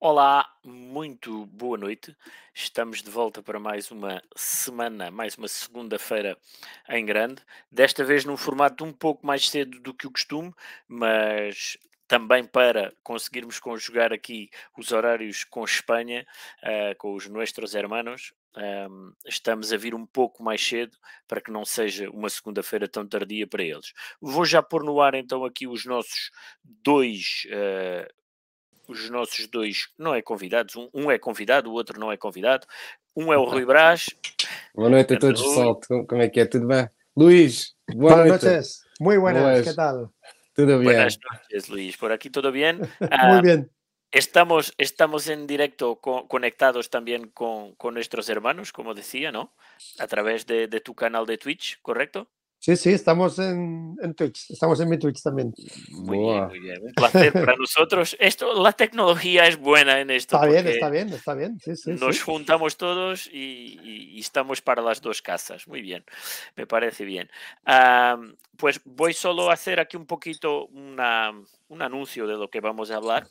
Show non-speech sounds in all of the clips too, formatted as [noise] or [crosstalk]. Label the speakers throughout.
Speaker 1: Olá, muito boa noite. Estamos de volta para mais uma semana, mais uma segunda-feira em grande. Desta vez num formato um pouco mais cedo do que o costume, mas também para conseguirmos conjugar aqui os horários com Espanha, uh, com os nossos hermanos. Um, ehm, estamos a vir um pouco mais cedo para que não seja uma segunda-feira tão tardia para eles. Vou já pôr no ar então aqui os nossos dois uh, os nossos dois, não é convidados, um, um, é convidado, o outro não é convidado. Um é o Rui Brás. Boa noite a todos, pessoal.
Speaker 2: Como é que é? Tudo bem? Luís, boa boa noite. noches. Muy tal? tudo bem boas
Speaker 1: noites Luiz Por aqui tudo bem [laughs] ah, muito bem Estamos, estamos em directo co conectados también con, con, nuestros hermanos, como decía, ¿no? A través de, de, tu canal de Twitch, ¿correcto?
Speaker 3: Sí, sí, estamos en, Twitch, estamos en mi Twitch también. Muy bien, muy bien.
Speaker 1: Un placer para [laughs] nosotros. Esto, la tecnología es buena en esto. Está bien, está bien,
Speaker 3: está bien. nos
Speaker 1: juntamos todos y, estamos para las dos casas. Muy bien, me parece bien. pues voy solo a hacer aquí un poquito una, un anuncio de lo que vamos a hablar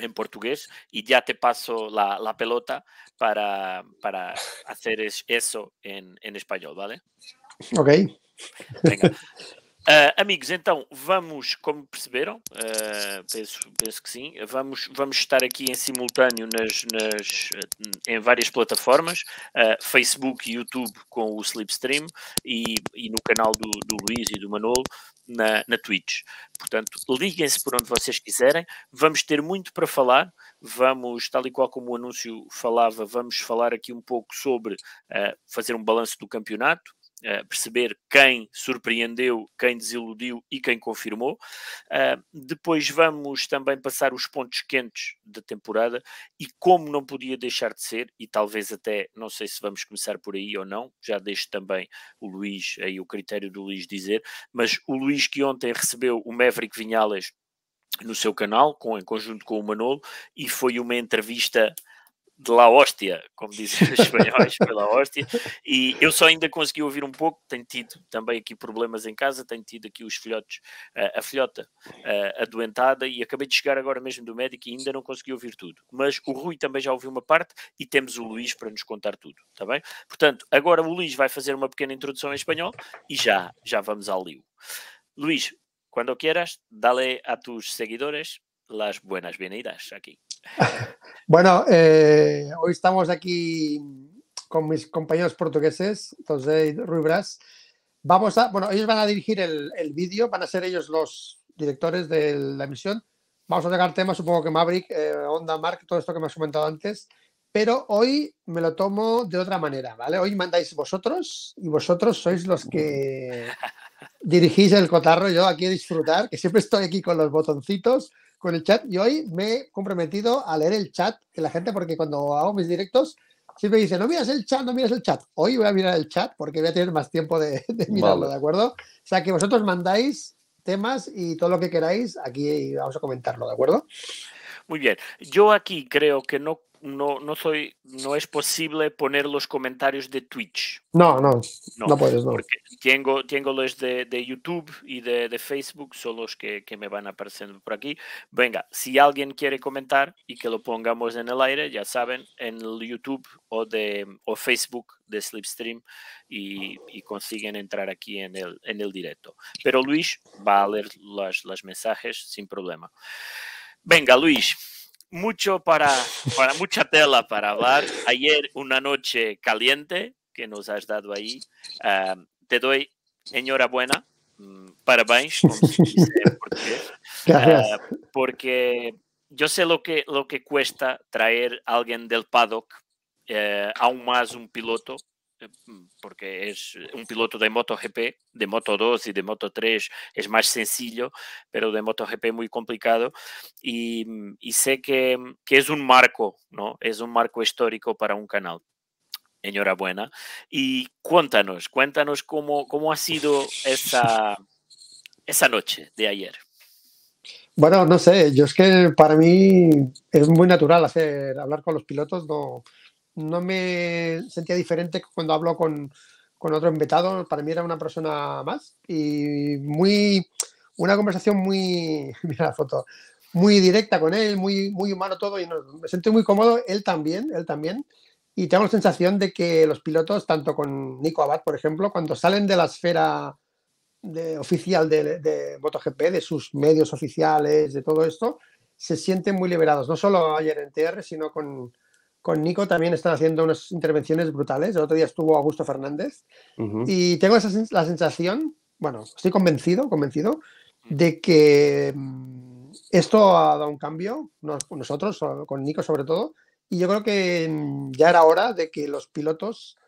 Speaker 1: en portugués y ya te paso la, la pelota para, para hacer eso en, en español, ¿vale? Ok. Uh, amigos, então vamos, como perceberam, uh, penso, penso, que sim, vamos, vamos estar aqui em simultâneo nas, nas em várias plataformas, uh, Facebook e YouTube com o Slipstream e, e no canal do, do Luís e do Manolo na, na Twitch. Portanto, liguem-se por onde vocês quiserem, vamos ter muito para falar, vamos, tal e qual como o anúncio falava, vamos falar aqui um pouco sobre uh, fazer um balanço do campeonato, perceber quem surpreendeu, quem desiludiu e quem confirmou. Uh, depois vamos também passar os pontos quentes da temporada e como não podia deixar de ser, e talvez até, não sei se vamos começar por aí ou não, já deixo também o Luís, aí o critério do Luís dizer, mas o Luís que ontem recebeu o Maverick Vinhales no seu canal, com, em conjunto com o Manolo, e foi uma entrevista de La Hóstia, como dizem os espanhóis, pela Hóstia, e eu só ainda consegui ouvir um pouco, tenho tido também aqui problemas em casa, tenho tido aqui os filhotes, a, filhota adoentada, e acabei de chegar agora mesmo do médico e ainda não consegui ouvir tudo. Mas o Rui também já ouviu uma parte e temos o Luís para nos contar tudo, está bem? Portanto, agora o Luís vai fazer uma pequena introdução em espanhol e já, já vamos ao Liu. Luís, quando quieras, dale a tus seguidores las buenas venidas aqui.
Speaker 3: [laughs] Bueno, eh, hoy estamos aquí con mis compañeros portugueses, José y Rui Vamos a, bueno, ellos van a dirigir el, vídeo, van a ser ellos los directores de la emisión. Vamos a tocar temas, supongo que Maverick, eh, Onda, Mark, todo esto que me has comentado antes, pero hoy me lo tomo de otra manera, ¿vale? Hoy mandáis vosotros y vosotros sois los que [laughs] dirigís el cotarro, yo aquí a disfrutar, que siempre estoy aquí con los botoncitos con el chat y hoy me he comprometido a leer el chat de la gente porque cuando hago mis directos siempre dice no miras el chat, no miras el chat. Hoy voy a mirar el chat porque voy a tener más tiempo de, mirarlo, ¿de acuerdo? O sea, que vosotros mandáis temas y todo lo que queráis aquí vamos a comentarlo, ¿de acuerdo?
Speaker 1: Muy bien. Yo aquí creo que no, no, no, soy, no es posible poner los comentarios de Twitch.
Speaker 3: No, no, no, puedes, no.
Speaker 1: tengo, tengo los de, de YouTube y de, de, Facebook, son los que, que, me van apareciendo por aquí. Venga, si alguien quiere comentar y que lo pongamos en el aire, ya saben, en el YouTube o, de, o Facebook de Slipstream y, consiguen entrar aquí en el, en el directo. Pero Luis va a leer los, los mensajes sin problema. Venga, Luis, mucho para, para mucha tela para hablar. Ayer una noche caliente que nos has dado ahí. te doy enhorabuena, mm, parabéns, como [laughs] ah, porque yo sé lo que, lo que cuesta traer a alguien del paddock, eh, aún más un piloto eh, mm, porque es eh, un piloto de MotoGP, de Moto 2 y de Moto 3 es más sencillo, pero de MotoGP muy complicado. Mm, y, sé que, que, es un marco, ¿no? Es un marco histórico para un canal. Enhorabuena. Y cuéntanos, cuéntanos cómo, cómo ha sido esa, esa noche de ayer.
Speaker 3: Bueno, no sé, yo es que para mí es muy natural hacer, hablar con los pilotos, no no me sentía diferente cuando hablo con, con otro invitado. Para mí era una persona más y muy. Una conversación muy. [laughs] Mira la foto. Muy directa con él, muy, muy humano todo. Y me sentí muy cómodo, él también, él también. Y tengo la sensación de que los pilotos, tanto con Nico Abad, por ejemplo, cuando salen de la esfera de, oficial de, de MotoGP, de sus medios oficiales, de todo esto, se sienten muy liberados, no solo ayer en TR, sino con, con Nico también están haciendo unas intervenciones brutales. El otro día estuvo Augusto Fernández. Y tengo esa, la sensación, bueno, estoy convencido, convencido, mm. de que mm, esto ha dado un cambio, nosotros, con Nico sobre todo, y yo creo que mm, ya era hora de que los pilotos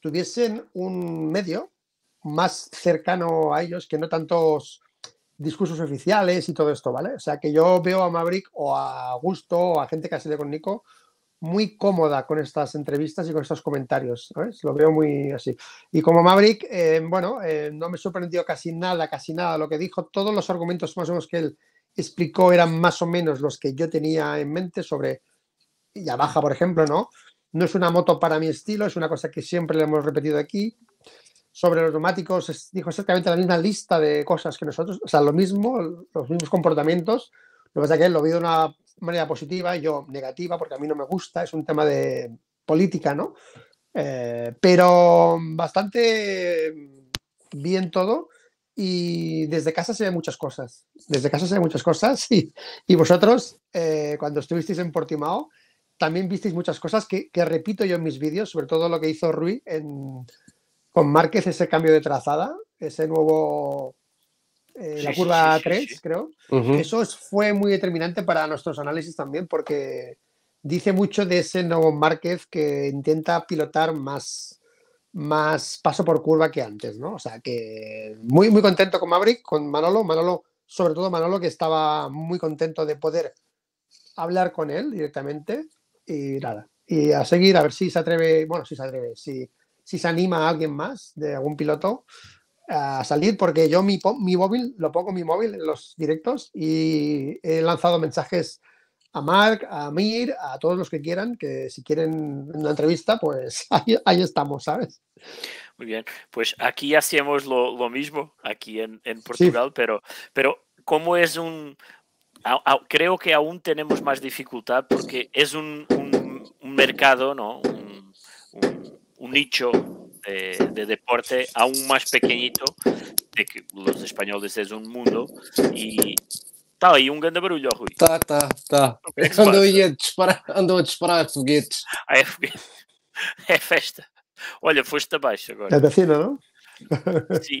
Speaker 3: tuviesen un medio más cercano a ellos, que no tantos discursos oficiales y todo esto, ¿vale? O sea, que yo veo a Maverick o a Augusto o a gente que ha sido con Nico muy cómoda con estas entrevistas y con estos comentarios. Lo veo muy así. Y como Maverick, eh, bueno, eh, no me sorprendió casi nada, casi nada lo que dijo. Todos los argumentos más o menos que él explicó eran más o menos los que yo tenía en mente sobre baja por ejemplo, ¿no? No es una moto para mi estilo, es una cosa que siempre le hemos repetido aquí. Sobre los neumáticos, dijo exactamente la misma lista de cosas que nosotros, o sea, lo mismo, los mismos comportamientos. Lo que pasa es que él lo vio de una manera positiva, yo negativa, porque a mí no me gusta, es un tema de política, ¿no? Eh, pero bastante bien todo y desde casa se ve muchas cosas. Desde casa se ven muchas cosas [laughs] y, vosotros, eh, cuando estuvisteis en Portimao, también visteis muchas cosas que, repito yo en mis vídeos, sobre todo lo que hizo Rui con Márquez, ese cambio de trazada, ese nuevo eh, la curva 3, creo. Eso fue muy determinante para nuestros análisis también, porque dice mucho de ese nuevo Márquez que intenta pilotar más, más paso por curva que antes, ¿no? O sea, que muy, muy contento con Maverick, con Manolo, Manolo, sobre todo Manolo, que estaba muy contento de poder hablar con él directamente y nada, y a seguir a ver si se atreve, bueno, si se atreve, si, si se anima a alguien más de algún piloto a salir porque yo mi, mi móvil, lo pongo mi móvil en los directos y he lanzado mensajes a Mark, a Mir, a todos los que quieran, que si quieren una entrevista, pues [laughs] ahí, estamos, ¿sabes?
Speaker 1: Muy bien, pues aquí hacemos lo, mismo, aquí en, en Portugal, pero, pero ¿cómo es un... creo que aún tenemos más dificultad porque es un, mercado, ¿no? un nicho de, de, deporte aún más pequeñito de que los españoles es un mundo y está ahí un grande barullo [laughs] Rui.
Speaker 2: Está, está, está. Andou, a disparar, andou a disparar foguetes.
Speaker 1: Ah, é foguete. É festa. Olha, foste abaixo agora. É da Sí,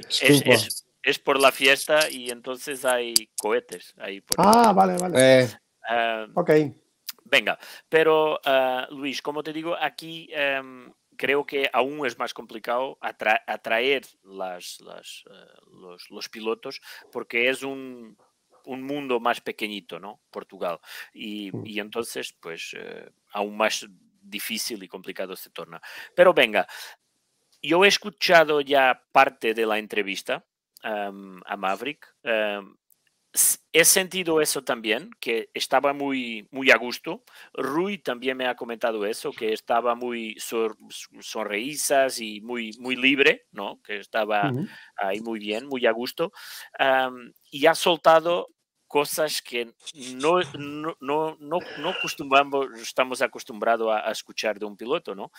Speaker 1: [laughs] es, por la fiesta y entonces hay cohetes ahí. Por ah, vale, vale. Eh, ah, ok. Venga, pero uh, Luis, como te digo, aquí em, creo que aún es más complicado atraer las, eh, los, pilotos porque es un, mundo más pequeñito, ¿no? Portugal. Y, mm. entonces, pues, eh, aún más difícil y complicado se este torna. Pero venga, yo he escuchado ya parte de la entrevista em, a Maverick. Em, he sentido eso también, que estaba muy, muy a gusto. Rui también me ha comentado eso, que estaba muy sonrisas y muy, muy libre, ¿no? Que estaba ahí muy bien, muy a gusto. y ha soltado cosas que no, no, no, no, no estamos acostumbrados a, escuchar de un piloto, ¿no?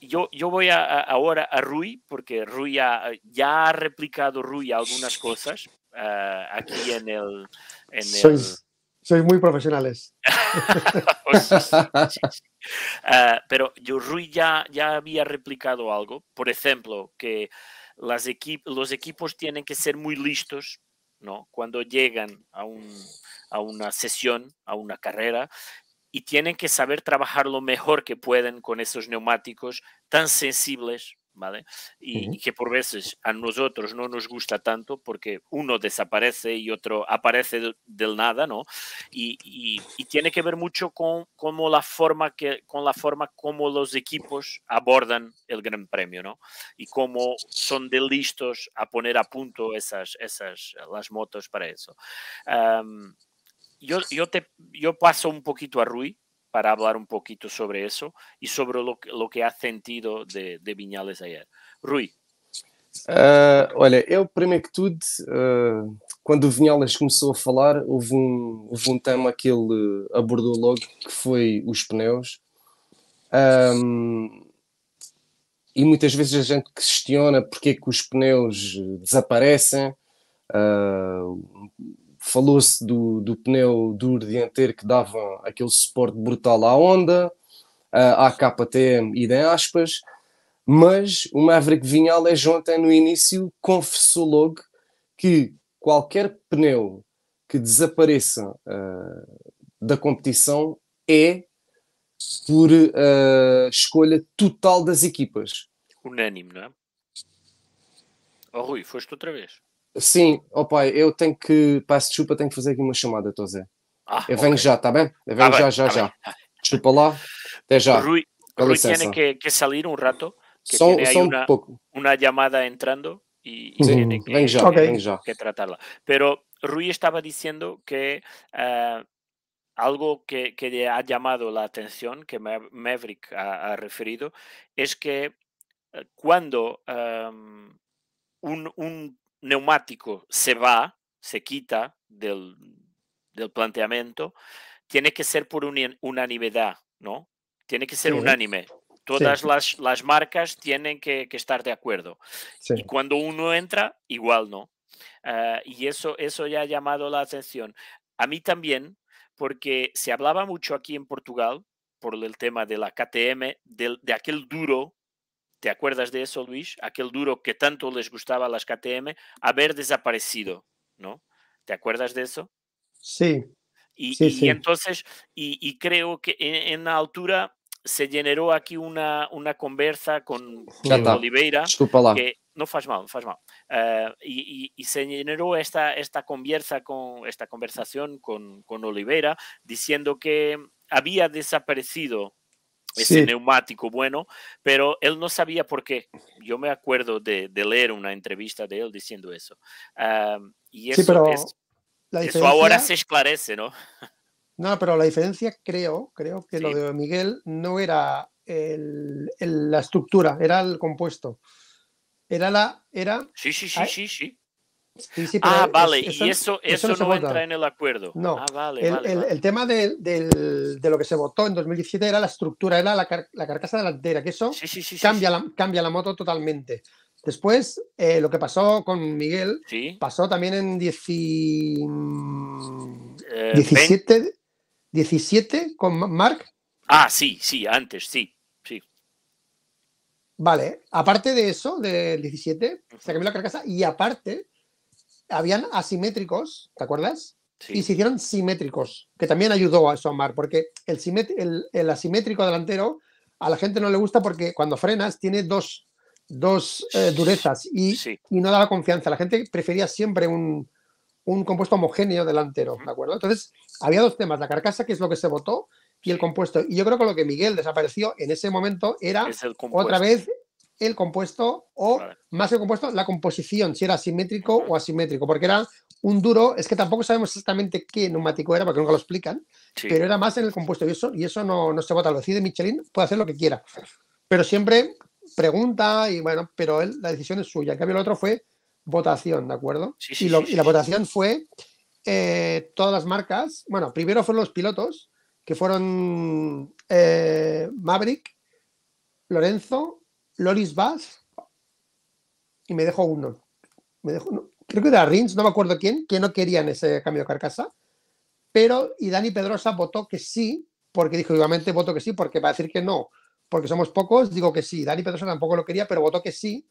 Speaker 1: yo, yo voy ahora a Rui, porque Rui ya ha replicado Rui algunas cosas eh, aquí en el... En sois,
Speaker 3: muy profesionales.
Speaker 1: [laughs] Oh, eh, pero yo, Rui ya, ya había replicado algo, por ejemplo, que las equip los equipos tienen que ser muy listos ¿no? Cuando llegan a, un, a, una sesión, a una carrera, y tienen que saber trabajar lo mejor que pueden con esos neumáticos tan sensibles, ¿vale? Y, que por veces a nosotros no nos gusta tanto porque uno desaparece y otro aparece del nada, ¿no? Y, tiene que ver mucho con, la forma que, con la forma como los equipos abordan el Gran Premio, ¿no? Y cómo son de listos a poner a punto esas, esas, las motos para eso. yo, yo, te, yo paso un poquito a Rui para hablar un poquito sobre eso y sobre lo, lo que ha sentido de, de Viñales ayer. Rui.
Speaker 2: Uh, olha, eu primeiro que tudo, uh, quando o Vinhalas começou a falar, houve um, houve um tema que ele abordou logo, que foi os pneus. Um, ehm, e muitas vezes a gente questiona porque é que os pneus desaparecem. Uh, Falou-se do, do pneu duro dianteiro que dava aquele suporte brutal à Honda, à KTM e de aspas, mas o Maverick Vinales ontem é é no início confessou logo que qualquer pneu que desapareça uh, da competição é por uh, escolha total das equipas.
Speaker 1: Unânime, não é? Oh Rui, foste outra vez.
Speaker 2: Sim, oh pai, eu tenho que, passo desculpa, tenho que fazer aqui uma chamada, estou a dizer. Ah, eu venho okay. já, está bem? Eu venho tá tá já, bem, já, já. Desculpa lá, até já. Rui, Rui tiene
Speaker 1: que, que, salir um rato, que só, só um uma, pouco. uma chamada entrando e, e tiene que, venho já, okay. venho já. que tratarla. Pero Rui estava dizendo que uh, algo que, que le ha llamado la atenção, que Maverick ha, ha referido, es que eh, cuando um, un neumático se va, se quita del, planteamiento, tiene que ser por unanimidad, ¿no? Tiene que ser unánime. Todas las, marcas tienen que, estar de acuerdo. Y cuando uno entra, igual no. Ah, y eso, eso ya ha llamado la atención. A mí también, porque se hablaba mucho aquí en Portugal por el tema de la KTM, de aquel duro ¿Te acuerdas de eso, Luis? Aquel duro que tanto les gustaba a las KTM, haber desaparecido, ¿no? ¿Te acuerdas de eso?
Speaker 3: Sí. Y,
Speaker 1: entonces, y, creo que e-, en, la altura se generó aquí una, una conversa con, Oliveira, que no faz mal, faz mal. Eh, y, y, se generó esta, esta, conversa esta conversación con, con Oliveira diciendo que había desaparecido ese neumático bueno, pero él no sabía por qué. Yo me acuerdo de, leer una entrevista de él diciendo eso. y eso, sí, pero eso ahora se esclarece, ¿no?
Speaker 3: No, pero la diferencia creo, creo que lo de Miguel no era la estructura, era el compuesto. Era la...
Speaker 1: Era, sí, sí, sí, sí, sí ah, vale, y eso, eso, no, entra en el acuerdo. No, ah, el,
Speaker 3: tema de, lo que se votó en 2017 era la estructura, era la, la carcasa delantera, que eso cambia, la, cambia la moto totalmente. Después, eh, lo que pasó con Miguel, pasó también en 17,
Speaker 1: 17 eh, con Mark. Ah, sí, sí, antes, sí.
Speaker 3: Vale, aparte de eso, del 17, se cambió la carcasa y aparte habían asimétricos, ¿te acuerdas? Y se hicieron simétricos, que también ayudó a eso porque el, asimétrico delantero a la gente no le gusta porque cuando frenas tiene dos, eh, durezas y, no daba confianza. La gente prefería siempre un, un compuesto homogéneo delantero, ¿de acuerdo? Entonces, había dos temas, la carcasa, que es lo que se votó, y el compuesto. Y yo creo que lo que Miguel desapareció en ese momento era otra vez el compuesto o más el compuesto, la composición, si era simétrico o asimétrico, porque era un duro, es que tampoco sabemos exactamente qué neumático era, porque nunca lo explican, pero era más en el compuesto y eso, y eso no, no se vota, lo decide Michelin, puede hacer lo que quiera, pero siempre pregunta y bueno, pero él, la decisión es suya, en cambio el otro fue votación, ¿de acuerdo? y, la votación fue eh, todas las marcas, bueno, primero fueron los pilotos, que fueron eh, Maverick, Lorenzo, Loris Bass y me dejó uno. Me dejó uno. Creo que era Rins, no me acuerdo quién, que no querían ese cambio de carcasa. Pero, y Dani Pedrosa votó que sí, porque dijo, igualmente voto que sí, porque va a decir que no, porque somos pocos, digo que sí. Dani Pedrosa tampoco lo quería, pero votó que sí,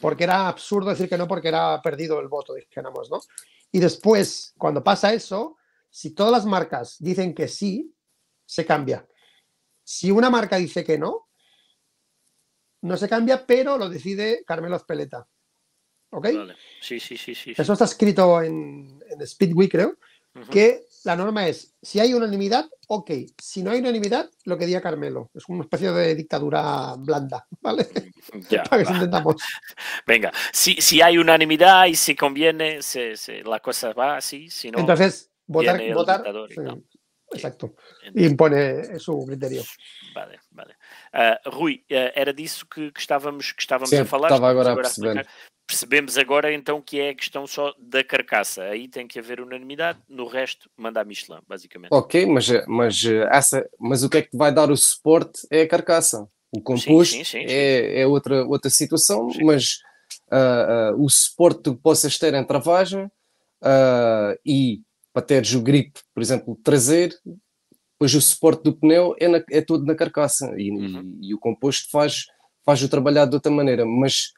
Speaker 3: porque era absurdo decir que no, porque era perdido el voto, dijéramos, ¿no? Y después, cuando pasa eso, si todas las marcas dicen que sí, se cambia. Si una marca dice que no, no se cambia, pero lo decide Carmelo Speleta, ¿Ok?
Speaker 1: Sí, sí, sí, Eso está
Speaker 3: escrito en, en Speedway, creo, que la norma es, si hay unanimidad, ok. Si no hay unanimidad, lo que diga Carmelo. Es una especie de dictadura blanda, [laughs] ¿vale?
Speaker 1: [laughs] que [laughs] Venga, si, si, hay unanimidad y si conviene, se, se, la cosa va así, si no... Entonces, votar... votar
Speaker 3: Exacto. impone su criterio.
Speaker 1: Vale, vale. Uh, Rui, uh, era disso que, que, estávamos, que estávamos Sim, a falar. Estava agora, agora a perceber. Percebemos agora então que é a questão só da carcaça. Aí tem que haver unanimidade, no resto manda a Michelin, basicamente. Ok, mas,
Speaker 2: mas, essa, mas o que é que vai dar o suporte é a carcaça. O composto sim, sim, é, sim, é, é, outra, outra situação, mas uh, uh, o suporte que possas ter em travagem uh, e para teres o grip, por exemplo, trazer, Pois o suporte do pneu é, na, é todo na carcaça e, uhum. e, e, o composto faz, faz o trabalhado de outra maneira. Mas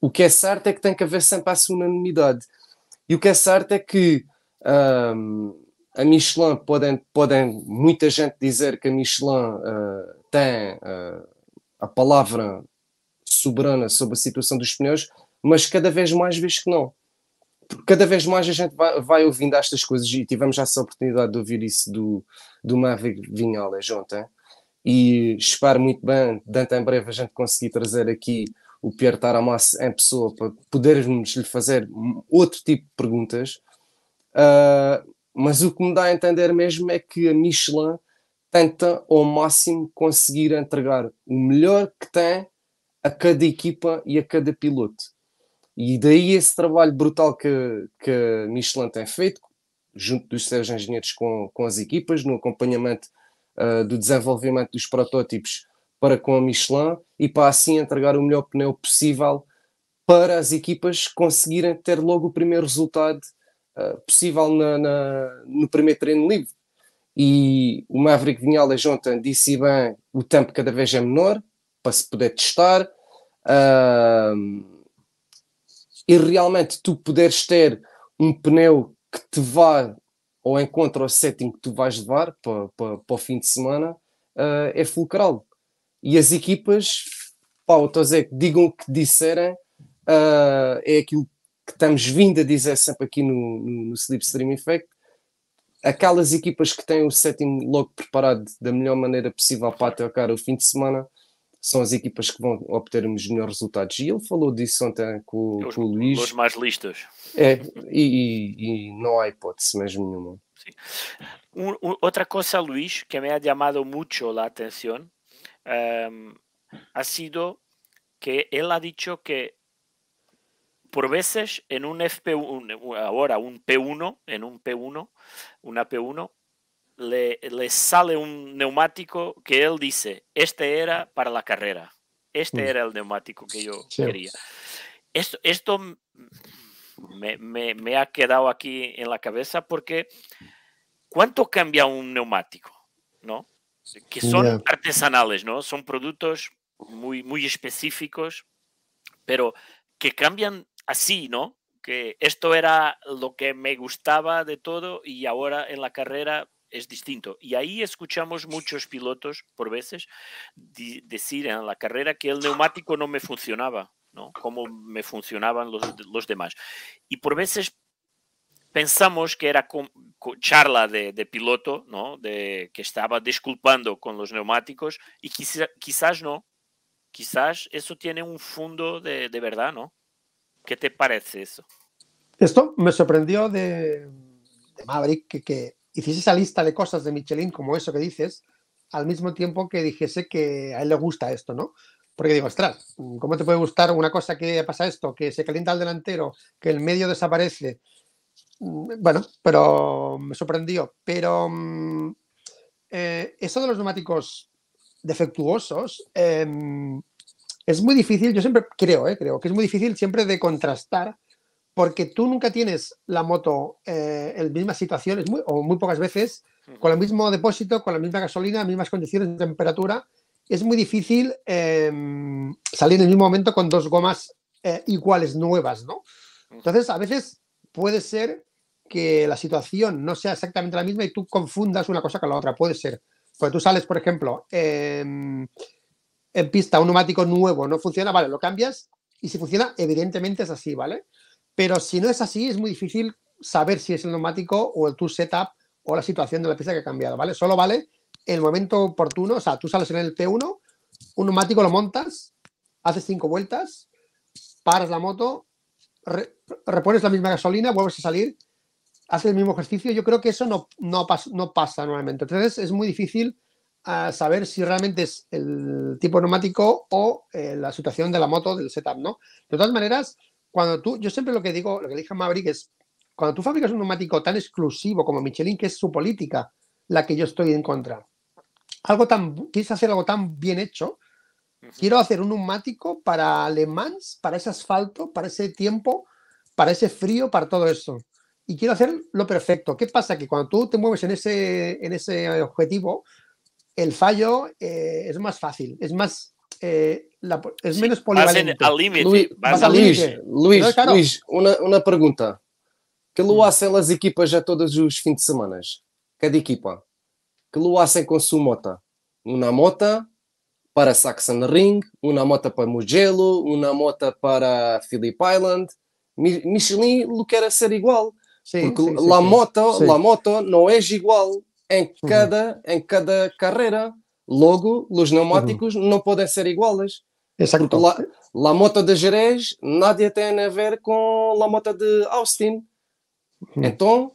Speaker 2: o que é certo é que tem que haver sempre essa unanimidade. E o que é certo é que um, a Michelin, podem, podem muita gente dizer que a Michelin uh, tem uh, a palavra soberana sobre a situação dos pneus, mas cada vez mais vejo que não cada vez mais a gente vai, vai ouvindo estas coisas e tivemos já essa oportunidade de ouvir isso do, do Maverick Vinhales ontem. E espero muito bem, dentro em breve, a gente conseguir trazer aqui o Pierre Taramas em pessoa para podermos lhe fazer outro tipo de perguntas. Uh, mas o que me dá a entender mesmo é que a Michelin tenta ao máximo conseguir entregar o melhor que tem a cada equipa e a cada piloto. E daí esse trabalho brutal que, que a Michelin tem feito, junto dos seus engenheiros com, com as equipas, no acompanhamento uh, do desenvolvimento dos protótipos para com a Michelin e para assim entregar o melhor pneu possível para as equipas conseguirem ter logo o primeiro resultado uh, possível na, na, no primeiro treino livre. E o Maverick Vinales ontem disse bem, o tempo cada vez é menor para se poder testar. Uh, e realmente tu puderes ter um pneu que te vá ao encontro o setting que tu vais levar para, para, para o fim de semana uh, é fulcral. E as equipas, pá, o Tozé, digam o que disserem, uh, é aquilo que estamos vindo a dizer sempre aqui no, no, no Slipstream Effect. Aquelas equipas que têm o setting logo preparado da melhor maneira possível para cara o fim de semana são as equipas que vão obter os melhores resultados. E ele falou disso ontem com, é os, com o Luís. Os mais listas. É, e, e, não há hipótese mesmo nenhuma.
Speaker 1: Um, um, outra coisa, Luís, que me ha chamado muito a atenção um, ehm, ha sido que ele ha dicho que por vezes em um FP1, agora um P1, em um P1, una P1, le, sale un neumático que él dice, este era para la carrera, este mm. era el neumático que yo quería. Esto, me, ha quedado aquí en la cabeza porque ¿cuánto cambia un neumático? ¿No? Que son artesanales, ¿no? Son productos muy, muy específicos, pero que cambian así, ¿no? Que esto era lo que me gustaba de todo y ahora en la carrera es distinto. Y ahí escuchamos muchos pilotos, por veces, decir en la carrera que el neumático no me funcionaba, ¿no? Como me funcionaban los, demás. Y por veces pensamos que era charla de, piloto, ¿no? De, que estaba disculpando con los neumáticos y quizás no. Quizás eso tiene un fondo de, verdad, ¿no? ¿Qué te parece eso?
Speaker 3: Esto me sorprendió de, de Maverick, que hiciese esa lista de cosas de Michelin, como eso que dices, al mismo tiempo que dijese que a él le gusta esto, ¿no? Porque digo, ostras, ¿cómo te puede gustar una cosa que pasa esto? Que se calienta el delantero, que el medio desaparece. Mm, bueno, pero me sorprendió. Pero mm, eh, eso de los neumáticos defectuosos em, es muy difícil, yo siempre creo, eh, creo que es muy difícil siempre de contrastar porque tú nunca tienes la moto eh, en mismas situaciones o muy pocas veces, con el mismo depósito, con la misma gasolina, mismas condiciones de temperatura, es muy difícil em, salir en el mismo momento con dos gomas eh, iguales, nuevas, ¿no? Entonces, a veces puede ser que la situación no sea exactamente la misma y tú confundas una cosa con la otra, puede ser. Cuando tú sales, por ejemplo, em, en pista, un neumático nuevo, no funciona, vale, lo cambias y si funciona, evidentemente es así, ¿vale? Pero si no es así, es muy difícil saber si es el neumático o el tu setup o la situación de la pista que ha cambiado, ¿vale? Solo vale el momento oportuno, o sea, tú sales en el T1, un neumático lo montas, haces cinco vueltas, paras la moto, repones la misma gasolina, vuelves a salir, haces el mismo ejercicio. Yo creo que eso no, no, no pasa normalmente. Entonces es muy difícil ah, saber si realmente es el tipo de neumático o eh, la situación de la moto, del setup, ¿no? De todas maneras, tú, yo siempre lo que digo, lo que le dije a Maverick es, cuando tú fabricas un neumático tan exclusivo como Michelin, que es su política, la que yo estoy en contra, algo tan, quieres hacer algo tan bien hecho, quiero hacer un neumático para Le Mans, para ese asfalto, para ese tiempo, para ese frío, para todo eso. Y quiero hacer lo perfecto. ¿Qué pasa? Que cuando tú te mueves en ese, en ese objetivo, el fallo eh, es más fácil, es más eh, la, es sí, menos
Speaker 1: polivalente. Vas al límite. Luis, Luis, limite. Luis, Não, claro.
Speaker 2: uma, uma pergunta. Que luassem mm. as equipas já todos os fins de semana? Cada equipa. Que luassem com sua moto? Uma moto para Saxon Ring, uma moto para Mugello, uma moto para Phillip Island. Michelin lo quer ser igual. Sim, porque a sim, la, moto, la moto não é igual em cada, em cada carreira. Logo, os pneumóticos uhum. não podem ser iguais. Exato. La, la moto de Jerez nada tem a ver com la moto de Austin. Uhum. Então,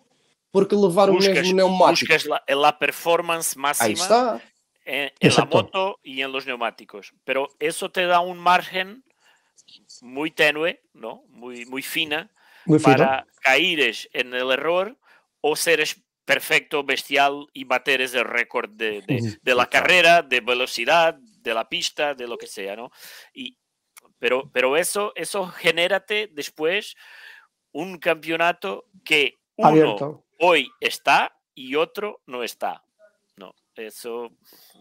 Speaker 2: porque levar buscas, o mesmo pneumático? Buscas
Speaker 1: la, é la performance máxima. Aí está. En, en la moto e em los neumáticos. Pero eso te dá um margen muito tenue, muito Muy, muy fina, para caíres no en el error o seres perfecto, bestial y bater el récord de, [laughs] la carrera, de velocidad, de la pista, de lo que sea, ¿no? Y, pero, pero eso, eso genérate después un campeonato que hoy está y otro no está. No, eso,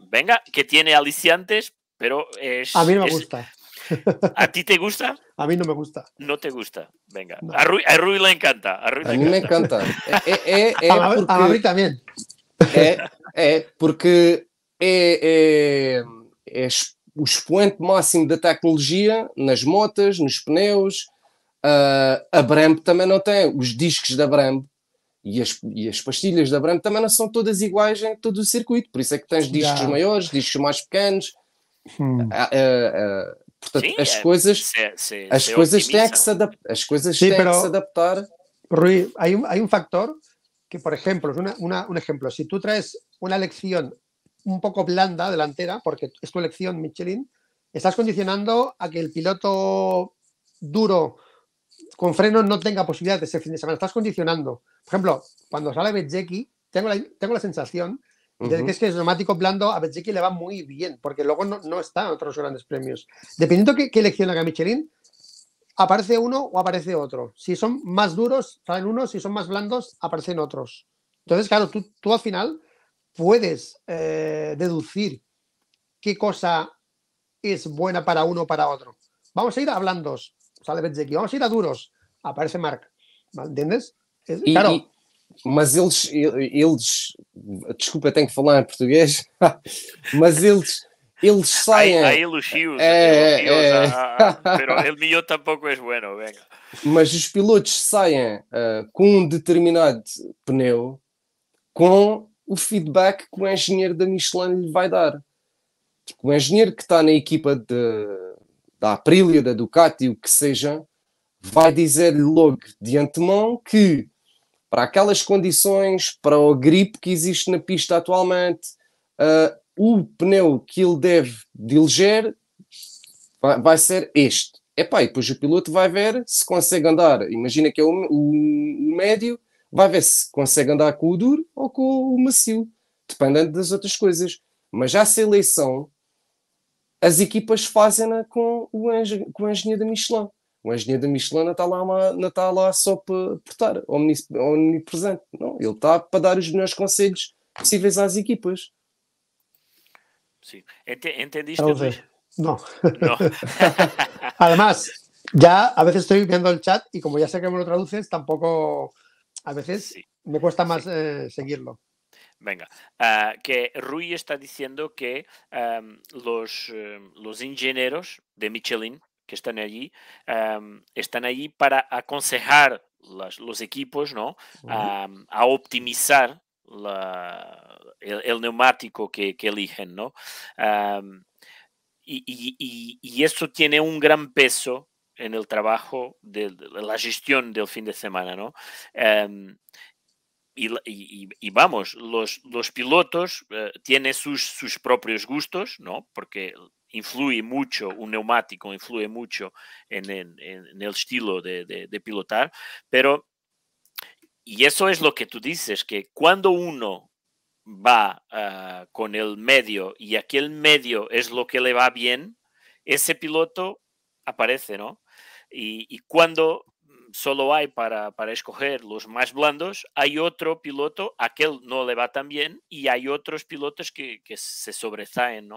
Speaker 1: venga, que tiene aliciantes, pero es... A mí me gusta [laughs] ¿A ti te gusta? A mí no me gusta. No te gusta. Venga. No. A, Rui, a, Rui, le encanta. A, Rui a le mí encanta. me encanta.
Speaker 3: eh, eh, eh, [laughs] a, porque... a É también.
Speaker 1: Eh, eh,
Speaker 2: porque é, o expoente máximo da tecnologia nas motas, nos pneus. Uh, a Brembo também não tem. Os discos da Brembo e as, e as pastilhas da Brembo também não são todas iguais em todo o circuito. Por isso é que tens discos yeah. maiores, discos mais pequenos. Hum. Las cosas as que
Speaker 3: adaptar, Rui, hay un, factor que, por ejemplo, un ejemplo, si tú traes una lección un poco blanda delantera, porque es tu elección Michelin, estás condicionando a que el piloto duro con freno no tenga de ese fin de semana. Estás condicionando. Por ejemplo, cuando sale jackie tengo la, tengo la sensación entonces, es que es neumático blando a Bezzecchi le va muy bien, porque luego no, no está en otros grandes premios. Dependiendo de qué elección haga Michelin, aparece uno o aparece otro. Si son más duros, salen unos, si son más blandos, aparecen otros. Entonces, claro, tú, al final puedes eh, deducir qué cosa es buena para uno o para otro. Vamos a ir a blandos, sale Bezzecchi. Vamos a ir a duros, aparece Mark. ¿Entiendes?
Speaker 1: claro.
Speaker 2: mas eles, eles, desculpa, tenho que falar em português, [laughs] mas eles, eles saem. Há, elogios, é, é, elogios é, a,
Speaker 1: a, tampouco é bueno, venga.
Speaker 2: Mas os pilotos saem uh, com um determinado pneu com o feedback que o engenheiro da Michelin lhe vai dar. o engenheiro que está na equipa de, da Aprilia, da Ducati, o que seja, vai dizer-lhe logo de antemão que para aquelas condições, para o grip que existe na pista atualmente, uh, o pneu que ele deve diligir vai, vai ser este. Epá, e depois o piloto vai ver se consegue andar. Imagina que é o, o, o médio, vai ver se consegue andar com o duro ou com o macio, dependendo das outras coisas. Mas já se a eleição, as equipas fazem-na com, o com a engenharia da Michelin um engenheiro da Michelin não está lá, uma, não está lá só para portar, omnipresente. Não, ele está para dar os melhores conselhos possíveis às equipas.
Speaker 1: Sim, Ent ¿Entendiste? Não. no. no.
Speaker 3: [laughs] Además, a vezes estou viendo o chat e como já sei que me lo traduces, a vezes sí. me cuesta mais sí. eh, seguirlo.
Speaker 1: Venga, uh, que Rui está diciendo que um, ah, los, uh, los ingenieros de Michelin que están allí, están allí para aconsejar los equipos ¿no? a optimizar el, neumático que, eligen. ¿no? y, eso tiene un gran peso en el trabajo de, la gestión del fin de semana. Y, vamos, los, los pilotos eh, tienen sus, propios gustos, ¿no? Porque influye mucho, un neumático influye mucho en, el estilo de, pilotar, pero, y eso es lo que tú dices, que cuando uno va ah, con el medio y aquel medio es lo que le va bien, ese piloto aparece, ¿no? y cuando solo hay para, escoger los más blandos, hay otro piloto, aquel no le va tan bien, y hay otros pilotos que, se sobrezaen,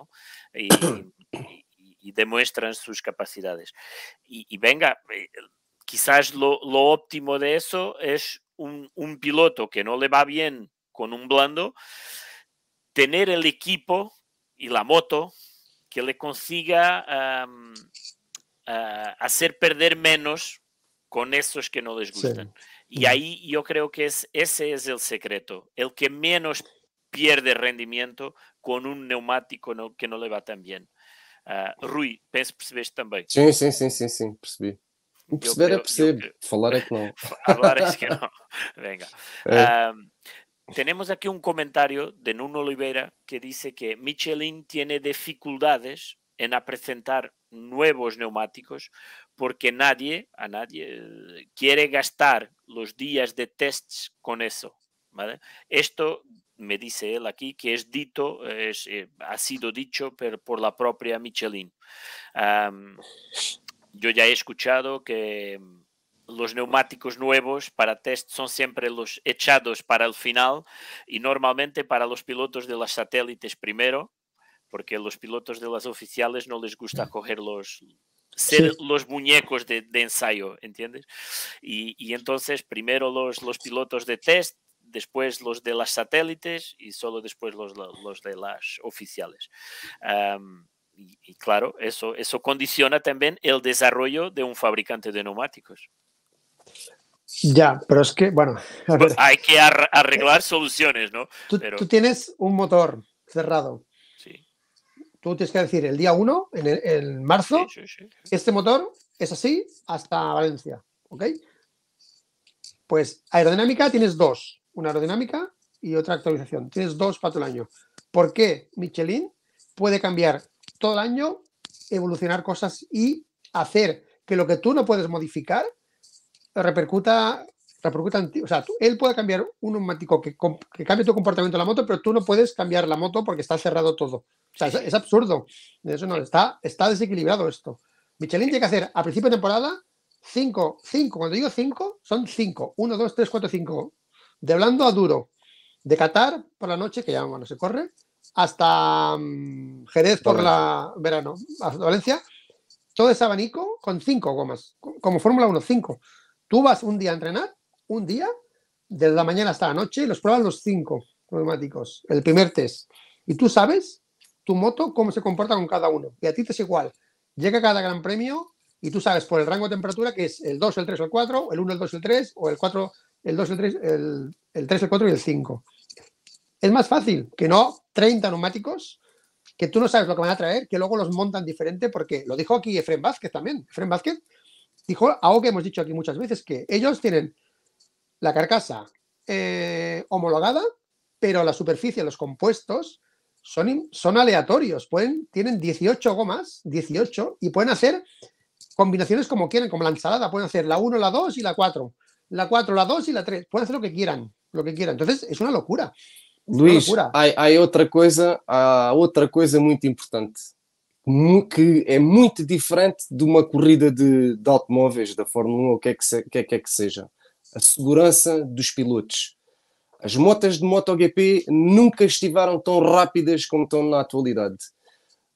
Speaker 1: [clears throat] Y, demuestran sus capacidades. Y, venga, eh, quizás lo, óptimo de eso es un, piloto que no le va bien con un blando, tener el equipo y la moto que le consiga hacer perder menos con esos que no les gustan. Y ahí yo creo que es, ese es el secreto, el que menos pierde rendimiento con un neumático que no le va tan bien. Ah, Rui, penso que também. Sim,
Speaker 2: sim, sim, sim, sim percebi. O perceber [laughs] falar é que não. falar [laughs] é
Speaker 1: que não. Venga. Eh. tenemos aquí un comentario de Nuno Oliveira que dice que Michelin tiene dificultades en presentar nuevos neumáticos porque nadie, a nadie, quiere gastar los días de tests con eso. Esto me dice él aquí que es dito, eh, ha sido dicho por, la propia Michelin. yo ya he escuchado que los neumáticos nuevos para test son siempre los echados para el final y normalmente para los pilotos de las satélites primero, porque los pilotos de las oficiales no les gusta mm. coger los, ser los muñecos de, ensayo, ¿entiendes? Y, entonces primero los, los, pilotos de test, después los de las satélites y solo después los, de las oficiales. y, claro, eso, eso condiciona también el desarrollo de un fabricante de neumáticos.
Speaker 3: Ya, pero es que, bueno.
Speaker 1: Pues hay que arreglar soluciones, ¿no? tú
Speaker 3: tienes un motor cerrado Tú tienes que decir el día 1, en, el, marzo, este motor es así hasta Valencia. ¿Ok? Pues aerodinámica tienes dos. Una aerodinámica y otra actualización. Tienes dos para todo el año. ¿Por qué Michelin puede cambiar todo el año, evolucionar cosas y hacer que lo que tú no puedes modificar repercuta, repercuta en O sea, él puede cambiar un neumático que, cambie tu comportamiento de la moto, pero tú no puedes cambiar la moto porque está cerrado todo. O sea, es, absurdo. Eso no, está, está desequilibrado esto. Michelin tiene que hacer a principio de temporada 5, 5, cuando digo 5, son 5, 1, 2, 3, 4, 5, de blando a duro, de Qatar por la noche, que ya no se corre, hasta mm, Jerez por la verano, hasta Valencia, todo ese abanico con 5 gomas, como Fórmula 1, 5. Tú vas un día a entrenar, un día, de la mañana hasta la noche, y los pruebas los 5 neumáticos, el primer test, y tú sabes tu moto cómo se comporta con cada uno. Y a ti te es igual. Llega cada gran premio y tú sabes por el rango de temperatura que es el 2, el 3 el 4, el 1, el 2, el 3, o el 4, el 2, el 3, el, 3, el 4 y el 5. Es más fácil que no 30 neumáticos que tú no sabes lo que van a traer, que luego los montan diferente, porque lo dijo aquí Efren Vázquez también. Efren Vázquez dijo algo que hemos dicho aquí muchas veces, que ellos tienen la carcasa eh, homologada, pero la superficie, los compuestos, son, aleatorios, pueden, tienen 18 gomas, 18, y pueden hacer combinaciones como quieran, como la ensalada, pueden hacer la 1, la 2 y la 4, la 4, la 2 y la 3, pueden hacer lo que quieran, lo que quieran. Entonces, es una locura.
Speaker 2: Hay, otra cosa, muy ah, otra cosa importante, que es muy diferente de una corrida de, de automóveis, da Fórmula 1, um, o que que, que, seja. A segurança dos pilotos. As motas de MotoGP nunca estiveram tão rápidas como estão na atualidade.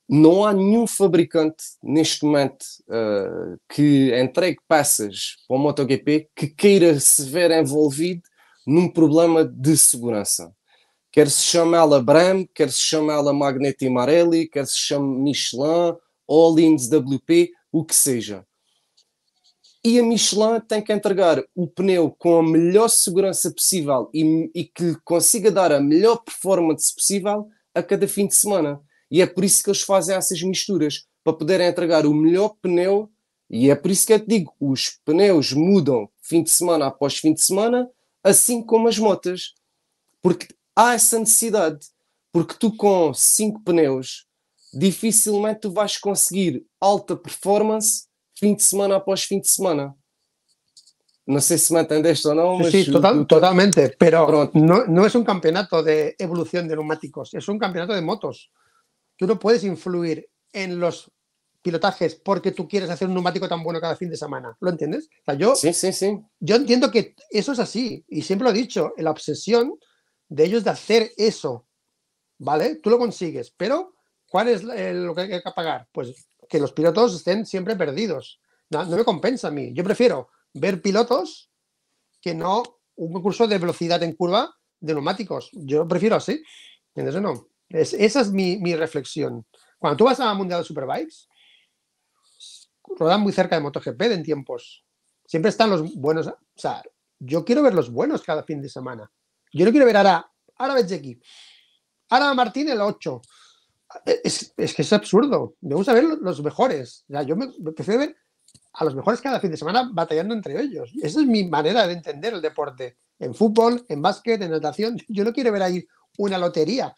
Speaker 2: Não há nenhum fabricante neste momento uh, que entregue peças para o MotoGP que queira se ver envolvido num problema de segurança. Quer se chame ela Bram, quer se chame ela Magneti Marelli, quer se chame Michelin, Hollins WP, o que seja. E a Michelin tem que entregar o pneu com a melhor segurança possível e, e que lhe consiga dar a melhor performance possível a cada fim de semana. E é por isso que eles fazem essas misturas, para poderem entregar o melhor pneu. E é por isso que eu te digo: os pneus mudam fim de semana após fim de semana, assim como as motas. Porque há essa necessidade. Porque tu, com cinco pneus, dificilmente tu vais conseguir alta performance
Speaker 3: fin de semana após fin de semana. No sé si me entendés o no. Sí, totalmente, pero no, es un campeonato de evolución de neumáticos, es un campeonato de motos. Tú no puedes influir en los pilotajes porque tú quieres hacer un neumático tan bueno cada fin de semana. ¿Lo entiendes? yo, sí, sí, sí. yo entiendo que eso es así y siempre lo he dicho, la obsesión de ellos de hacer eso, ¿vale? Tú lo consigues, pero ¿cuál es lo que hay que pagar? Pues que los pilotos estén siempre perdidos. No, me compensa a mí. Yo prefiero ver pilotos que no un curso de velocidad en curva de neumáticos. Yo prefiero así. Entonces, no. esa es mi, reflexión. Cuando tú vas a Mundial de Superbikes, rodan muy cerca de MotoGP en tiempos. Siempre están los buenos. O sea, yo quiero ver los buenos cada fin de semana. Yo no quiero ver ahora, ahora Bezzecchi, ahora Martín el 8 es, que es absurdo. me gusta ver los mejores. yo me, prefiero ver a los mejores cada fin de semana batallando entre ellos. Esa es mi manera de entender el deporte. En fútbol, en básquet, en natación. [laughs] Yo no quiero ver ahí una lotería.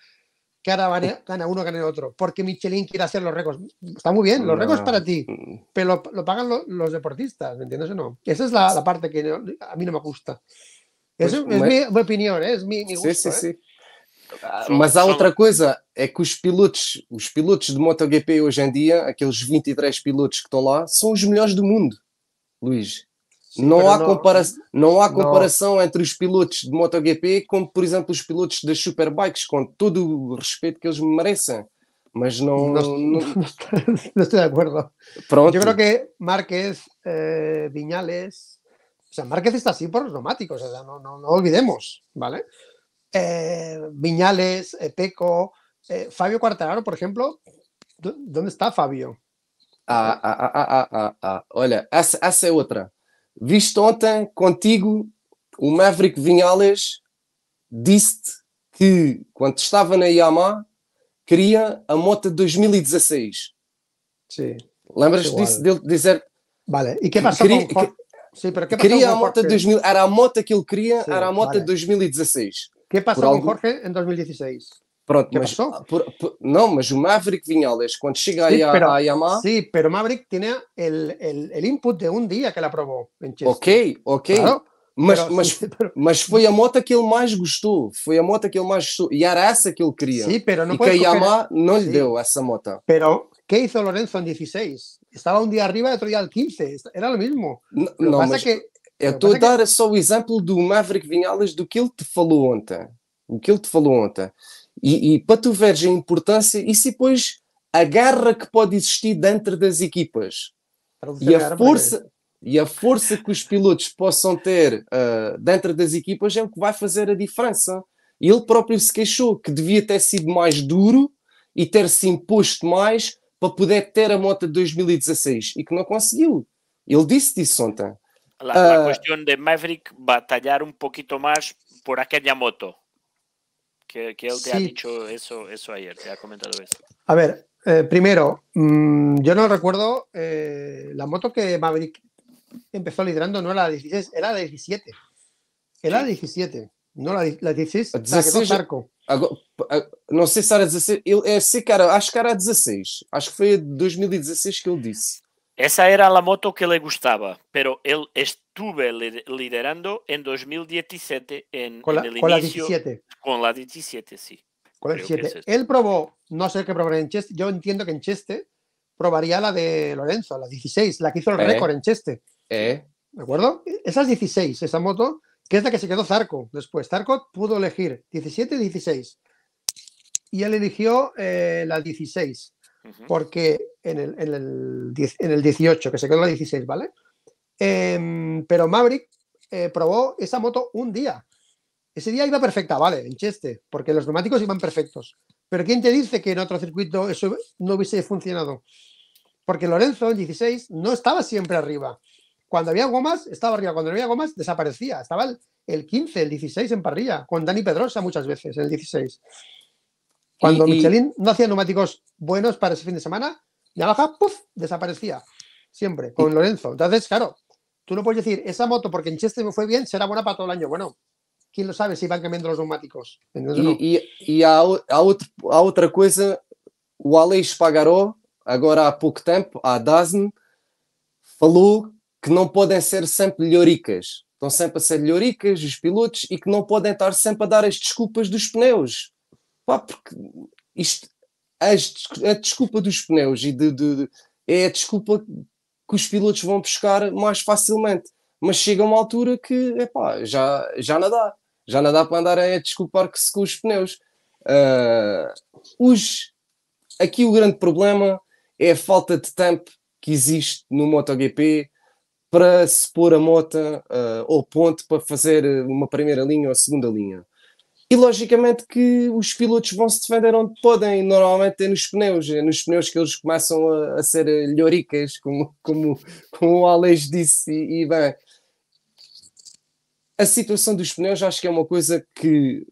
Speaker 3: Que ahora gana uno, gana el otro. Porque Michelin quiere hacer los récords. Está muy bien, los récords para ti. Mm. Pero lo, pagan los deportistas, ¿me entiendes o no? Esa es la, parte que a mí no me gusta. Pues es, mi, opinión, ¿eh? es mi, mi gusto. ¿eh? Mas há outra
Speaker 2: coisa, é que os pilotos, os pilotos de MotoGP hoje em dia, aqueles 23 pilotos que estão lá, são os melhores do mundo, Luís. Sim, não, há não, não há comparação não. entre os pilotos de MotoGP como, por exemplo, os pilotos das Superbikes, com todo o respeito
Speaker 3: que eles merecem.
Speaker 2: Mas não. Não [laughs]
Speaker 3: estou de acordo. Pronto. Eu acho que Márquez, eh, Viñales. O sea, Márquez está assim por os neumáticos, não, sea, não, olvidemos, ¿vale? eh, Viñales, Peco, eh, Fabio Quartararo, por ejemplo. ¿Dónde está Fabio?
Speaker 2: Ah, ah, ah, ah, ah, Olha, essa, essa é outra. Viste ontem contigo o Maverick Vinhales disse que quando estava na Yamaha queria a moto de 2016. Sim. Lembras-te disso? Dele dizer.
Speaker 3: Vale, e que passou queria, com... Sim, que queria a moto de 2000,
Speaker 2: era a moto que ele queria, Sim, era a moto de 2016. Que é passou com Jorge em
Speaker 3: 2016.
Speaker 2: Pronto, mas, não Por, por, mas o Maverick vinha cuando llega sí, ahí a, pero, a, Yamaha.
Speaker 3: Sí, pero Maverick tinha o input de um dia que ele aprovou
Speaker 2: Ok, ok. Claro. Mas, pero, mas, sí, pero... mas foi a moto que ele mais gostou. Foi a moto que ele mais gostou. E era essa que ele queria. Sí, pero no e que a Yamaha coger... não lhe sí. deu essa moto. Pero,
Speaker 3: ¿qué hizo Lorenzo en 16? Estaba un día arriba y otro día al 15. Era lo mismo.
Speaker 2: lo no, pasa mas... que
Speaker 3: eu estou a dar só o exemplo do
Speaker 2: Maverick Vinhales do que ele te falou ontem. O que ele te falou ontem. E, e para tu veres a importância, e e depois a garra que pode existir dentro das equipas.
Speaker 4: E a força...
Speaker 2: e a força que os pilotos possam ter uh, dentro das equipas é o que vai fazer a diferença. Ele próprio se queixou que devia ter sido mais duro e ter se imposto mais para poder ter a moto de 2016 e que não conseguiu. Ele disse disso ontem.
Speaker 1: La, eh. cuestión de Maverick batallar un poquito más por aquella moto. Que, que él te ha dicho eso, eso ayer, te ha comentado eso.
Speaker 3: A ver, eh, primero, mm, yo no recuerdo
Speaker 1: eh,
Speaker 3: la moto que Maverick empezó liderando, no era la 16, era la 17. Era la 17, no la, la 16, 16 la que Marco.
Speaker 2: No sé si era 16, ele, cara, acho que era a 16. Acho que fue 2016 que ele disse.
Speaker 1: Esa era la moto que le gustaba, pero él estuve liderando en 2017 en, con con la 17. Con la 17, sí. Con la 17. él
Speaker 3: probó, no sé qué probó en Cheste, yo entiendo que en Cheste probaría la de Lorenzo, la 16, la que hizo el eh. récord en Cheste. Eh. ¿De acuerdo? E, esas 16, esa moto, que es la que se quedó Zarco después. Zarco pudo elegir 17 y 16. Y él eligió eh, la 16 porque en el, en, el, 18, que se quedó en la 16, ¿vale? Em, pero Maverick eh, probó esa moto un día. Ese día iba perfecta, vale, en Cheste, porque los neumáticos iban perfectos. Pero ¿quién te dice que en otro circuito eso no hubiese funcionado? Porque Lorenzo en 16 no estaba siempre arriba. Cuando había gomas, estaba arriba. Cuando no había gomas, desaparecía. Estaba el, 15, el 16 en parrilla, con Dani Pedrosa muchas veces, en el 16. Cuando y, Michelin no hacía neumáticos buenos para ese fin de semana, Yamaha, puff, desaparecía. Siempre, con Lorenzo. Entonces, claro, tú no puedes decir, esa moto porque en Chester me fue bien, será buena para todo el año. Bueno, quién lo sabe si van cambiando los neumáticos.
Speaker 2: Entonces, y, no. e, e há, outra coisa, o Alex Pagaró, agora há pouco tempo, a Dazn, falou que não podem ser sempre lhoricas. Estão sempre a ser lhoricas os pilotos e que não podem estar sempre a dar as desculpas dos pneus. Pá, porque isto, as, a desculpa dos pneus e de, de, de, é a desculpa que os pilotos vão buscar mais facilmente, mas chega uma altura que pá, já, já não dá, já não dá para andar a desculpar-se com os pneus. Uh, os, aqui o grande problema é a falta de tempo que existe no MotoGP para se pôr a moto uh, ao ponto para fazer uma primeira linha ou segunda linha. E logicamente que os pilotos vão se defender onde podem, normalmente é nos pneus, é nos pneus que eles começam a, a ser lhoricas, como, como, como o Alex disse, e, e bem. A situação dos pneus acho que é uma coisa que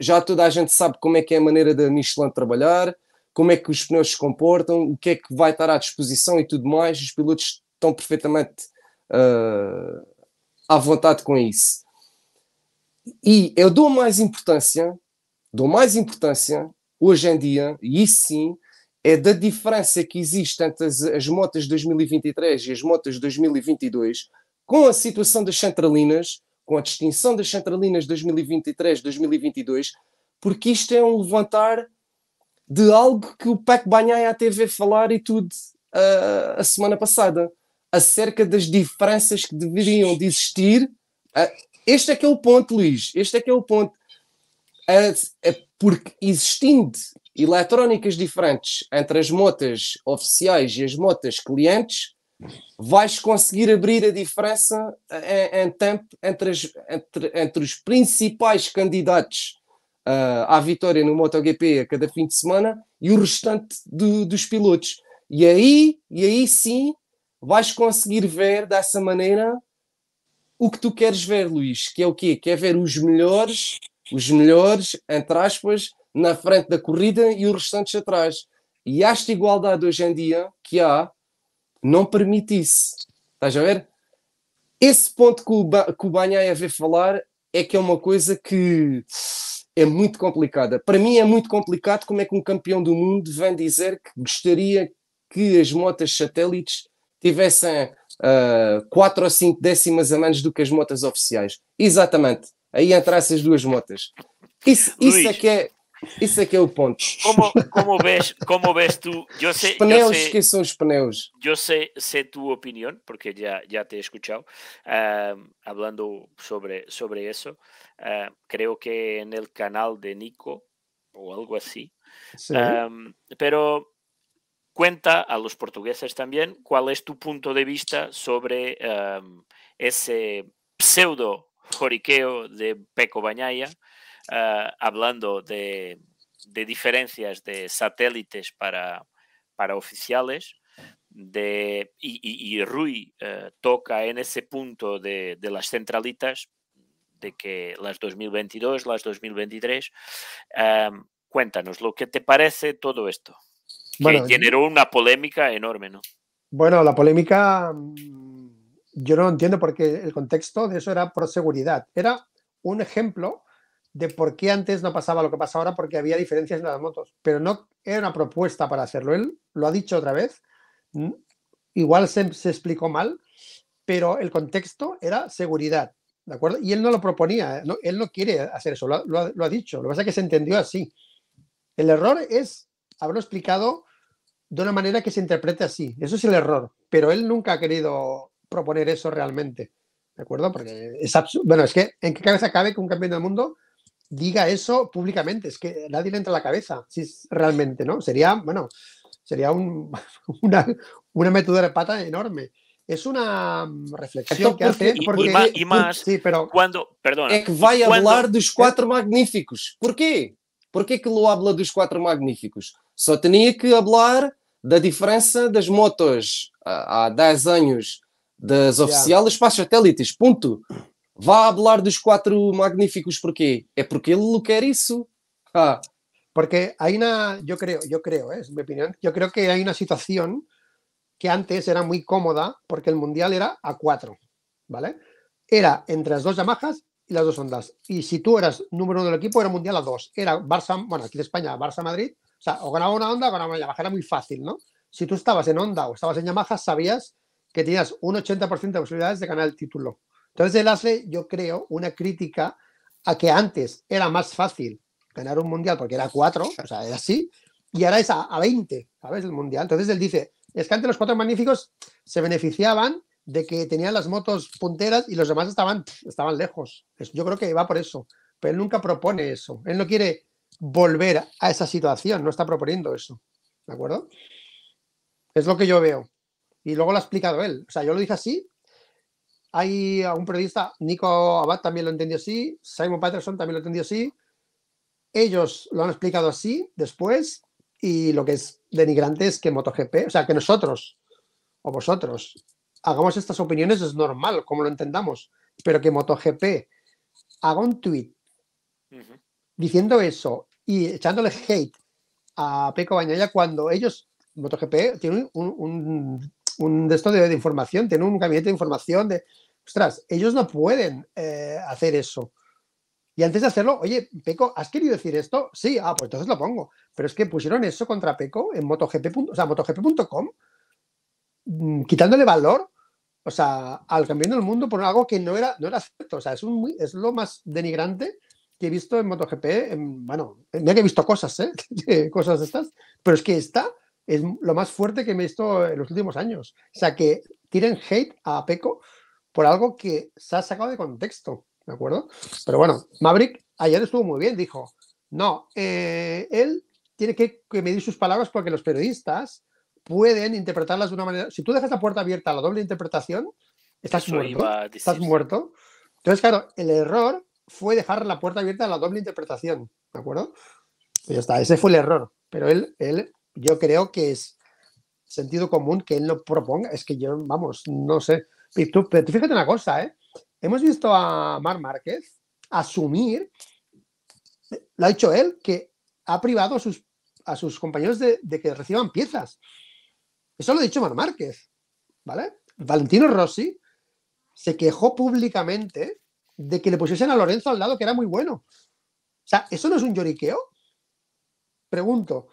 Speaker 2: já toda a gente sabe como é que é a maneira da Michelin trabalhar, como é que os pneus se comportam, o que é que vai estar à disposição e tudo mais. Os pilotos estão perfeitamente uh, à vontade com isso. E eu dou mais importância, dou mais importância hoje em dia, e isso sim, é da diferença que existe entre as, as motas 2023 e as motas 2022, com a situação das centralinas, com a distinção das centralinas 2023-2022, porque isto é um levantar de algo que o Paco Banhaia TV falar e tudo uh, a semana passada, acerca das diferenças que deveriam de existir, uh, este é que é o ponto, Luís. Este é que é o ponto. porque existindo eletrónicas diferentes entre as motas oficiais e as motas clientes, vais conseguir abrir a diferença eh, eh, em, tempo entre, as, entre, entre os principais candidatos uh, à vitória no MotoGP a cada fim de semana e o restante do, dos pilotos. E aí, e aí sim vais conseguir ver dessa maneira o que tu queres ver, Luís, que é o quê? Quer ver os melhores, os melhores, entre aspas, na frente da corrida e os restantes atrás. E esta igualdade hoje em dia que há não permite isso. Estás a ver? Esse ponto que o, ba que o Banhaia veio falar é que é uma coisa que é muito complicada. Para mim é muito complicado como é que um campeão do mundo vem dizer que gostaria que as motas satélites tivessem uh, eh, 4 ou 5 décimas a menos do que as motas oficiais. Exatamente. Aí entre essas duas motas. Isso, isso é que é. Isso é que é o ponto.
Speaker 1: Como, [laughs] como, ves, como vês tu Eu sei, los pneus, que
Speaker 2: são os pneus?
Speaker 1: eu sei sei tua opinião porque já já te he escuchado uh, sobre, sobre isso Uh, que é no canal de Nico ou algo assim mas Um, ehm, pero cuenta a los portugueses también cuál es tu punto de vista sobre em, ese pseudo joriqueo de Peco Bañaya, eh, hablando de, diferencias de satélites para, para oficiales. De, y, Rui eh, toca en ese punto de, las centralitas de que las 2022, las 2023. Em, cuéntanos lo que te parece todo esto generó una polémica enorme, ¿no?
Speaker 3: Bueno, la polémica yo no lo entiendo porque el contexto de eso era por seguridad. Era un ejemplo de por qué antes no pasaba lo que pasa ahora porque había diferencias en las motos, pero no era una propuesta para hacerlo. Él lo ha dicho otra vez, mm, igual se, explicó mal, pero el contexto era seguridad, ¿de acuerdo? Y él no lo proponía, él no quiere hacer eso, lo, lo ha dicho, lo que pasa es que se entendió así. El error es haberlo explicado de una manera que se interprete así. Eso es el error, pero él nunca ha querido proponer eso realmente. ¿De acuerdo? Porque es absurdo. Bueno, es que ¿en qué cabeza cabe que un campeón del mundo diga eso públicamente? Es que nadie le entra la cabeza, si es realmente, ¿no? Sería, bueno, sería un, [laughs] una, una de pata enorme. Es una reflexión que hace. Porque, y, más,
Speaker 1: sí, pero, cuando. Perdona. Es que vaya a hablar de
Speaker 2: los cuatro eh magníficos. ¿Por qué? ¿Por qué que lo habla de los cuatro magníficos? Só tenía que hablar da diferença das motos ah, há 10 anos das oficiais para as satélites, ponto. Vá falar dos quatro
Speaker 3: magníficos porquê? É porque ele quer isso. Ah. Porque aí na. eu creio, eu creio, eh, é minha opinião, eu creio que há uma situação que antes era muito cómoda porque o mundial era a quatro, ¿vale? Era entre as duas Yamahas y las dos Ondas. Y si tú eras número uno del equipo, era mundial a dos. Era Barça, bueno, aquí de España, Barça-Madrid, O sea, o ganaba una onda, o ganaba una Yamaha, era muy fácil, ¿no? Si tú estabas en onda o estabas en Yamaha, sabías que tenías un 80% de posibilidades de ganar el título. Entonces él hace, yo creo, una crítica a que antes era más fácil ganar un mundial porque era 4, o sea, era así, y ahora es a, 20, ¿sabes? El mundial. Entonces él dice, es que antes los cuatro magníficos se beneficiaban de que tenían las motos punteras y los demás estaban, estaban lejos. Yo creo que va por eso. Pero él nunca propone eso. Él no quiere volver a esa situación, no está proponiendo eso. ¿De acuerdo? Es lo que yo veo. Y luego lo ha explicado él. O sea, yo lo dije así. Hay un periodista, Nico Abad también lo entendió así, Simon Patterson también lo entendió así. Ellos lo han explicado así después. Y lo que es denigrante es que MotoGP, o sea, que nosotros o vosotros hagamos estas opiniones es normal, como lo entendamos. Pero que MotoGP haga un tweet diciendo eso y echándole hate a Peco Bañaya cuando ellos, MotoGP, tienen un, un, un de de, información, tienen un gabinete de información de, ostras, ellos no pueden eh, hacer eso. Y antes de hacerlo, oye, Peco, ¿has querido decir esto? Sí, ah, pues entonces lo pongo. Pero es que pusieron eso contra Peco en MotoGP, o sea, MotoGP.com, mm, quitándole valor, o sea, al cambiando el mundo por algo que no era, no era cierto. O sea, es, un muy, es lo más denigrante que he visto en MotoGP, bueno, mira que he visto cosas, ¿eh? [laughs] eh cosas estas, pero es que esta es lo más fuerte que me he visto en los últimos años. O sea, que tienen hate a Peco por algo que se ha sacado de contexto, ¿de acuerdo? Pero bueno, Maverick ayer estuvo muy bien, dijo, no, eh, él tiene que, medir sus palabras porque los periodistas pueden interpretarlas de una manera. Si tú dejas la puerta abierta a la doble interpretación, estás muerto. Estás muerto. Entonces, claro, el error fue dejar la puerta abierta a la doble interpretación, ¿de acuerdo? Y pues ya está, ese fue el error. Pero él, él, yo creo que es sentido común que él no proponga. Es que yo, vamos, no sé. pero tú fíjate una cosa, ¿eh? Hemos visto a Mar Márquez asumir, lo ha hecho él, que ha privado a sus, a sus compañeros de, de que reciban piezas. Eso lo ha dicho Mar Márquez, ¿vale? Valentino Rossi se quejó públicamente de que le pusiesen a Lorenzo al lado, que era muy bueno. O sea, ¿eso no es un lloriqueo? Pregunto.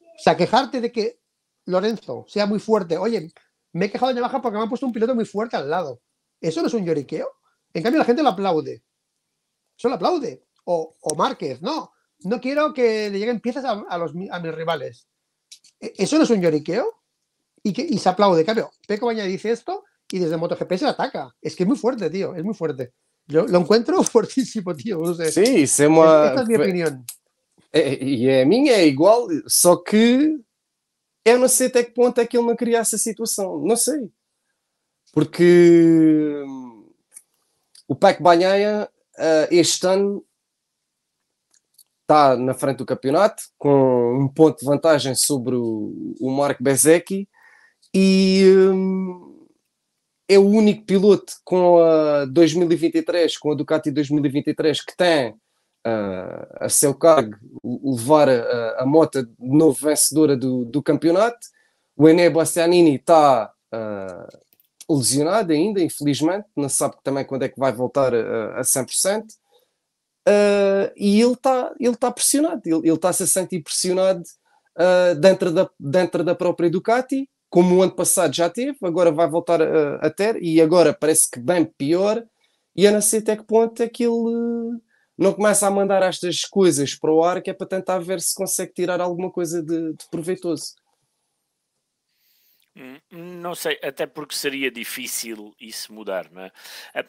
Speaker 3: O sea, quejarte de que Lorenzo sea muy fuerte. Oye, me he quejado de baja porque me han puesto un piloto muy fuerte al lado. ¿Eso no es un lloriqueo? En cambio, la gente lo aplaude. Eso lo aplaude. O, o Márquez, no. No quiero que le lleguen piezas a, los, a mis rivales. E, ¿Eso no es un lloriqueo? Y, que, y se aplaude. cambio, Peco Baña dice esto y desde MotoGP se le ataca. Es que es muy fuerte, tío. Es muy fuerte. Yo lo encuentro [laughs] fuertísimo, tío. No Sim, isso é uma. Esta é a minha opinião.
Speaker 2: É, e a minha é igual, só que eu não sei até que ponto é que ele não queria essa situação. Não sei. Porque hum, o Pac Banhaia eh, este ano está na frente do campeonato com um ponto de vantagem sobre o, o Mark Bezecchi e hum, é o único piloto com a 2023, com a Ducati 2023, que tem uh, a seu cargo levar a, a moto de novo vencedora do, do campeonato. O Ené Bastianini está uh, ah, lesionado ainda, infelizmente, não sabe também quando é que vai voltar a, a 100%. Uh, ah, e ele está ele tá pressionado, ele está se sentindo pressionado uh, dentro, da, dentro da própria Ducati como o ano passado já teve, agora vai voltar a, a ter, e agora parece que bem pior, e eu não sei até que ponto ele eh, não começa a mandar estas coisas para o ar que é para tentar ver se consegue tirar alguma coisa de, de proveitoso.
Speaker 1: Hum, não sei, até porque seria difícil isso mudar, não é? Eh,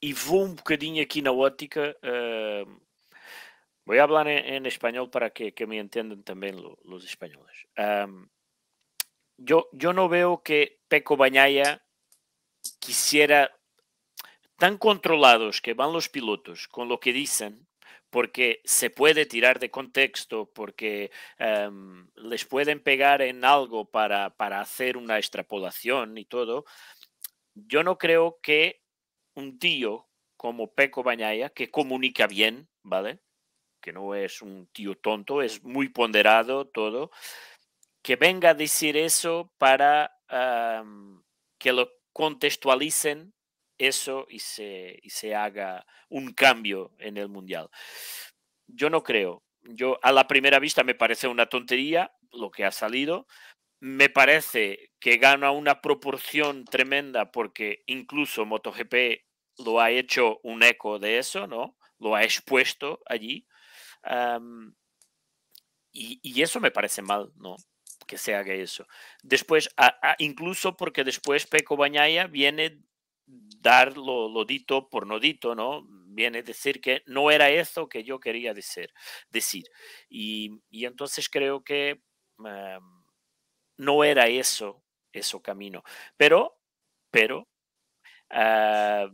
Speaker 1: e vou um bocadinho aqui na ótica. Uh, eh, vou falar em, em espanhol para que, que me entendam também os espanhóis. yo, yo no veo que Peco Bañaya quisiera tan controlados que van los pilotos con lo que dicen, porque se puede tirar de contexto, porque em, les pueden pegar en algo para, para, hacer una extrapolación y todo, yo no creo que un tío como Peco Bañaya, que comunica bien, ¿vale? Que no es un tío tonto, es muy ponderado todo, que venga a decir eso para que lo contextualicen eso y se, haga un cambio en el Mundial. Yo no creo. Yo a la primera vista me parece una tontería lo que ha salido. Me parece que gana una proporción tremenda porque incluso MotoGP lo ha hecho un eco de eso, ¿no? Lo ha expuesto allí. y, y, eso me parece mal, ¿no? que se haga eso. Después, incluso porque después Peco Bañaya viene dar lo, dito por no dito, ¿no? Viene decir que no era eso que yo quería decir. decir. Y, entonces creo que em, no era eso, eso camino. Pero, pero, ah,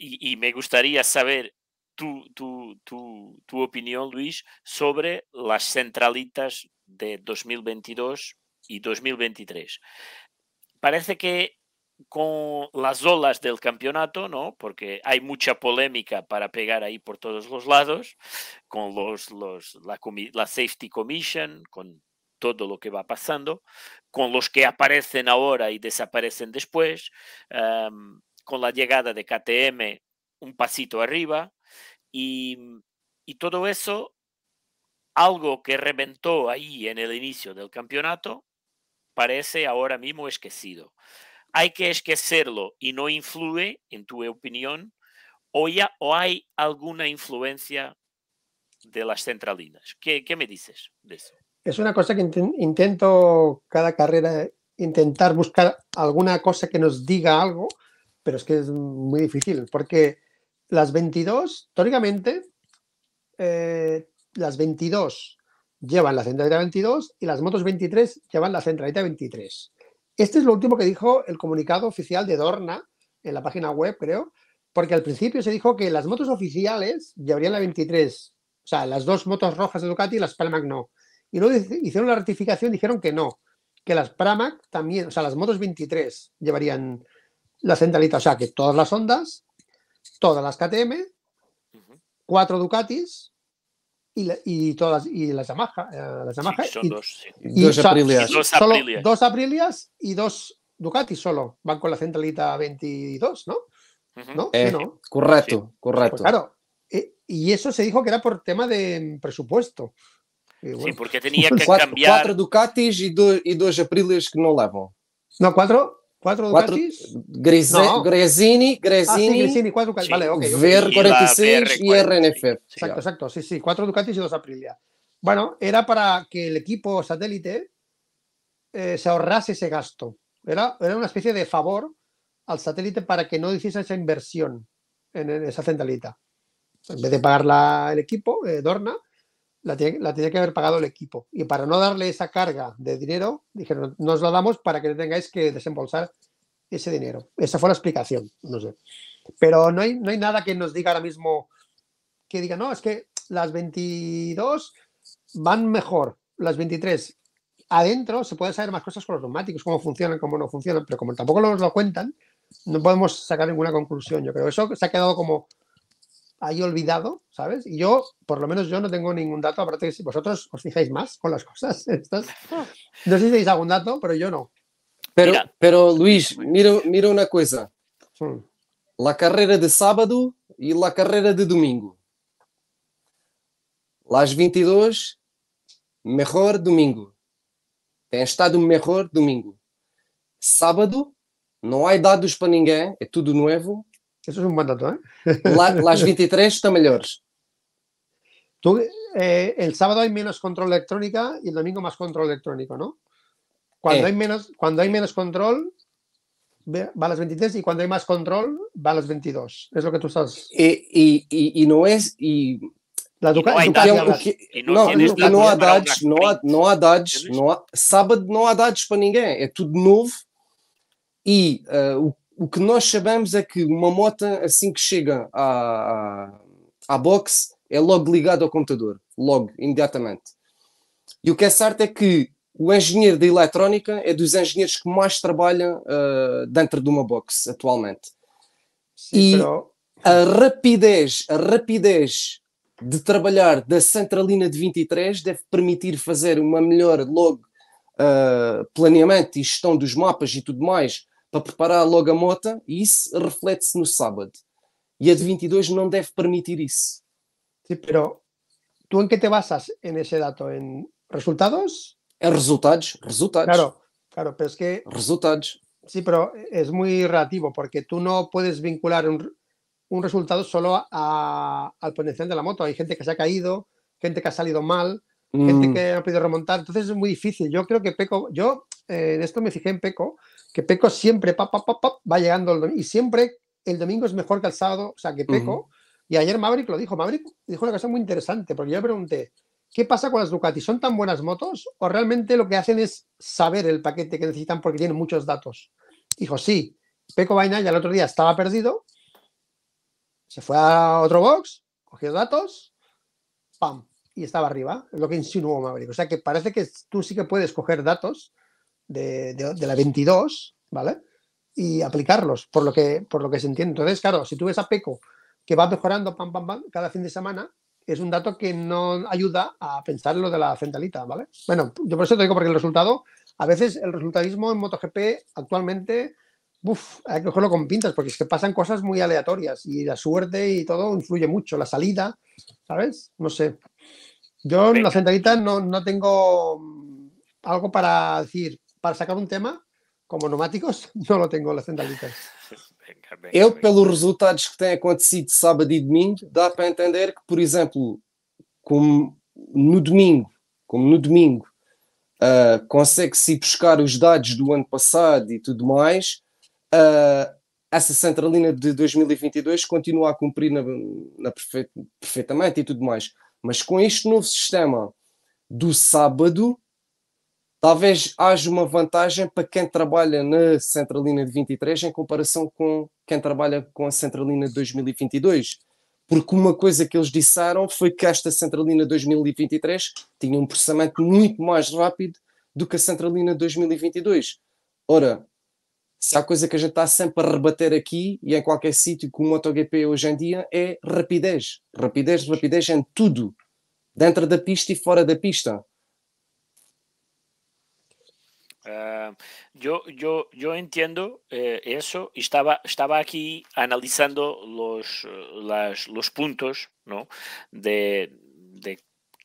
Speaker 1: y, me gustaría saber tu, tu opinión, Luis, sobre las centralitas de 2022 y 2023. Parece que con las olas del campeonato, ¿no? Porque hay mucha polémica para pegar ahí por todos los lados, con los, la, Safety Commission, con todo lo que va pasando, con los que aparecen ahora y desaparecen después, em, con la llegada de KTM un pasito arriba, y, y todo eso algo que reventó ahí en el inicio del campeonato parece ahora mismo esquecido. Hay que esquecerlo y no influye, en tu opinión, o, ya, o hay alguna influencia de las centralinas. ¿Qué, me dices de eso?
Speaker 3: Es una cosa que intento cada carrera, intentar buscar alguna cosa que nos diga algo, pero es que es muy difícil, porque las 22, teóricamente, eh, las 22 llevan la centralita 22 y las motos 23 llevan la centralita 23. Este es lo último que dijo el comunicado oficial de Dorna en la página web, creo, porque al principio se dijo que las motos oficiales llevarían la 23, o sea, las dos motos rojas de Ducati y las Pramac no. Y luego hicieron la y dijeron que no, que las Pramac también, o sea, las motos 23 llevarían la centralita, o sea, que todas las ondas, todas las KTM, cuatro Ducatis y, la, y todas y las Yamaha, eh, las Yamaha son y, dos, sí. dos, Aprilias. Dos, dos abrilias y dos Ducati solo, van con la centralita 22, ¿no? ¿No? Eh, ¿no? Correcto,
Speaker 2: pues correcto. claro,
Speaker 3: eh, y eso se dijo que era por tema de presupuesto. Sí, porque tenía que cuatro, cambiar. Cuatro Ducatis y, dos y dos Aprilias que no levan. No, cuatro, ¿Cuatro Ducatis?
Speaker 4: grisini
Speaker 2: grisini ah, Gresini, Gresini, cuatro, vale, okay, ver VR46
Speaker 3: y, RNF. Exacto, exacto, sí, sí, cuatro Ducatis y dos Aprilia. Bueno, era para que el equipo satélite eh, se ahorrase ese gasto. Era, era una especie de favor al satélite para que no hiciese esa inversión en, esa centralita. En vez de pagarla el equipo, eh, Dorna, la, tenía que haber pagado el equipo. Y para no darle esa carga de dinero, dijeron, nos la damos para que no tengáis que desembolsar ese dinero. Esa fue la explicación, no sé. Pero no hay, no hay nada que nos diga ahora mismo que diga, no, es que las 22 van mejor, las 23. Adentro se pueden saber más cosas con los neumáticos, cómo funcionan, cómo no funcionan, pero como tampoco nos lo cuentan, no podemos sacar ninguna conclusión. Yo creo eso se ha quedado como ahí olvidado, ¿sabes? Y yo, por lo menos yo no tengo ningún dato, aparte que si vosotros os fijáis más con las cosas estas, no sé si tenéis algún dato, pero yo no.
Speaker 2: Pero, pero Luis, mira, mira una cosa. Sí. Hmm. La carrera de sábado y la carrera de domingo. Las 22, mejor domingo. Tem estado melhor domingo. Sábado, não há dados para ninguém, é tudo novo. Eso es un buen dato, ¿eh? las 23 [laughs] están
Speaker 3: mejores. Tú, eh, el sábado hay menos control electrónica y el domingo más control electrónico, ¿no? Cuando, hay, menos, cuando hay menos control, va a las 23 y cuando hay más control, va a las 22. Es lo que tú estás.
Speaker 2: y, y, no es. Y, la no educación. No, no, no hay dados, no no sábado no hay dados para ninguém, Es todo nuevo y eh, o que nós sabemos é que uma moto, assim que chega à, à, box, é logo ligada ao computador, logo, imediatamente. E o que é certo é que o engenheiro da eletrónica é dos engenheiros que mais trabalham uh, ah, dentro de uma box atualmente. Sim, e a rapidez, a rapidez de trabalhar da centralina de 23 deve permitir fazer uma melhor logo uh, planeamento e gestão dos mapas e tudo mais para preparar logo a mota e isso reflete-se no sábado. e a de 22 não deve permitir isso.
Speaker 3: Sí, pero tu en que te basas en ese dato? ¿En resultados? Em
Speaker 2: resultados, resultados. Claro,
Speaker 3: claro, pero es que... Resultados. Sí, pero é muito relativo porque tu não podes vincular um un resultado solo a, a, al potencial de la moto. Hay gente que se ha caído, gente que ha salido mal, mm. gente que ha podido remontar. Entonces es muy difícil. Yo creo que peco... Yo en eh, esto me fijé en Peco, que Peco siempre va llegando y siempre el domingo es mejor que el sábado, o sea, que Peco. Y ayer Maverick lo dijo, Maverick dijo una cosa muy interesante, porque yo le pregunté, ¿qué pasa con las Ducati? ¿Son tan buenas motos o realmente lo que hacen es saber el paquete que necesitan porque tienen muchos datos? Dijo, sí, Peco Vaina ya el otro día estaba perdido, se fue a otro box, cogió datos, ¡pam! Y estaba arriba, lo que insinuó Maverick. O sea que parece que tú sí que puedes coger datos de, la 22, ¿vale? Y aplicarlos, por lo, que, por lo que se entiende. Entonces, claro, si tú ves a Peco que va mejorando pam, pam, pam, cada fin de semana, es un dato que no ayuda a pensar lo de la centralita, ¿vale? Bueno, yo por eso te digo, porque el resultado, a veces el resultadismo en MotoGP actualmente, uff, hay que cogerlo con pintas, porque es que pasan cosas muy aleatorias y la suerte y todo influye mucho, la salida, ¿sabes? No sé. Yo en la centralita no, no tengo algo para decir, para sacar un tema como Nomáticos, [laughs] não lo tenho lá sentadito. Eu,
Speaker 2: pelos resultados que têm acontecido sábado e domingo, dá para entender que, por exemplo, como no domingo, como no domingo, uh, consegue-se buscar os dados do ano passado e tudo mais, uh, essa centralina de 2022 continua a cumprir na, na perfeitamente e tudo mais. Mas com este novo sistema do sábado, Talvez haja uma vantagem para quem trabalha na centralina de 23 em comparação com quem trabalha com a centralina de 2022, porque uma coisa que eles disseram foi que esta centralina 2023 tinha um processamento muito mais rápido do que a centralina 2022. Ora, se há coisa que a gente está sempre a rebater aqui e em qualquer sítio com o MotoGP hoje em dia é rapidez. Rapidez, rapidez em tudo. Dentro da pista e fora da pista.
Speaker 1: Ah, yo, yo, yo entiendo eh, eso. Estaba, estaba aquí analizando los, eh, los puntos ¿no? de,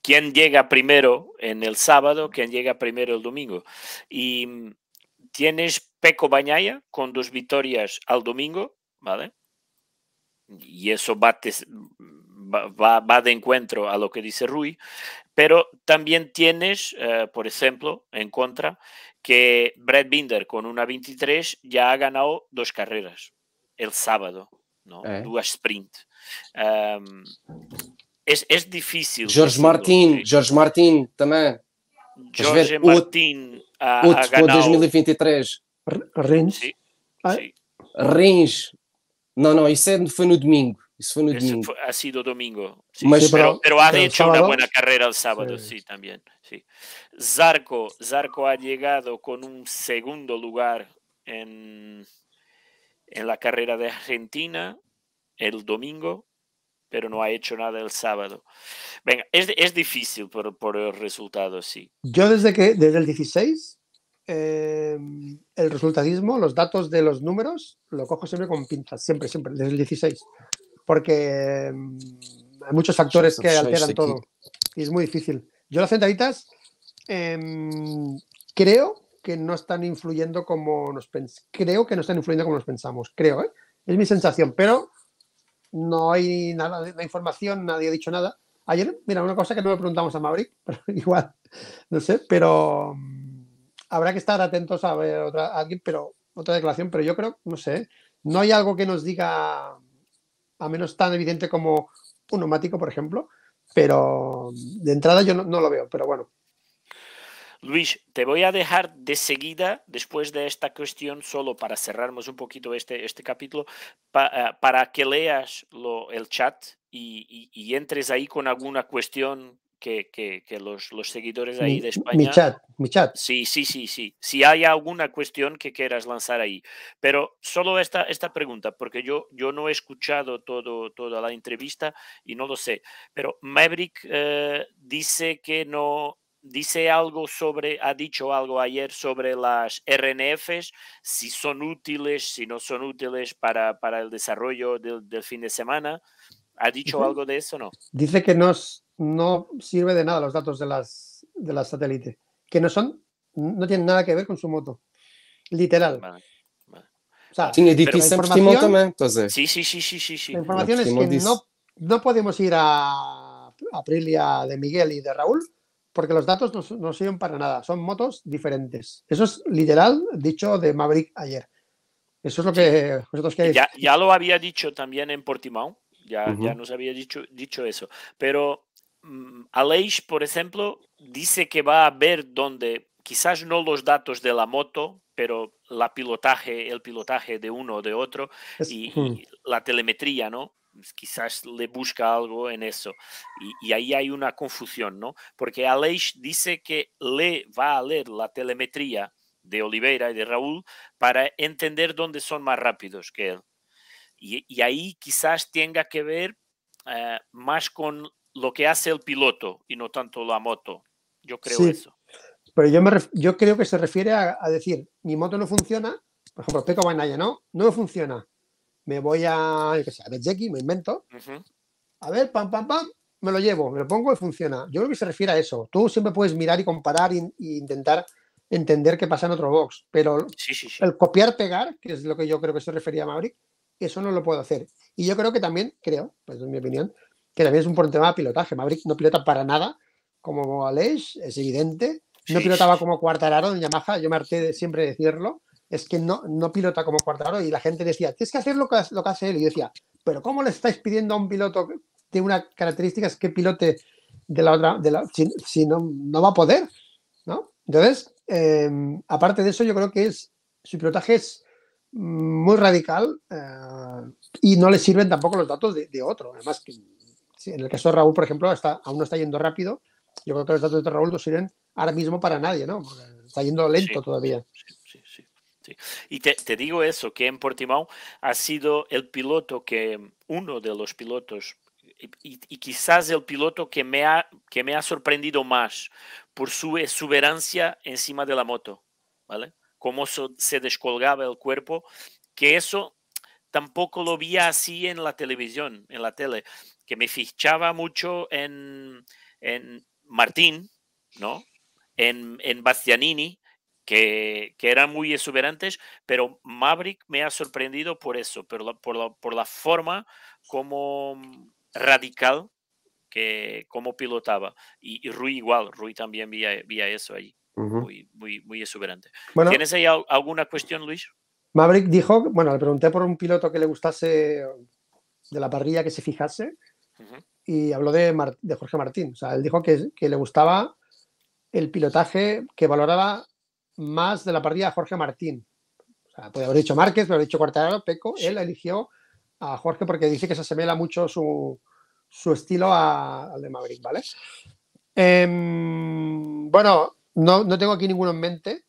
Speaker 1: quién llega primero en el sábado, quién llega primero el domingo. Y mm, tienes Peco Bañaya con dos victorias al domingo, ¿vale? Y eso va, va, de encuentro a lo que dice Rui, pero también tienes, eh, por ejemplo, en contra, que Brad Binder con una 23 ya ha ganado dos carreras el sábado, ¿no? Eh. Duas sprint. Um, es, es, difícil. Jorge Martin,
Speaker 2: que... Jorge Martin também. Jorge Martin
Speaker 1: outro, a, a
Speaker 2: 2023. Rins?
Speaker 1: Sim,
Speaker 2: Rins. Não, não, isso foi no domingo.
Speaker 1: ha sido domingo. pero, ha hecho una buena carrera el sábado, sí, también. Zarco, Zarco ha llegado con un segundo lugar en, la carrera de Argentina el domingo, pero no ha hecho nada el sábado. Venga, es, difícil por, el resultado, sí.
Speaker 3: Yo desde que desde el 16 em, el resultadismo, los datos de los números, lo cojo siempre con pinzas, siempre, siempre, desde el 16 porque mm, hay muchos factores que alteran todo y es muy difícil. Yo las sentaditas em, creo que no están influyendo como nos pensamos. Creo que no están influyendo como nos pensamos, creo, ¿eh? Es mi sensación, pero no hay nada de información, nadie ha dicho nada. Ayer, mira, una cosa que no le preguntamos a Maverick, [laughs] pero igual, no sé, pero mm, habrá que estar atentos a ver otra, alguien, pero otra declaración, pero yo creo, no sé, ¿eh? no hay algo que nos diga a menos tan evidente como un neumático, por ejemplo, pero de entrada yo no, lo veo, pero bueno.
Speaker 1: Luis, te voy a dejar de seguida, después de esta cuestión, solo para cerrarnos un poquito este, este capítulo, eh, para que leas lo, el chat y, entres ahí con alguna cuestión que, que, los, los, seguidores ahí de España. Mi chat, mi chat. Sí, sí, sí, sí. Si hay alguna cuestión que quieras lanzar ahí. Pero solo esta, esta pregunta, porque yo, yo no he escuchado todo, toda la entrevista y no lo sé. Pero Maverick eh, dice que no, dice algo sobre, ha dicho algo ayer sobre las RNFs, si son útiles, si no son útiles para, para el desarrollo del, fin de semana. ¿Ha dicho algo de eso o no?
Speaker 3: Dice que no, no sirve de nada los datos de las, de satélites, que no son, no tienen nada que ver con su moto, literal. O sea, información, Sí,
Speaker 1: sí, sí, sí, sí. La información es que
Speaker 3: no, podemos ir a Aprilia de Miguel y de Raúl porque los datos no, sirven para nada, son motos diferentes. Eso es literal dicho de Maverick ayer. Eso es lo que Ya,
Speaker 1: ya, lo había dicho también en Portimao, ya, nos había dicho, dicho eso. Pero Mm, Aleix, por ejemplo, dice que va a ver dónde, quizás no los datos de la moto, pero la pilotaje, el pilotaje de uno o de otro y, la telemetría, ¿no? Pues quizás le busca algo en eso. Y, ahí hay una confusión, ¿no? Porque Aleix dice que le va a leer la telemetría de Oliveira y de Raúl para entender dónde son más rápidos que él. Y, ahí quizás tenga que ver eh, más con lo que hace el piloto y no tanto la moto. Yo creo eso.
Speaker 3: Pero yo, yo creo que se refiere a, decir, mi moto no funciona, por ejemplo, Peco Banaya, ¿no? No funciona. Me voy a, yo qué sé, a me invento. A ver, pam, pam, pam, me lo llevo, me lo pongo y funciona. Yo creo que se refiere a eso. Tú siempre puedes mirar y comparar e intentar entender qué pasa en otro box, pero el copiar, pegar, que es lo que yo creo que se refería a Maverick, eso no lo puedo hacer. Y yo creo que también, creo, pues es mi opinión, que también es un problema tema de pilotaje. Maverick no pilota para nada, como Aleix, es evidente. No pilotaba como Cuartararo en Yamaha, yo me harté de siempre decirlo. Es que no, no pilota como Cuartararo y la gente decía, tienes que hacer lo que, hace él. Y decía, pero ¿cómo le estáis pidiendo a un piloto de unas características que pilote de la otra, de si, no, va a poder? ¿no? Entonces, em, aparte de eso, yo creo que es, su pilotaje es muy radical eh, y no le sirven tampoco los datos de, de otro. Además, que en el caso de Raúl, por ejemplo, aún no está yendo rápido. Yo creo que los datos de Raúl no sirven ahora mismo para nadie, ¿no? está yendo lento todavía. Sí,
Speaker 1: sí, Y te, digo eso, que en Portimão ha sido el piloto que, uno de los pilotos, y, quizás el piloto que me, ha, que me ha sorprendido más por su exuberancia encima de la moto, ¿vale? Cómo se descolgaba el cuerpo, que eso tampoco lo vi así en la televisión, en la tele que me fichaba mucho en, en Martín, ¿no? En, Bastianini, que, eran muy exuberantes, pero Maverick me ha sorprendido por eso, por la, por la, forma como radical que como pilotaba. Y, Rui igual, Rui también vía, eso ahí, muy, muy, muy, exuberante. ¿Tienes ahí alguna cuestión, Luis?
Speaker 3: Maverick dijo, bueno, le pregunté por un piloto que le gustase de la parrilla que se fijase y habló de, Jorge Martín. O sea, él dijo que, le gustaba el pilotaje que valoraba más de la partida a Jorge Martín. O sea, puede haber dicho Márquez, pero haber dicho Cuartararo, Peco. Él eligió a Jorge porque dice que se asemela mucho su, estilo al de Maverick, ¿vale? Em, bueno, no, tengo aquí ninguno en mente,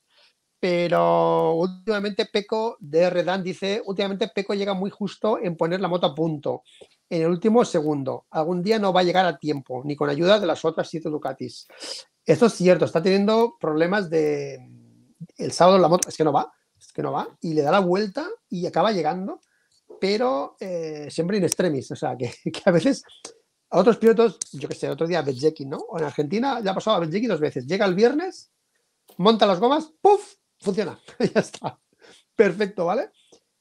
Speaker 3: pero últimamente Peco de Redán dice, últimamente Peco llega muy justo en poner la moto a punto en el último segundo. Algún día no va a llegar a tiempo, ni con ayuda de las otras siete Ducatis. Esto es cierto, está teniendo problemas de... El sábado la moto es que no va, es que no va, y le da la vuelta y acaba llegando, pero eh, siempre en extremis, o sea, [laughs] que, a veces a otros pilotos, yo que sé, otro día Bezjeki, ¿no? O en Argentina ya ha pasado a dos veces, llega el viernes, monta las gomas, ¡puf! Funciona, [laughs] ya está, perfecto, ¿vale?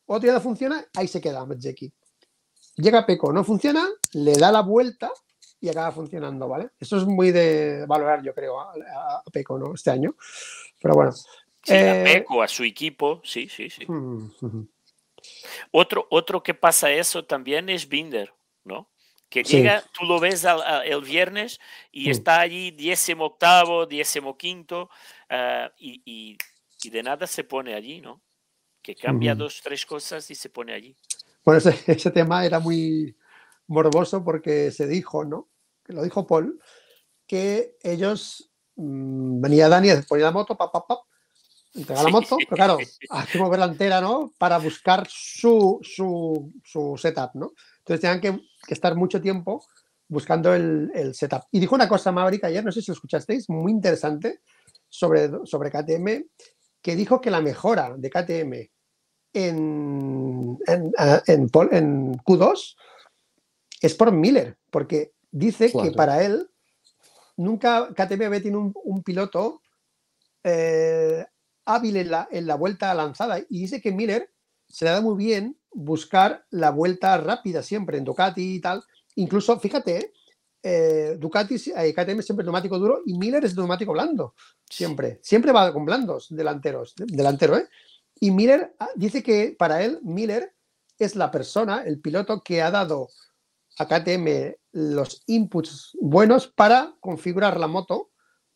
Speaker 3: Otro día no funciona, ahí se queda Bezjeki llega Peco, no funciona, le da la vuelta y acaba funcionando, ¿vale? Eso es muy de valorar, yo creo, a, ¿no? Este año. Pero bueno. a
Speaker 1: eh, Peco, a su equipo, sí, sí, sí. otro, otro que pasa eso también es Binder, ¿no? que llega, tú lo ves el viernes y mm. está allí 18, octavo, uh, y, y, de nada se pone allí, ¿no? Que cambia dos, tres cosas y se pone allí.
Speaker 3: Bueno, [laughs] ese, tema era muy morboso porque se dijo, ¿no? Que lo dijo Paul, que ellos mm, venía Daniel ponía la moto, pap, entrega la moto, pero claro, hace la entera, ¿no? Para buscar su, setup, ¿no? Entonces tenían que, estar mucho tiempo buscando el, setup. Y dijo una cosa Mábrica, ayer, no sé si lo escuchasteis, muy interesante sobre, sobre KTM, que dijo que la mejora de KTM en, en, ah, Q2 es por Miller, porque dice que para él nunca KTM tiene un, piloto eh, hábil en la, en la vuelta lanzada y dice que Miller se le da muy bien buscar la vuelta rápida siempre en Ducati y tal. Incluso, fíjate, eh, Ducati, eh, KTM siempre neumático duro y Miller es neumático blando, siempre. Siempre va con blandos delanteros, delantero, ¿eh? Y Miller ah, dice que para él, Miller es la persona, el piloto que ha dado a KTM los inputs buenos para configurar la moto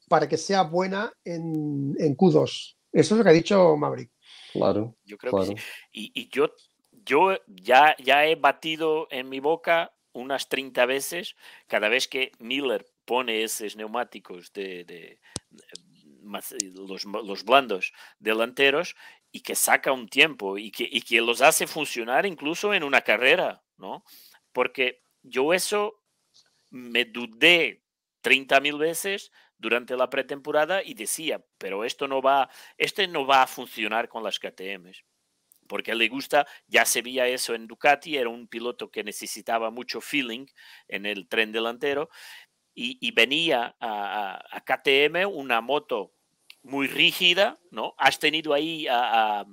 Speaker 3: para que sea buena en, en Q2. Eso es lo que ha dicho Maverick.
Speaker 1: Claro. Yo creo que sí. Y, yo, yo ya, ya he batido en mi boca unas 30 veces cada vez que Miller pone esos neumáticos de, eh, los, los, blandos delanteros y que saca un tiempo y que, que los hace funcionar incluso en una carrera, ¿no? Porque yo eso me dudé 30.000 mil veces durante la pretemporada y decía, pero esto no va, este no va a funcionar con las KTMs. Porque le gusta, ya se veía eso en Ducati, era un piloto que necesitaba mucho feeling en el tren delantero y, venía a KTM una moto muy rígida, ¿no? Has tenido ahí a, a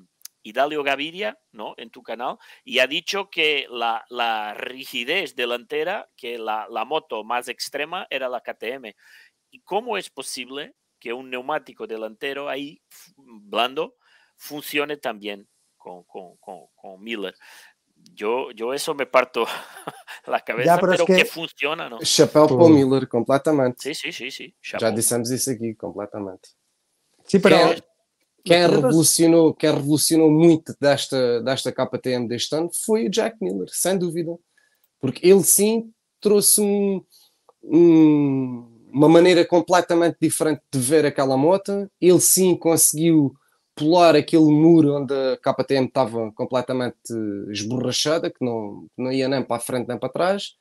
Speaker 1: Gaviria, ¿no? En tu canal, y ha dicho que la, la rigidez delantera, que la, la, moto más extrema era la KTM. ¿Y cómo es posible que un neumático delantero ahí, blando, funcione también con, con, con, con Miller? Yo, yo eso me parto [laughs] la cabeza pero que, funciona, ¿no? Chapéu para
Speaker 2: mm. Miller, completamente.
Speaker 1: Sí, sí, sí, sí. Ya
Speaker 2: decimos eso aquí, completamente. Sim, para quem,
Speaker 1: quem, revolucionou,
Speaker 2: quem revolucionou muito desta, desta KTM deste ano foi o Jack Miller, sem dúvida. Porque ele sim trouxe um, um, uma maneira completamente diferente de ver aquela moto. Ele sim conseguiu pular aquele muro onde a KTM estava completamente esborrachada, que não, não ia nem para a frente nem para trás.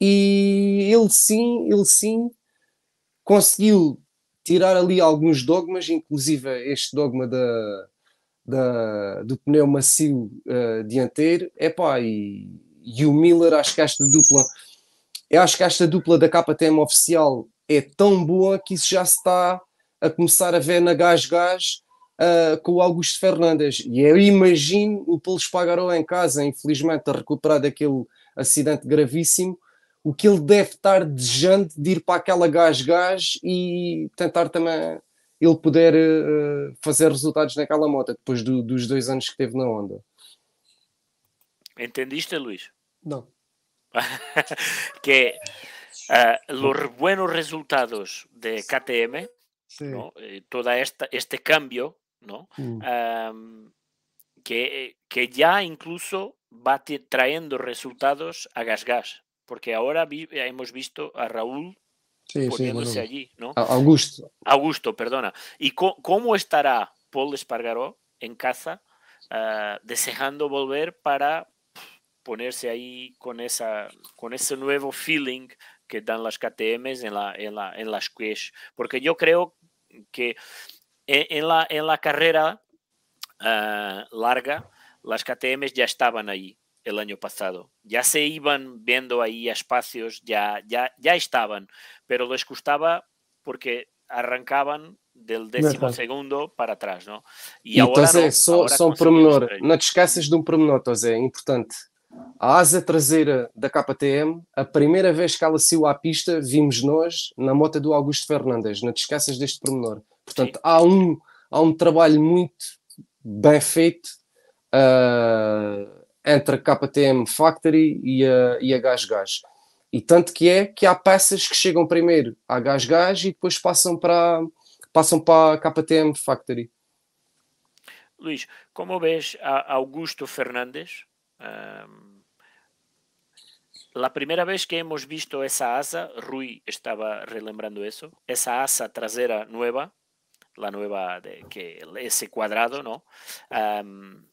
Speaker 2: E ele sim, ele sim conseguiu tirar ali alguns dogmas, inclusive este dogma da, da do pneu macio uh, dianteiro. Epá, e, e o Miller, acho que esta dupla, eu acho que esta dupla da KTM oficial é tão boa que isso já se está a começar a ver na Gás Gás uh, com o Augusto Fernandes. E eu imagino o Paulo Espargaró em casa, infelizmente, a recuperar daquele acidente gravíssimo, o que ele deve estar desejando de ir para aquela gás-gás e tentar também ele poder uh, fazer resultados naquela moto depois do, dos dois anos que teve na Honda.
Speaker 1: Entendiste, Luís? Não. [laughs] que uh, los buenos resultados de KTM, sí. ¿no? Eh, toda esta este cambio, ¿no? Mm. Um, que, que ya incluso va trayendo resultados a gas porque ahora eh, hemos visto a Raúl
Speaker 4: poniéndose allí, ¿no? Augusto.
Speaker 1: Augusto, perdona. ¿Y cómo estará Paul Espargaró en casa ah, deseando volver para ponerse ahí con, esa, con ese nuevo feeling que dan las KTMs en, la, en, la, en las squish? Porque yo creo que e-, en, la, en la carrera ah, larga las KTMs ya estaban ahí el año pasado. Ya se iban viendo ahí a espacios, ya, ya, ya estaban, pero les costaba porque arrancaban del décimo segundo para atrás, ¿no? Y, y ahora José, no, só, um pormenor, ver.
Speaker 2: não te esqueças de um pormenor, José, é importante. A asa traseira da KTM, a primeira vez que ela saiu à pista, vimos nós na moto do Augusto Fernandes, não te esqueças deste pormenor. Portanto, há um, há um trabalho muito bem feito uh, entre a KTM Factory e a, e a Gás Gás. E tanto que é que há peças que chegam primeiro à Gás Gás e depois passam para, passam para a KTM Factory.
Speaker 1: Luís, como vês a Augusto Fernandes? Um, a primeira vez que hemos visto essa asa, Rui estava relembrando isso, essa asa traseira nova, la nueva de que ese cuadrado, ¿no? Um,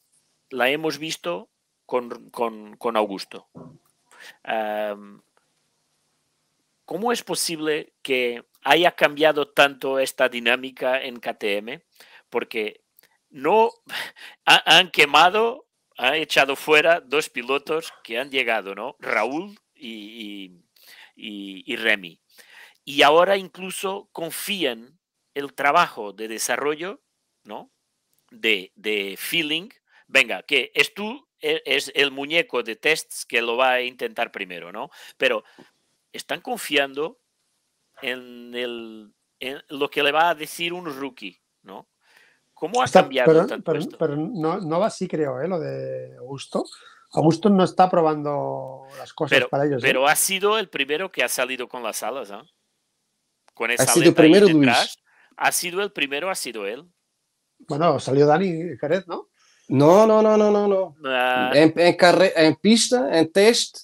Speaker 1: la hemos visto con, con, Augusto. ¿Cómo es posible que haya cambiado tanto esta dinámica en KTM? Porque no [laughs] han quemado, han echado fuera dos pilotos que han llegado, ¿no? Raúl y, y Remy. Y ahora incluso confían el trabajo de desarrollo, ¿no? de feeling. Venga, que es tú, e, es el muñeco de tests que lo va a intentar primero, ¿no? Pero están confiando en, el, lo que le va a decir un rookie, ¿no? ¿Cómo ha cambiado
Speaker 3: pero, no, va así, creo, ¿eh? lo de Augusto. Augusto no está probando las cosas pero, para ellos. ¿eh? Pero
Speaker 1: ha sido el primero que ha salido con las alas, ¿no? ¿ah? Con esa ha sido primero, Luis. Ha sido el primero, ha sido él.
Speaker 3: Bueno, salió Dani Jerez, ¿no? No, no, no, no, no.
Speaker 1: Ah. en,
Speaker 2: pista, en test.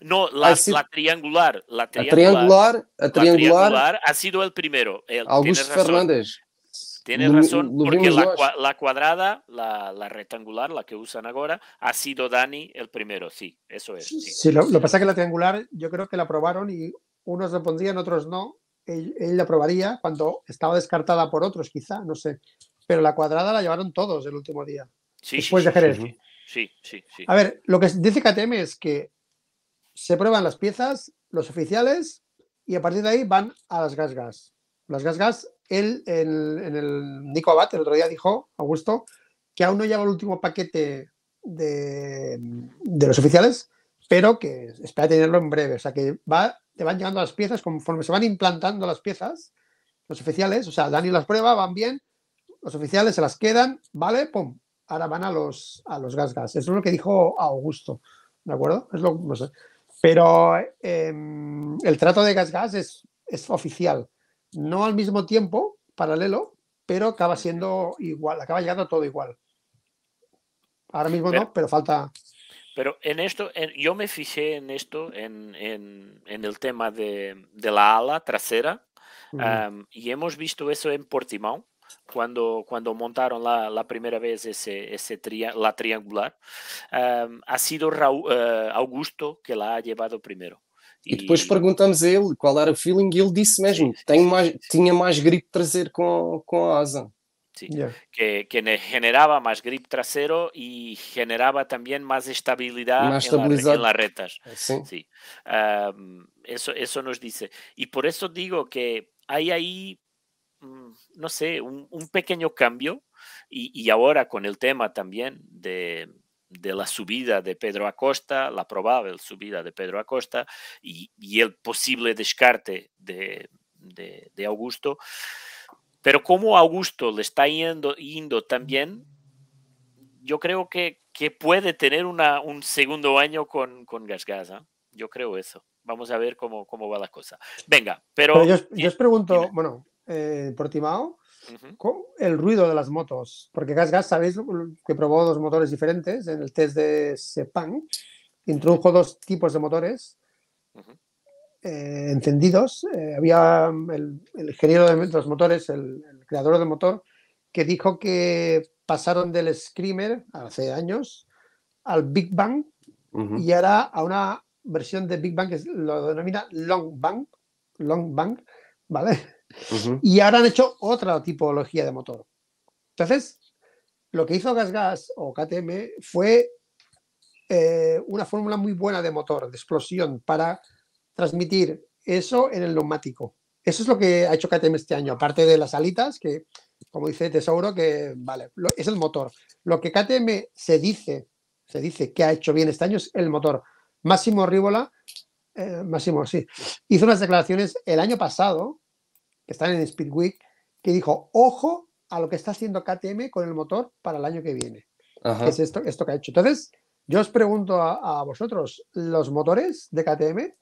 Speaker 1: No, la, triangular, la, triangular, la triangular. ha sido el primero. Augusto Fernández. Tienes razón, porque la, cuadrada, la, rectangular, la que usan ahora, ha sido Dani el primero, sí, eso es.
Speaker 3: Sí, lo, que pasa es que la triangular yo creo que la probaron y unos respondían, otros no. Él, él la probaría cuando estaba descartada por otros, quizá, no sé. Pero la cuadrada la llevaron todos el último día.
Speaker 1: Sí, después sí, de Sí, A
Speaker 3: ver, lo que dice KTM es que se prueban las piezas, los oficiales, y a partir de ahí van a las gasgas Las gasgas, él en el Nico Abad el otro día dijo, Augusto, que aún no llega el último paquete de, de los oficiales, pero que espera tenerlo en breve. O sea, que va, te van llegando las piezas conforme se van implantando las piezas, los oficiales, o sea, Dani las prueba, van bien, los oficiales se las quedan, ¿vale? ¡Pum! ahora van a los, a los gas gas. Eso es lo que dijo Augusto, ¿de acuerdo? Es lo, Pero em, el trato de gas gas es, es oficial, no al mismo tiempo, paralelo, pero acaba siendo igual, acaba llegando todo igual. Ahora mismo no, pero falta.
Speaker 1: Pero en esto, yo me fijé en esto, en, el tema de, la ala trasera, y hemos visto eso en Portimão. quando, quando montaram lá a primeira vez esse, esse tria triangular, um, ha sido Raul, uh, eh, Augusto que lá ha levado primeiro.
Speaker 2: E, depois perguntamos a ele qual era o feeling e ele disse mesmo que mais, tinha mais gripe traseiro com, com a asa.
Speaker 1: Yeah. Que, que, generaba mais grip traseiro e generava também mais estabilidade em en, la, las retas. Eh, sim, Sí. Um, nos disse. e por isso digo que há aí no sé, un, pequeño cambio y, ahora con el tema también de, la subida de Pedro Acosta, la probable subida de Pedro Acosta y, el posible descarte de, de, Augusto. Pero como Augusto le está yendo, también, yo creo que, que puede tener un segundo año con, con Gasgasa. ¿ah? Yo creo eso. Vamos a ver cómo, cómo va la cosa. Venga, pero... yo,
Speaker 3: os, pregunto, bueno, eh, Portimao, con el ruido de las motos, porque Gas Gas, sabéis que probó dos motores diferentes en el test de Sepang, introdujo dos tipos de motores eh, encendidos. Eh, había mm, el, ingeniero de, los motores, el, creador del motor, que dijo que pasaron del Screamer hace años al Big Bang y ahora a una versión de Big Bang que lo denomina Long Bang, Long Bang, ¿vale? Y ahora han hecho otra tipología de motor. Entonces, lo que hizo Gas Gas o KTM fue eh, una fórmula muy buena de motor, de explosión, para transmitir eso en el neumático. Eso es lo que ha hecho KTM este año, aparte de las alitas, que como dice Tesoro que vale, es el motor. Lo que KTM se dice, se dice que ha hecho bien este año es el motor. Máximo Rívola, eh, Máximo, sí, hizo unas declaraciones el año pasado están en Speedweek, que dijo, ojo a lo que está haciendo KTM con el motor para el año que viene. es esto, que ha hecho. Entonces, yo os pregunto a, vosotros, ¿los motores de KTM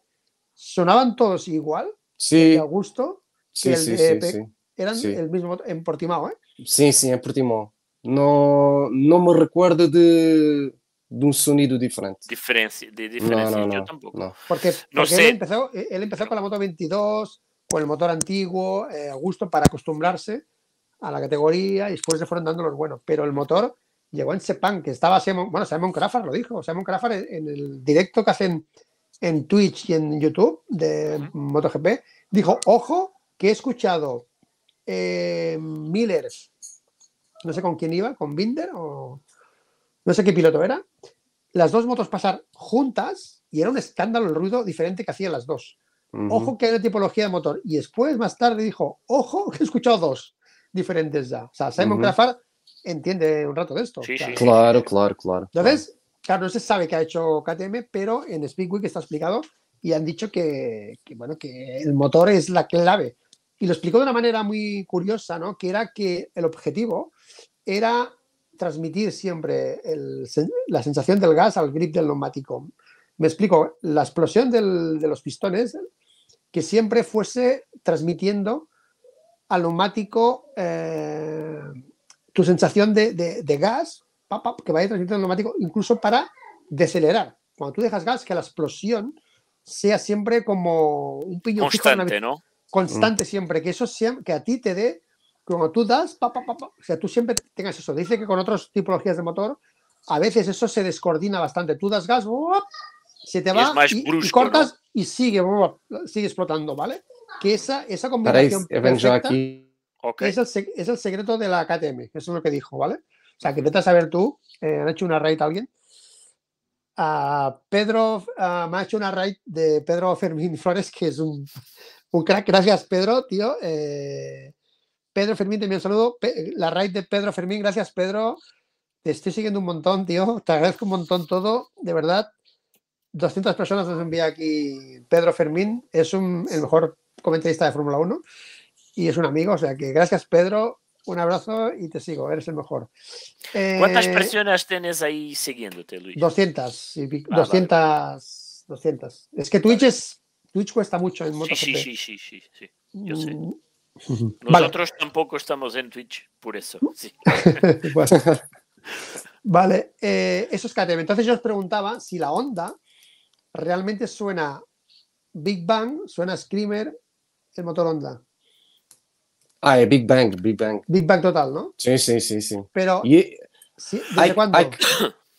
Speaker 3: sonaban todos igual? Sí. a gusto. Sí, sí, el sí, Eran el mismo en Portimao, ¿eh?
Speaker 2: Sí, sí, en Portimao. No, no me recuerdo de, un sonido diferente.
Speaker 3: Diferencia,
Speaker 1: de
Speaker 2: diferencia, yo tampoco. Porque, porque
Speaker 3: él empezó con la moto 22, con el motor antiguo, Augusto, eh, a gusto, para acostumbrarse a la categoría y después se fueron dando los buenos. Pero el motor llegó en Sepan, que estaba Simon, bueno, Simon Crawford lo dijo, Simon Crawford en, el directo que hacen en Twitch y en YouTube de MotoGP, dijo, ojo, que he escuchado eh, Millers, Miller, no sé con quién iba, con Binder o no sé qué piloto era, las dos motos pasar juntas y era un escándalo el ruido diferente que hacían las dos. Ojo que hay una tipología de motor. Y después, más tarde, dijo, ojo [laughs] que he escuchado dos diferentes ya. O sea, Simon Graffard entiende un rato de esto. claro.
Speaker 2: claro, claro,
Speaker 3: Entonces, claro, no se sabe qué ha hecho KTM, pero en Speedweek está explicado y han dicho que, bueno, que el motor es la clave. Y lo explicó de una manera muy curiosa, ¿no? Que era que el objetivo era transmitir siempre la sensación del gas al grip del neumático. Me explico, la explosión de los pistones que siempre fuese transmitiendo al neumático eh, tu sensación de, de, gas, que vaya transmitiendo al neumático, incluso para decelerar. Cuando tú dejas gas, que la explosión sea siempre como un piñón constante,
Speaker 1: ¿no? Constante
Speaker 3: siempre, que eso siempre, que a ti te dé, cuando tú das, o sea, tú siempre tengas eso. Dice que con otras tipologías de motor, a veces eso se descoordina bastante. Tú das gas, se te va y, cortas y sigue, sigue explotando, ¿vale? Que esa, esa combinación Es, el, es el secreto de la KTM, eso es lo que dijo, ¿vale? O sea, que vete a saber tú, eh, han hecho una raid a alguien. a ah, Pedro, ah, me ha hecho una raid de Pedro Fermín Flores, que es un, un crack. Gracias, Pedro, tío. Eh, Pedro Fermín, te mando un saludo. la raid de Pedro Fermín, gracias, Pedro. Te estoy siguiendo un montón, tío. Te agradezco un montón todo, de verdad. 200 personas nos envía aquí Pedro Fermín, es un, el mejor comentarista de Fórmula 1 y es un amigo, o sea que gracias Pedro, un abrazo y
Speaker 1: te sigo, eres el mejor. Eh, ¿Cuántas personas tienes ahí siguiéndote, Luis? 200,
Speaker 3: 200, 200. Es que Twitch es, Twitch cuesta mucho en MotoGP. Sí, sí, sí, sí, sí, yo sé. Mm.
Speaker 1: [laughs] Nosotros tampoco estamos en Twitch, por eso.
Speaker 3: [laughs] vale, eh, eso es KTM. Entonces yo os preguntaba si la onda realmente suena Big Bang, suena Screamer, el motor Honda.
Speaker 2: Ah, eh, Big Bang, Big Bang. Big Bang total, ¿no? Sí, sí, sí, sí. Pero, e- hay, cuándo?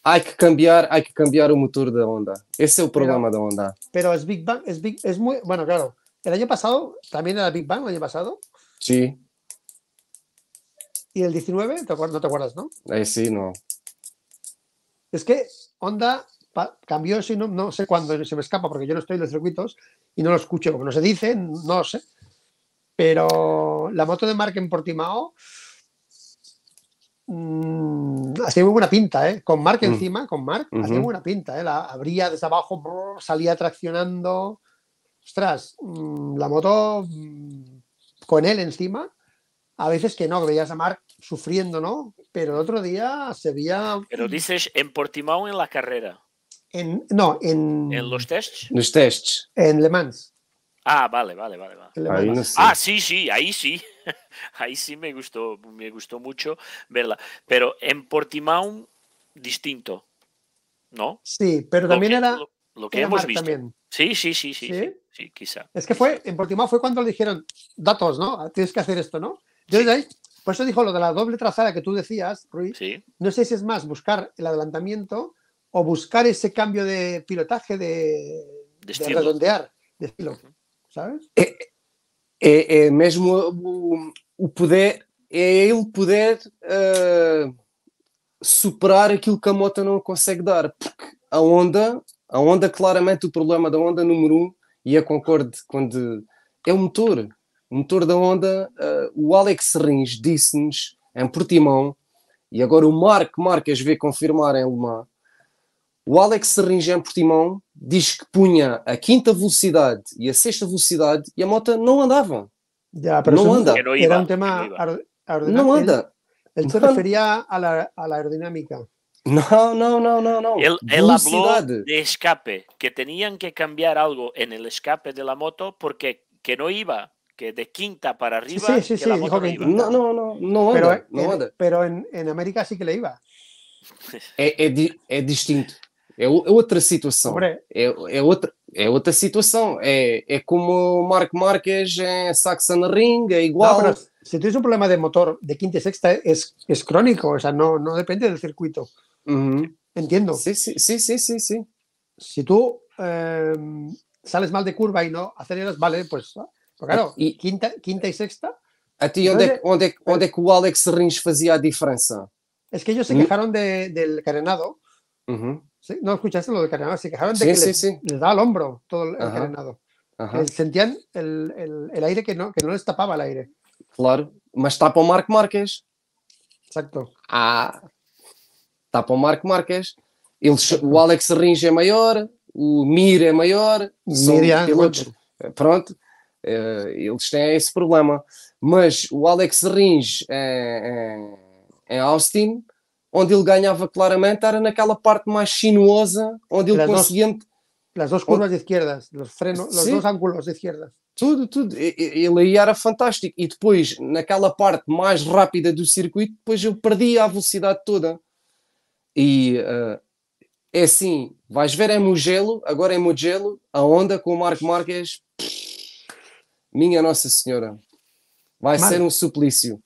Speaker 2: Hay, que cambiar, hay que cambiar un motor de Honda. Ese es el problema de Honda.
Speaker 3: Pero es Big Bang, es, es muy... Bueno, claro, el año pasado, ¿también era Big Bang el año pasado? Sí. ¿Y el 19? no te acuerdas, no? Eh, sí, no. Es que Honda cambió eso y no, sé cuándo se me escapa porque yo no estoy en los circuitos y no lo escucho, como no se dice, no lo sé. Pero la moto de Mark en Portimao mm, hacía muy buena pinta, ¿eh? Con Mark mm. encima, con Mark, hacía muy buena pinta, ¿eh? La abría desde abajo, salía traccionando. Ostras, mm, la moto con él encima, a veces que no, veías a Mark sufriendo, ¿no? Pero el otro día se veía...
Speaker 1: Pero dices en Portimao en la carrera.
Speaker 3: En, no, en... ¿En los tests? tests. En Le Mans.
Speaker 1: Ah, vale, vale, vale. Ah, sí, sí, ahí sí. [laughs] Ahí sí me gustó, me gustó mucho verla. Pero en Portimao, distinto, ¿no?
Speaker 3: Sí, pero también era... Lo, que hemos visto. También.
Speaker 1: Sí, sí, sí, sí, sí, quizá. Es que
Speaker 3: fue, en Portimao fue cuando le dijeron, datos, ¿no? Tienes que hacer esto, ¿no? Yo por eso dijo lo de la doble trazada que tú decías, Rui. Sí. No sé si es más buscar el adelantamiento o buscar ese cambio de pilotaje, de, de, de redondear, de estilo, sabes?
Speaker 2: É, mesmo o, poder, é ele poder superar aquilo que a moto não consegue dar, porque a Honda, a onda claramente o problema da Honda número um, e eu concordo quando é o motor, o motor da Honda, uh, o Alex Rins disse-nos em Portimão, e agora o Mark Marques vê confirmar em Le Mans, o Alex Serringem Portimão diz que punha a quinta velocidade e a sexta velocidade e
Speaker 3: a moto não andava. Não pero anda. era um tema aerodinâmico. Não anda. Ele se referia a aerodinâmica. a não, não, não. no, no,
Speaker 1: de escape, que tinham que cambiar algo no escape de la moto porque que não ia que de quinta para arriba. Sí, sí, que sí,
Speaker 2: no, no, no, no, no anda. Pero, no anda.
Speaker 3: pero en, en, América sí que le iba.
Speaker 2: es, es, es distinto. É, é outra situação. É, é, outra, é outra situação. É, é como Mark Marquez em Saxon Ring, é
Speaker 3: igual. No, si tienes um problema de motor de quinta e sexta, é é crónico, ou seja, não não depende do circuito. Entendo. Sim sim sim sim sim. sí, sí, sí. eh, sales mal de curva e não aceleras, vale, pues. Ah, claro, E quinta, quinta e sexta.
Speaker 2: ¿A ti onde onde é que Alex Rins a diferença?
Speaker 3: Es que eles se hum? quejaram de, del carenado. Uh ¿Sí? ¿No escuchaste lo del carenado? Se quejaron de sí, que sí, les, sí. les, da al hombro todo el Ajá. carenado. Ajá. Sentían el, el, el, aire que no, que no les tapaba el aire.
Speaker 2: Claro, mas tapa o Marco Marques. Exacto. Ah, tapa o Marco Marques. Eles, o Alex Rins é maior, o Mir é maior, Miriam, é pilotos. Eh, pronto, eh, eles têm esse problema. Mas o Alex Rins em, é, é, é Austin onde ele ganhava claramente era naquela parte mais sinuosa,
Speaker 3: onde ele conseguia. as duas curvas de esquerdas, os frenos, os dois ângulos de esquerdas.
Speaker 2: Tudo, tudo. Ele aí era fantástico. E depois, naquela parte mais rápida do circuito, depois eu perdia a velocidade toda. E uh, é assim, vais ver em é Mugello, agora em é Mugello, a onda com o Marco Marques, minha Nossa Senhora, vai ser um suplício.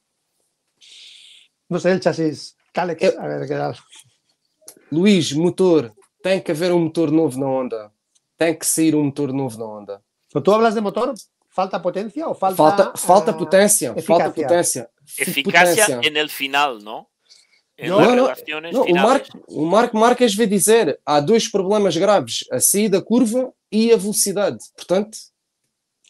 Speaker 3: Não sei, o chassis Calex. É Eu... Luís, motor. Tem que
Speaker 2: haver um motor novo na Honda. Tem que sair um motor novo na Honda. tu hablas de motor,
Speaker 1: falta potência ou falta falta, eh,
Speaker 2: falta uh, potência falta potência eficácia
Speaker 1: en el final não
Speaker 2: não, não, não o, Marco, o Marco Marques dizer há dois
Speaker 3: problemas graves a saída curva e a velocidade portanto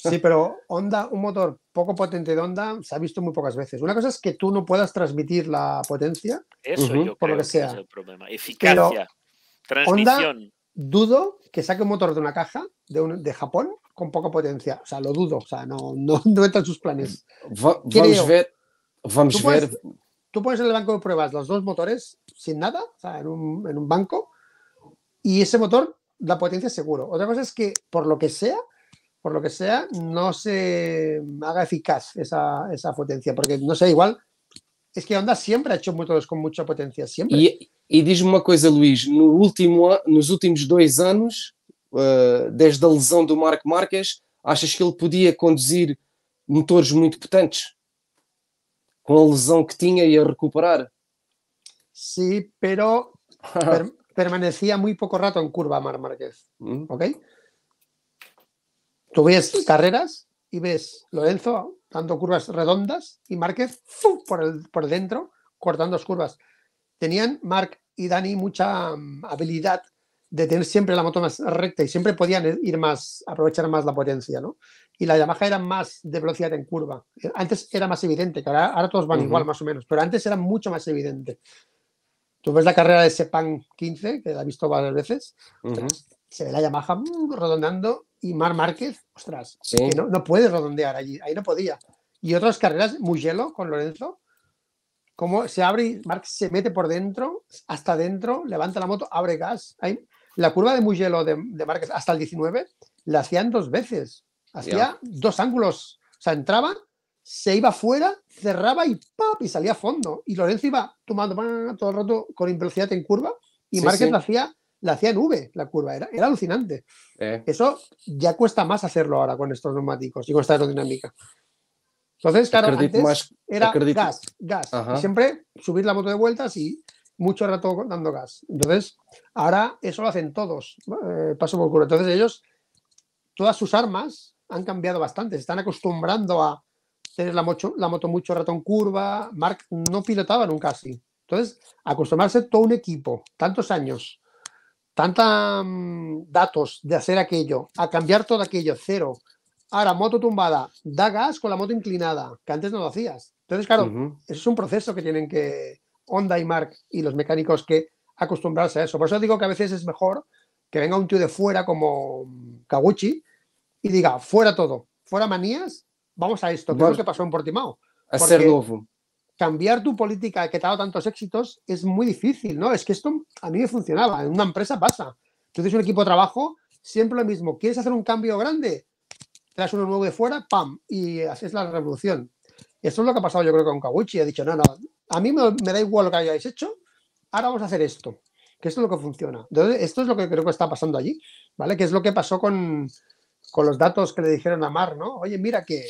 Speaker 3: Sí, [laughs] pero onda un motor poco potente de Honda se ha visto muy pocas veces. Una cosa es que tú no puedas transmitir la potencia. Eso yo por creo lo que, sea. es el
Speaker 1: problema. Eficacia,
Speaker 3: transmisión. dudo que saque un motor de una caja de, de Japón con poca potencia. O sea, lo dudo. O sea, no, no, [laughs] sus planes. vamos ver.
Speaker 2: Vamos ¿Tú ver.
Speaker 3: tú pones en el banco de pruebas los dos motores sin nada, o sea, en un, en un banco, y ese motor la potencia seguro. Otra cosa es que, por lo que sea, por lo que sea, no se haga eficaz esa, esa potencia, porque no sé, igual es que Honda siempre ha hecho motores com muita potência, sempre.
Speaker 2: E, diz-me uma coisa, Luís, no último, nos últimos dois anos, uh, desde a lesão do Marco Marques, achas que ele podia conduzir motores muito potentes? Com a lesão que tinha e a
Speaker 3: recuperar? Sim, sí, pero per, [laughs] permanecia muito pouco rato em curva, Marco Marquez, ¿ok? Tú ves carreras y ves Lorenzo dando curvas redondas y Márquez por, el, por dentro cortando las curvas. Tenían Mark y Dani mucha mm, habilidad de tener siempre la moto más recta y siempre podían ir más, aprovechar más la potencia, Y la Yamaha era más de velocidad en curva. Antes era más evidente, que ahora, ahora todos van igual más o menos, pero antes era mucho más evidente. Tú ves la carrera de Sepang 15, que la he visto varias veces, se ve la Yamaha mm, redondando y Mar Márquez, ostras, que no, no puede redondear allí, ahí no podía. Y otras carreras, Mugello con Lorenzo, como se abre y Marx se mete por dentro, hasta dentro, levanta la moto, abre gas. la curva de Mugello de, de Márquez hasta el 19 la hacían dos veces, hacía dos ángulos, o sea, entraba, se iba fuera, cerraba y ¡pap! salía a fondo. Y Lorenzo iba tomando todo el rato con velocidad en curva y Márquez la hacía la hacía en V la curva, era, era alucinante. Eh. Eso ya cuesta más hacerlo ahora con estos neumáticos y con esta aerodinámica. Entonces, claro, era gas, gas. Siempre subir la moto de vueltas y mucho rato dando gas. Entonces, ahora eso lo hacen todos, eh, paso por curva, Entonces, ellos, todas sus armas han cambiado bastante, se están acostumbrando a tener la, la moto mucho rato en curva. Mark no pilotaba nunca así. Entonces, acostumbrarse todo un equipo, tantos años, tanta mm, datos de hacer aquello, a cambiar todo aquello, cero. Ahora, moto tumbada, da gas con la moto inclinada, que antes no lo hacías. Entonces, claro, eso es un proceso que tienen que Honda y Mark y los mecánicos que acostumbrarse a eso. Por eso digo que a veces es mejor que venga un tío de fuera como mm, Kaguchi y diga, fuera todo, fuera manías, vamos a esto, que es lo que pasó en Portimao. A cambiar tu política que te ha dado tantos éxitos es muy difícil, ¿no? Es que esto a mí me funcionaba, en una empresa pasa. Entonces un equipo de trabajo, siempre lo mismo. ¿Quieres hacer un cambio grande? Traes uno nuevo de fuera, ¡pam! Y haces la revolución. esto es lo que ha pasado yo creo con Kawuchi. ha dicho, no, no, a mí me, da igual lo que hayáis hecho, ahora vamos a hacer esto, que esto es lo que funciona. Entonces, esto es lo que creo que está pasando allí, ¿vale? Que es lo que pasó con, con los datos que le dijeron a Mar, ¿no? Oye, mira que,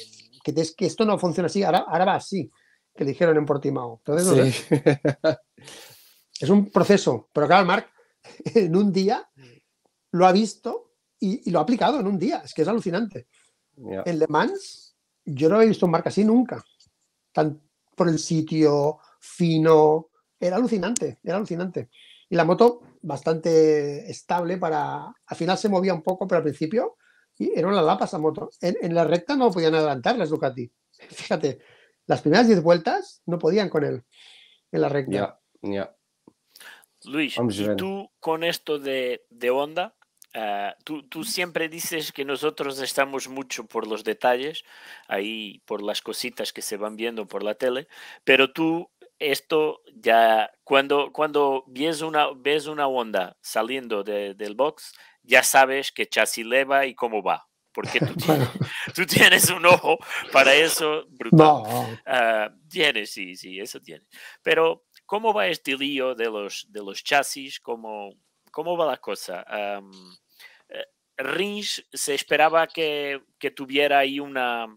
Speaker 3: es, que esto no funciona así, ahora, ahora va así que dijeron en Portimao. Entonces, [laughs] es un proceso. Pero claro, Marc, [laughs] en un día lo ha visto y, lo ha aplicado en un día. Es que es alucinante. En Le Mans, yo no había visto un Marc así nunca. Tan por el sitio, fino. Era alucinante, era alucinante. Y la moto bastante estable para. Al final se movía un poco, pero al principio y era una lapa esa moto. En, en la recta no podían adelantar las Ducati. [laughs] Fíjate, las primeras 10 vueltas no podían con él en la recta.
Speaker 1: Luis, tú con esto de, onda, eh, tú, siempre dices que nosotros estamos mucho por los detalles, ahí por las cositas que se van viendo por la tele, pero tú esto ya, cuando, cuando ves, una, ves una saliendo del box, ya sabes qué chasis leva y cómo va, porque [laughs] tú tienes, un ojo para eso brutal. No. Ah, tienes, sí, sí, eso tiene. Pero, ¿cómo va este lío de los, de los chasis? ¿Cómo, cómo va la cosa? Eh, se esperaba que, tuviera ahí una,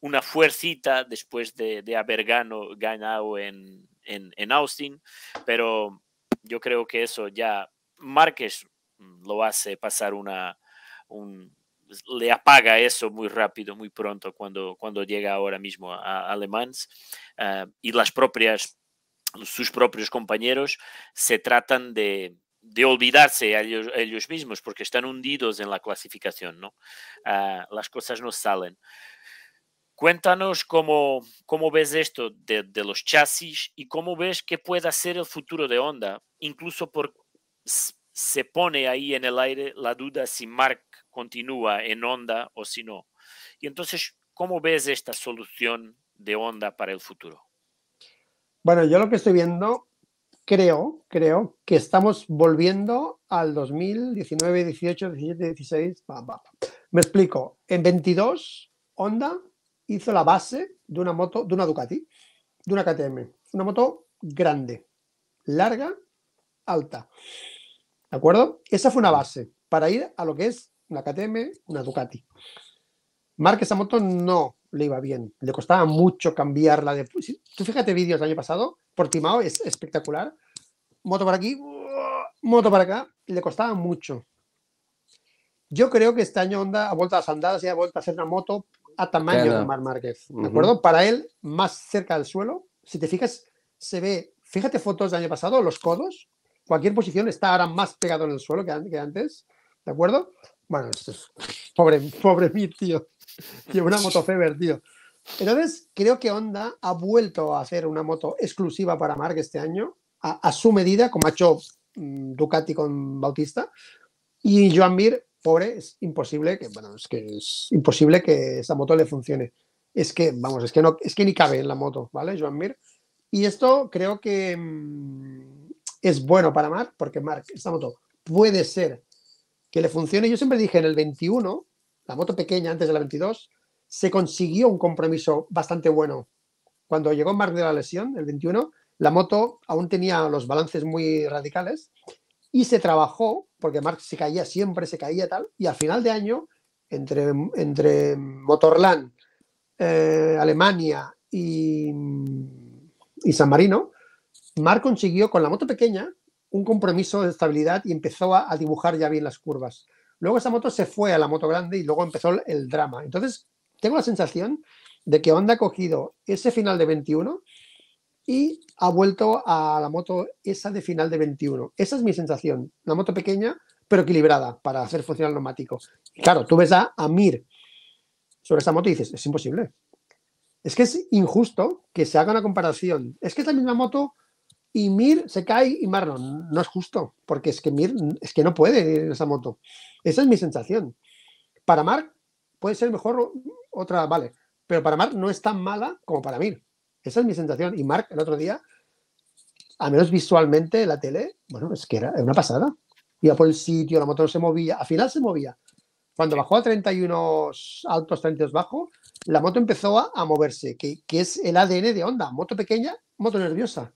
Speaker 1: una fuercita después de, haber ganado en, en, en, Austin, pero yo creo que eso ya Márquez lo hace pasar una, un, le apaga eso muy rápido, muy pronto cuando, cuando llega ahora mismo a, a eh, y las propias, sus propios compañeros se tratan de, de olvidarse a ellos, mismos porque están hundidos en la clasificación, ¿no? Eh, las cosas no salen. Cuéntanos cómo, cómo ves esto de, los chasis y cómo ves que puede ser el futuro de Honda, incluso por se pone ahí en el aire la duda si Mark continúa en onda o si no. Y entonces, ¿cómo ves esta solución de onda para el futuro?
Speaker 3: Bueno, yo lo que estoy viendo, creo, creo que estamos volviendo al 2019, 18, 17, 16. Me explico. En 22, Honda hizo la base de una moto, de una Ducati, de una KTM. Una moto grande, larga, alta. ¿De acuerdo? Esa fue una base para ir a lo que es una KTM, una Ducati. Márquez a moto no le iba bien, le costaba mucho cambiarla. De... Tú fíjate vídeos del año pasado, por Timao es espectacular. Moto para aquí, moto para acá, le costaba mucho. Yo creo que este año Honda ha vuelto a las andadas y ha vuelto a hacer una moto a tamaño de Mar Márquez. ¿De acuerdo? Para él, más cerca del suelo, si te fijas, se ve, fíjate fotos del año pasado, los codos, cualquier posición está ahora más pegado en el suelo que, antes, ¿de acuerdo? Bueno, esto [laughs] pobre, pobre mí, tío. Tiene una moto Fever, tío. Entonces, creo que Honda ha vuelto a hacer una moto exclusiva para Marc este año, a, su medida, como ha hecho mm, Ducati con Bautista. Y Joan Mir, pobre, es imposible que, bueno, es que es imposible que esa moto le funcione. Es que, vamos, es que no, es que ni cabe en la moto, ¿vale? Joan Mir. Y esto creo que mm, es bueno para Mark porque Marc, esta moto puede ser que le funcione. Yo siempre dije, en el 21, la moto pequeña antes de la 22, se consiguió un compromiso bastante bueno. Cuando llegó Mark de la lesión, el 21, la moto aún tenía los balances muy radicales y se trabajó, porque Mark se caía siempre, se caía tal, y al final de año, entre, entre Motorland, eh, Alemania y, y San Marino, Marc consiguió con la moto pequeña un compromiso de estabilidad y empezó a, dibujar ya bien las curvas. Luego esa moto se fue a la moto grande y luego empezó el, drama. Entonces, tengo la sensación de que Honda ha cogido ese final de 21 y ha vuelto a la moto esa de final de 21. Esa es mi sensación. Una moto pequeña, pero equilibrada para hacer funcionar el neumático. claro, tú ves a, a Mir sobre esa moto y dices, es imposible. Es que es injusto que se haga una comparación. Es que es la misma moto y Mir se cae y Marlon. No es justo, porque es que Mir es que no puede ir en esa moto. Esa es mi sensación. Para Mark puede ser mejor otra, vale, pero para Mark no es tan mala como para Mir. Esa es mi sensación. Y Mark el otro día, al menos visualmente, la tele, bueno, es que era una pasada. Iba por el sitio, la moto no se movía, al final se movía. Cuando bajó a 31 altos, 32 bajos, la moto empezó a, moverse, que, que, es el ADN de onda Moto pequeña, moto nerviosa.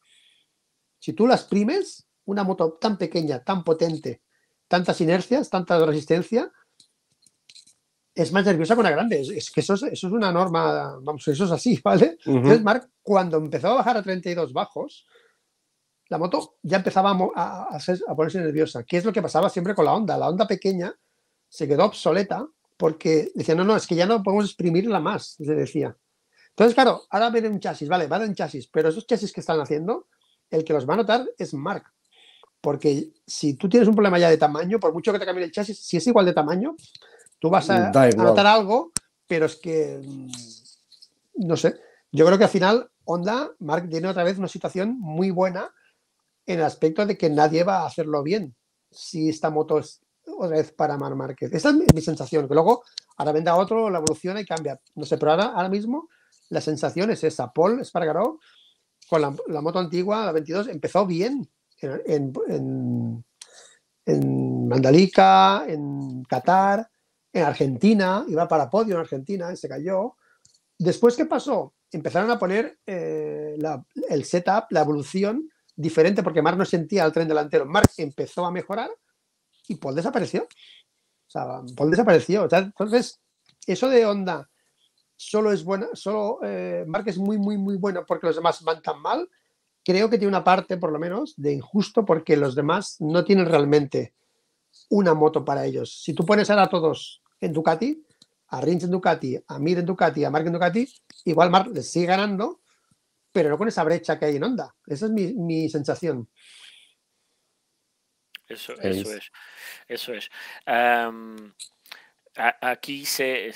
Speaker 3: Si tú las primes, una moto tan pequeña, tan potente, tantas inercias, tanta resistencia, es más nerviosa que una grande. Es, que eso es, una norma, vamos, eso es así, [laughs] ¿vale? Entonces, Mark, cuando empezó a bajar a 32 bajos, la moto ya empezaba a, ponerse nerviosa. ¿Qué es lo que pasaba siempre con la onda? La onda pequeña se quedó obsoleta porque decía, no, no, es que ya no podemos exprimirla más, le decía. Entonces, claro, ahora viene un chasis, vale, van a un chasis, pero esos chasis que están haciendo el que los va a notar es Mark. Porque si tú tienes un problema ya de tamaño, por mucho que te cambie el chasis, si es igual de tamaño, tú vas a, notar algo, pero es que, mm, no sé, yo creo que al final Honda, Mark tiene otra vez una situación muy buena en el aspecto de que nadie va a hacerlo bien si esta moto es otra vez para Mar Márquez. Esa es mi sensación, que luego ahora venda otro, la evoluciona y cambia. No sé, pero ahora, mismo la sensación es esa. Paul Espargaró con la, moto antigua, la 22, empezó bien en, en, en, en Qatar, en Argentina, iba para podio en Argentina, se cayó. Después, ¿qué pasó? Empezaron a poner eh, el setup, la evolución diferente, porque Marc no sentía el tren delantero. Marc empezó a mejorar y Paul desapareció. O sea, Paul desapareció. entonces, eso de onda solo es buena, solo eh, Mark es muy, muy, muy bueno porque los demás van tan mal, creo que tiene una parte, por lo menos, de injusto porque los demás no tienen realmente una moto para ellos. Si tú pones ahora a todos en Ducati, a Rins en Ducati, a Mir en Ducati, a Mark en Ducati, igual Mark les sigue ganando, pero no con esa brecha que hay en onda. Esa es mi, sensación.
Speaker 1: Eso, es, eso es. aquí se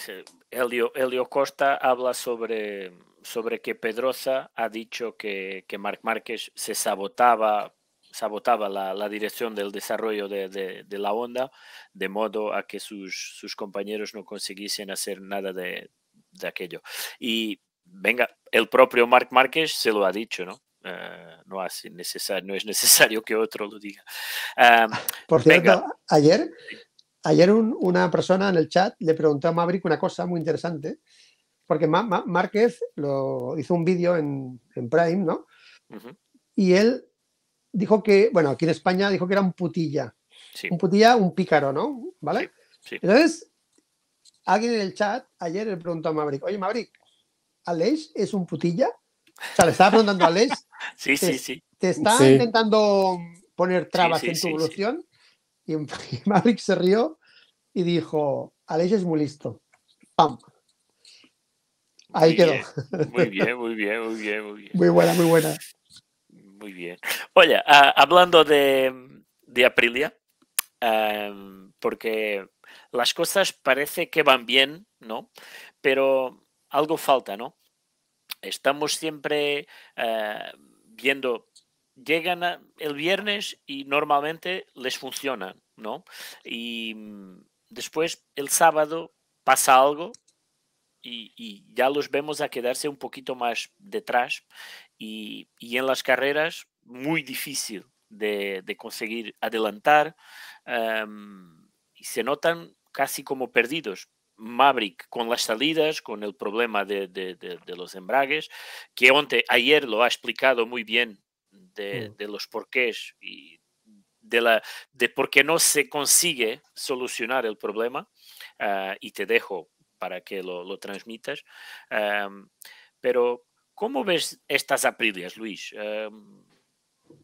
Speaker 1: Elio Costa habla sobre, sobre que Pedroza ha dicho que, que Marc Márquez se sabotaba, sabotaba la, dirección del desarrollo de, la onda, de modo a que sus, compañeros no consiguiesen hacer nada de, aquello. Y venga, el propio Marc Márquez se lo ha dicho, ¿no? Eh, no, es necesario que otro lo diga.
Speaker 3: Por cierto, ayer Ayer una persona en el chat le preguntó a Maverick una cosa muy interesante, porque Márquez lo hizo un vídeo en, Prime, ¿no? Y él dijo que, bueno, aquí en España dijo que era un putilla. Un putilla, un pícaro, ¿no? ¿Vale? Entonces, alguien en el chat ayer le preguntó a Maverick, oye, Maverick, ¿Aleix es un putilla? O sea, le estaba preguntando a Aleix. [laughs] sí, sí,
Speaker 1: sí. ¿Te está
Speaker 3: intentando poner trabas en tu evolución? Y, y [laughs] se rió y dijo, Aleix es muy listo. ¡Pam! Ahí quedó.
Speaker 1: muy bien, muy bien, muy bien, muy bien. Muy buena, muy buena. Muy bien. Oye, ah, hablando de, de Aprilia, em, porque las cosas parece que van bien, ¿no? Pero algo falta, ¿no? Estamos siempre eh, viendo llegan el viernes y normalmente les funciona, ¿no? Y mm, después el sábado pasa algo y, ya los vemos a quedarse un poquito más detrás y, en las carreras muy difícil de, conseguir adelantar em, y se notan casi como perdidos. Maverick con las salidas, con el problema de, los embragues, que ayer lo ha explicado muy bien Mm. de, los porqués y de, la, de por qué no se consigue solucionar el problema ah, y te dejo para que lo, transmitas. pero, ¿cómo ves estas Aprilias, Luis?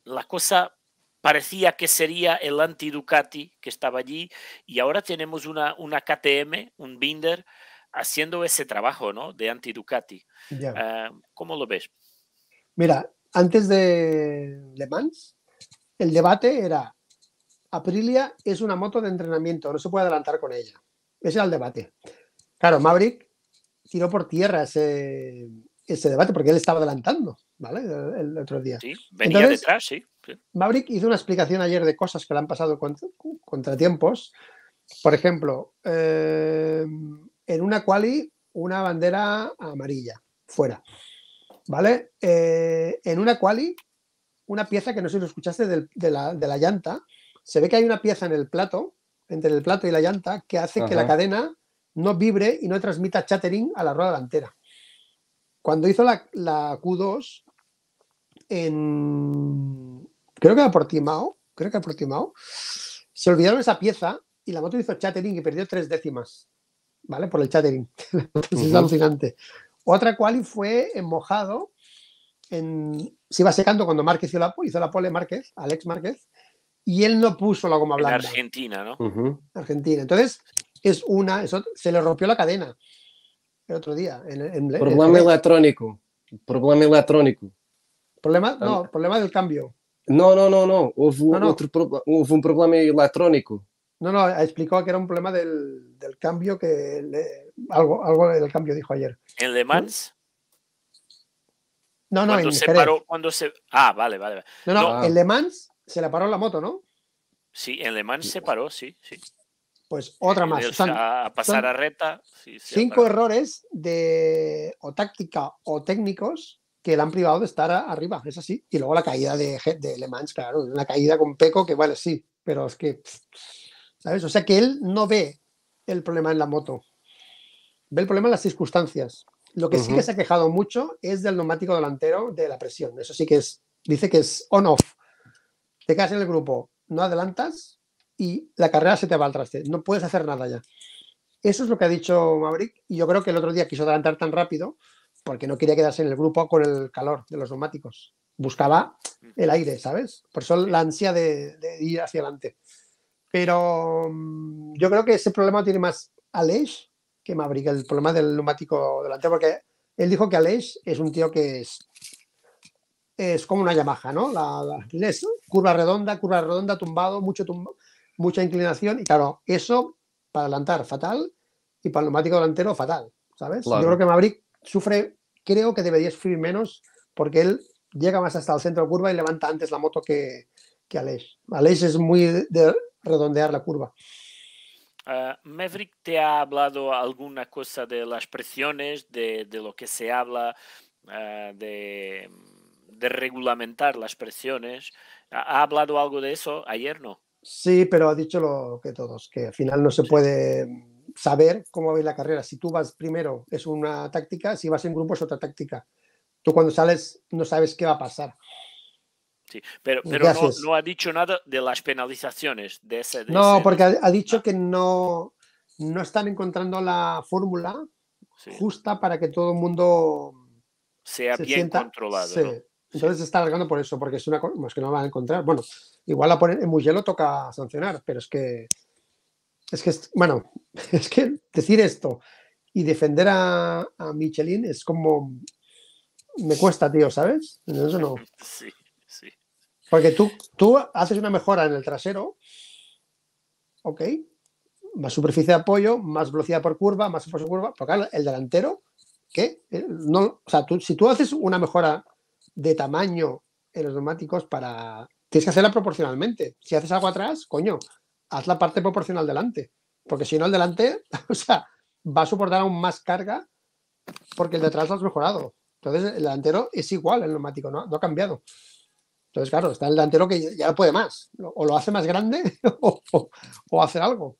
Speaker 1: la cosa parecía que sería el anti-Ducati que estaba allí y ahora tenemos una, una KTM, un Binder, haciendo ese trabajo ¿no? de anti-Ducati. ¿Cómo lo ves?
Speaker 3: Mira, antes de Le Mans, el debate era, Aprilia es una moto de entrenamiento, no se puede adelantar con ella. Ese era el debate. Claro, Maverick tiró por tierra ese, debate porque él estaba adelantando, ¿vale? El, otro día. Sí,
Speaker 1: venía detrás, sí,
Speaker 3: Maverick hizo una explicación ayer de cosas que le han pasado contra, contratiempos. Por ejemplo, eh, en una quali, una bandera amarilla, fuera. ¿vale? Eh, en una quali, una pieza que no sé si lo escuchaste de, la, llanta, se ve que hay una pieza en el plato, entre el plato y la llanta, que hace que la cadena no vibre y no transmita chattering a la rueda delantera. Cuando hizo la, Q2 en... Creo que era Portimao, creo que era Portimao, se olvidaron esa pieza y la moto hizo chattering y perdió tres décimas, ¿vale? Por el chattering. [laughs] es alucinante. Otra cual fue en mojado, en, se iba secando cuando Márquez hizo la, hizo la pole, Márquez, Alex Márquez, y él no puso la goma blanca
Speaker 1: Argentina, ¿no?
Speaker 3: Argentina. Entonces, es una, eso, se le rompió la cadena el otro día. En, problema
Speaker 2: electrónico. Problema electrónico.
Speaker 3: Problema, no, problema del cambio.
Speaker 2: No, no, no, no. Hubo, Otro un problema electrónico.
Speaker 3: No, no, explicó que era un problema del, del cambio que algo, algo del cambio dijo ayer.
Speaker 1: ¿En Le Mans?
Speaker 3: No, no, cuando se paró,
Speaker 1: se. Ah, vale, vale. No, no, en
Speaker 3: Le Mans se le paró la moto, ¿no?
Speaker 1: Sí, en Le Mans se paró, sí, sí.
Speaker 3: Pues otra más. a pasar a reta.
Speaker 1: cinco errores de
Speaker 3: o táctica o técnicos que le han privado de estar arriba, es así. Y luego la caída de, de Le Mans, claro, una caída con Peco que vale, sí, pero es que, ¿sabes? O sea que él no ve el problema en la moto ve el problema en las circunstancias. Lo que sí que se ha quejado mucho es del neumático delantero de la presión. Eso sí que es, dice que es on-off. Te quedas en el grupo, no adelantas y la carrera se te va al traste. No puedes hacer nada ya. Eso es lo que ha dicho Maverick y yo creo que el otro día quiso adelantar tan rápido porque no quería quedarse en el grupo con el calor de los neumáticos. Buscaba el aire, ¿sabes? Por eso la ansia de, ir hacia adelante. Pero mm, yo creo que ese problema tiene más Aleix que Maverick, el problema del neumático delantero, porque él dijo que Aleix es un tío que es, es como una Yamaha, ¿no? La, curva redonda, curva redonda, tumbado, mucho mucha inclinación, y claro, eso para adelantar fatal y para el neumático delantero fatal, ¿sabes? Yo creo que Maverick sufre, creo que debería sufrir menos porque él llega más hasta el centro de curva y levanta antes la moto que, que Aleix. Aleix es muy de redondear la curva.
Speaker 1: Uh, te ha hablado alguna cosa de las presiones, de, lo que se habla, eh, de, regulamentar las presiones. ¿Ha, hablado algo de eso ayer, no?
Speaker 3: Sí, pero ha dicho lo que todos, que al final no se puede saber cómo va la carrera.
Speaker 1: Si tú vas primero es una táctica,
Speaker 3: si vas en grupo es otra táctica. Tú cuando sales no sabes qué va a pasar
Speaker 1: pero, pero no, ha dicho nada de las penalizaciones de ese. no, porque
Speaker 3: ha, dicho ah. que no, no están encontrando la fórmula justa para que todo el mundo
Speaker 1: sea se bien controlado.
Speaker 3: Entonces está largando por eso, porque es una cosa que no van a encontrar. Bueno, igual a poner en Mugello toca sancionar, pero es que. Es que, bueno, [laughs] es que decir esto y defender a, a Michelin es como. Me cuesta, tío, ¿sabes? Eso no. [laughs] Sí. Porque tú, tú haces una mejora en el trasero, ok, más superficie de apoyo, más velocidad por curva, más por curva, porque el delantero, ¿qué? Eh, no, o sea, si tú haces una mejora de tamaño en los neumáticos para... Tienes que hacerla proporcionalmente. Si haces algo atrás, coño, haz la parte proporcional delante. Porque si no, el delante, [laughs] o sea, va a soportar aún más carga porque el detrás lo has mejorado. Entonces, el delantero es igual, el neumático, no ha cambiado. Entonces, claro, está el delantero que ya puede más. O lo hace más grande [laughs] o, o, o algo.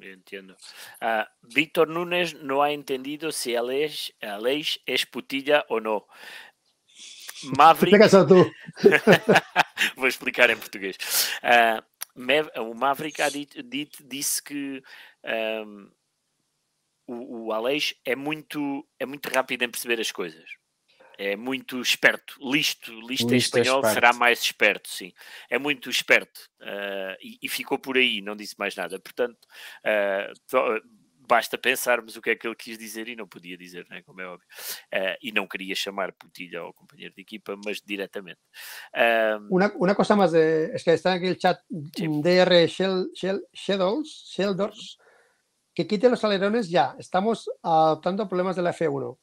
Speaker 1: Entiendo. Uh, Víctor Núñez no ha entendido si Aleix, Aleix es putilla o no. Maverick. Explica tú. [laughs] Vou explicar em português. Uh, o Maverick disse que um, ah, o, o Aleix é muito, é muito rápido em perceber as coisas. É muito esperto, listo, listo, em é espanhol será mais esperto, sim. É muito esperto uh, e, e, ficou por aí, não disse mais nada. Portanto, uh, eh, to, eh, basta pensarmos o que é que ele quis dizer e não podia dizer, né, como é óbvio. Uh, e não queria chamar putilha ao companheiro de equipa, mas diretamente. Uma
Speaker 3: Una, una cosa más, de, es que está en el chat sí. DR Shell, Shell, Sheldors, que quite los alerones ya, estamos adaptando problemas de la F1.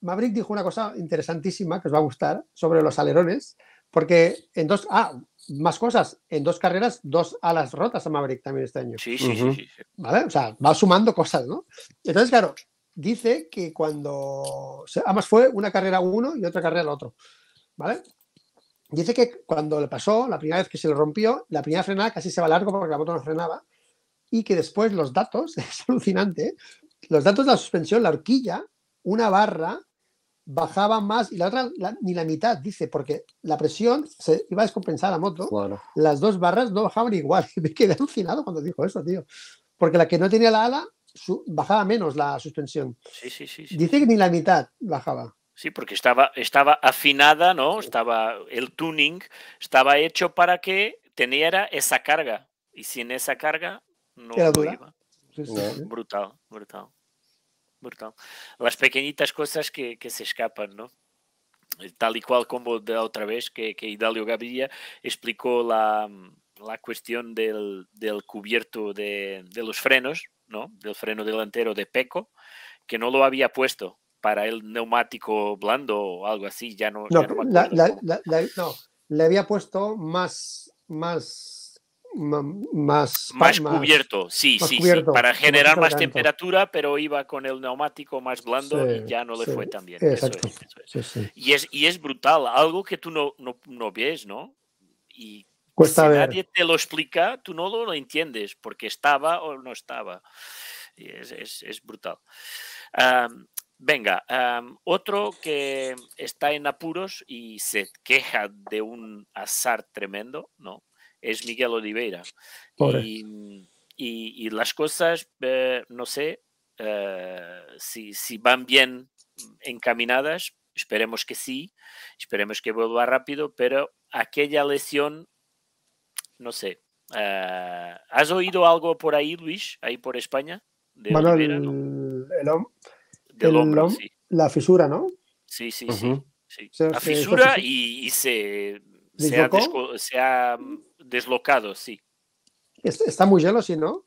Speaker 3: Maverick dijo una cosa interesantísima que os va a gustar sobre los alerones, porque en dos. Ah, más cosas. En dos carreras, dos alas rotas a Maverick también este año. Sí, sí, sí, sí, ¿Vale? O sea, va sumando cosas, ¿no? Entonces, claro, dice que cuando. Además, fue una carrera uno y otra carrera el otro. ¿Vale? Dice que cuando le pasó, la primera vez que se le rompió, la primera frenada casi se va largo porque la moto no frenaba. Y que después los datos, [laughs] es alucinante, los datos de la suspensión, la horquilla, una barra, bajaba más y la otra ni la mitad, dice, porque la presión se iba a descompensar la moto. Las dos barras no bajaban igual. [laughs] Me quedé alucinado cuando dijo eso, tío. Porque la que no tenía la ala bajaba menos la suspensión.
Speaker 1: Sí, sí, sí, Dice
Speaker 3: que ni la mitad bajaba.
Speaker 1: Sí, porque estaba, estaba afinada, ¿no? Estaba el tuning, estaba hecho para que teniera esa carga. Y sin esa carga no, Era brutal, brutal. Las pequeñitas cosas que, se escapan, ¿no? Eh, tal y cual como de otra vez que, que Hidalgo Gaviria explicó la, cuestión del, cubierto de, los frenos, ¿no? Del freno delantero de Peco, que no lo había puesto para el neumático blando o algo así, ya no. No,
Speaker 3: le había puesto más, más más, más, cubierto, sí, sí, para generar más, temperatura,
Speaker 1: pero iba con el neumático más blando y ya no le fue tan bien. Y, es, y es brutal, algo que tú no, no, ves, ¿no? Y Cuesta si nadie te lo explica, tú no lo entiendes, porque estaba o no estaba. es, brutal. Venga, otro que está en apuros y se queja de un azar tremendo, ¿no? es Miguel Oliveira. Mm, y, las cosas, eh, no sé eh, si, van bien encaminadas, esperemos que sí, esperemos que vuelva rápido, pero aquella lesión, no sé. Eh, ¿Has oído algo por ahí, Luis, ahí por España? De bueno, ¿no?
Speaker 3: la fisura, ¿no?
Speaker 1: Sí, sí, sí. la fisura y, se, se ha deslocado, sí.
Speaker 3: ¿Está muy lleno, sí, no?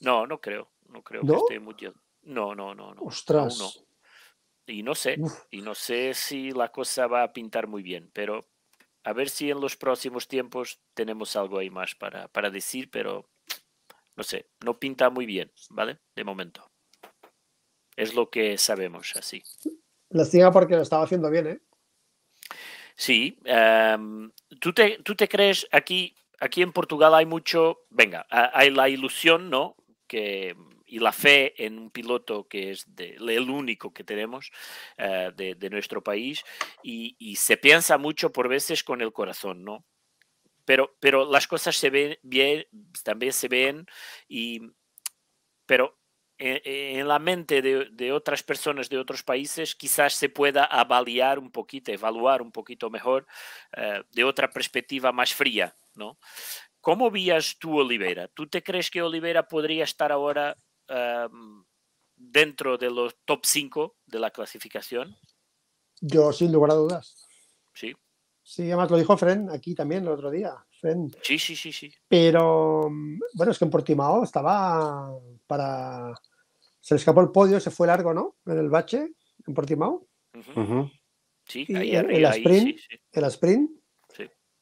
Speaker 1: No, no creo. No creo ¿No? que esté muy lleno. No, no, no. no Ostras. Y no sé. Y no sé si la cosa va a pintar muy bien, pero a ver si en los próximos tiempos tenemos algo ahí más para, para decir, pero no sé. No pinta muy bien, ¿vale? De momento. Es lo que sabemos así.
Speaker 3: Lastima porque lo estaba haciendo bien, ¿eh?
Speaker 1: Sí, em, ¿tú, te, ¿tú te crees aquí, aquí en Portugal hay mucho, venga, hay la ilusión, ¿no? Que, y la fe en un piloto que es el único que tenemos eh, de, nuestro país y, se piensa mucho por veces con el corazón, ¿no? Pero, pero las cosas se ven bien, también se ven y... Pero e, e, en, la mente de, otras personas de otros países quizás se pueda avaliar un poquito, evaluar un poquito mejor eh, de otra perspectiva más fría, ¿no? ¿Cómo vías tú, Olivera? ¿Tú te crees que Olivera podría estar ahora em, dentro de los top 5 de la clasificación?
Speaker 3: Yo, sin lugar a dudas. Sí. Sí, además lo dijo Fren aquí también el otro día.
Speaker 1: Sí, sí, sí, sí.
Speaker 3: Pero mm, bueno, es que en Portimao estaba para. Se le escapó el podio, se fue largo, ¿no? En el bache, en Portimao. Sí, el, sprint, sí, sprint.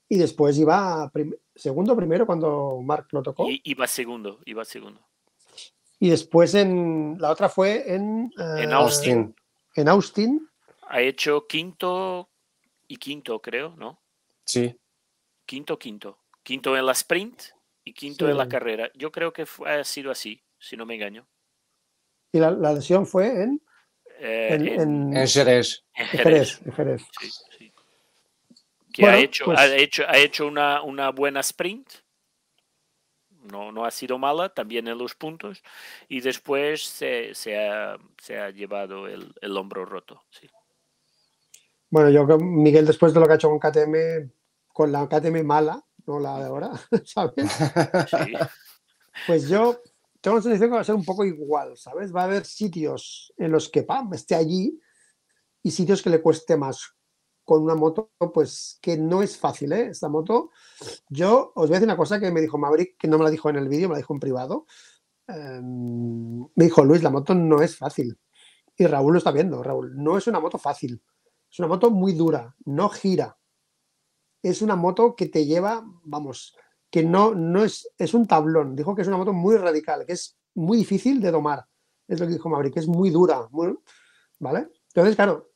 Speaker 3: Y después iba segundo primero cuando Mark no tocó. Y
Speaker 1: iba segundo, iba segundo.
Speaker 3: Y después en la otra fue en, en eh, Austin. En Austin.
Speaker 1: Ha hecho quinto y quinto, creo, ¿no? Sí quinto, quinto. Quinto en la sprint y quinto en la carrera. Yo creo que ha sido así, si no me engaño.
Speaker 3: ¿Y la, lesión fue en?
Speaker 1: Eh, en,
Speaker 3: Jerez. en, Jerez. Sí, sí. Que ha, hecho, pues ha
Speaker 1: hecho, ha hecho una, buena sprint. No, no, ha sido mala, también en los puntos, y después se, ha, llevado el, hombro roto.
Speaker 3: Bueno, yo creo que Miguel, después de lo que ha hecho con KTM, con la KTM mala, no la de ahora, [laughs] ¿sabes? Pues yo tengo la sensación que va a ser un poco igual, ¿sabes? Va a haber sitios en los que, pam, esté allí y sitios que le cueste más. Con una moto, pues que no es fácil, ¿eh? Esta moto. Yo os voy a decir una cosa que me dijo Maverick, que no me la dijo en el vídeo, me la dijo en privado. Em, me dijo, Luis, la moto no es fácil. Y Raúl lo está viendo, Raúl. No es una moto fácil. Es una moto muy dura, no gira es una moto que te lleva, vamos, que no, no es, es un tablón. Dijo que es una moto muy radical, que es muy difícil de domar. Es lo que dijo Maverick, que es muy dura. ¿Vale? Entonces, claro,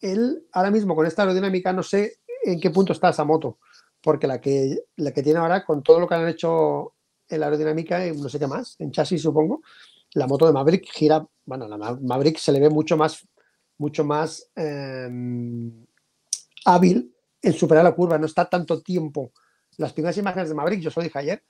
Speaker 3: él ahora mismo con esta aerodinámica no sé en qué punto está esa moto, porque la que, la que tiene ahora, con todo lo que han hecho en la aerodinámica, y no sé qué más, en chasis supongo, la moto de Maverick gira, bueno, la Maverick se le ve mucho más, mucho más em, hábil en superar la curva, no está tanto tiempo. Las primeras imágenes de Maverick, yo soy dije ayer,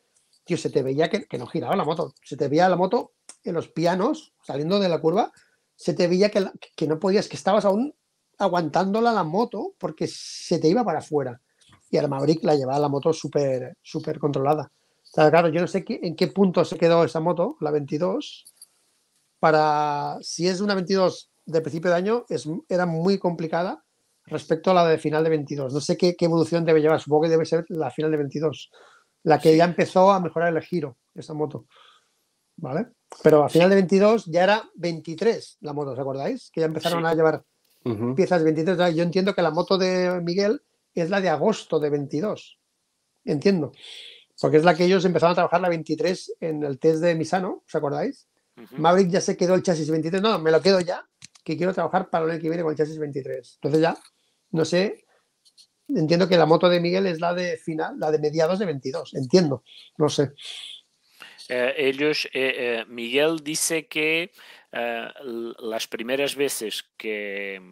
Speaker 3: tío, se te veía que, no giraba la moto, se te veía la moto en los pianos, saliendo de la curva, se te veía que, no podías, que estabas aún aguantándola la moto porque se te iba para afuera. Y al Maverick la llevaba la moto súper súper controlada. claro, yo no sé en qué punto se quedó esa moto, la 22, para si es una 22 de principio de año, es, era muy complicada respecto a la de final de 22. No sé qué, evolución debe llevar, supongo que debe ser la final de 22, la que ya empezó a mejorar el giro, esa moto. ¿Vale? Pero a final de 22 ya era 23 la moto, ¿os acordáis? Que ya empezaron a llevar piezas 23. Yo entiendo que la moto de Miguel es la de agosto de 22. Entiendo. Porque es la que ellos empezaron a trabajar la 23 en el test de Misano, ¿os acordáis? Maverick ya se quedó el chasis 23. No, me lo quedo ya, que quiero trabajar para el año que viene con el chasis 23. Entonces ya no sé, entiendo que la moto de Miguel es la de final, la de mediados de 22, entiendo, no sé.
Speaker 1: Eh, ellos, eh, eh, Miguel dice que las primeras veces que,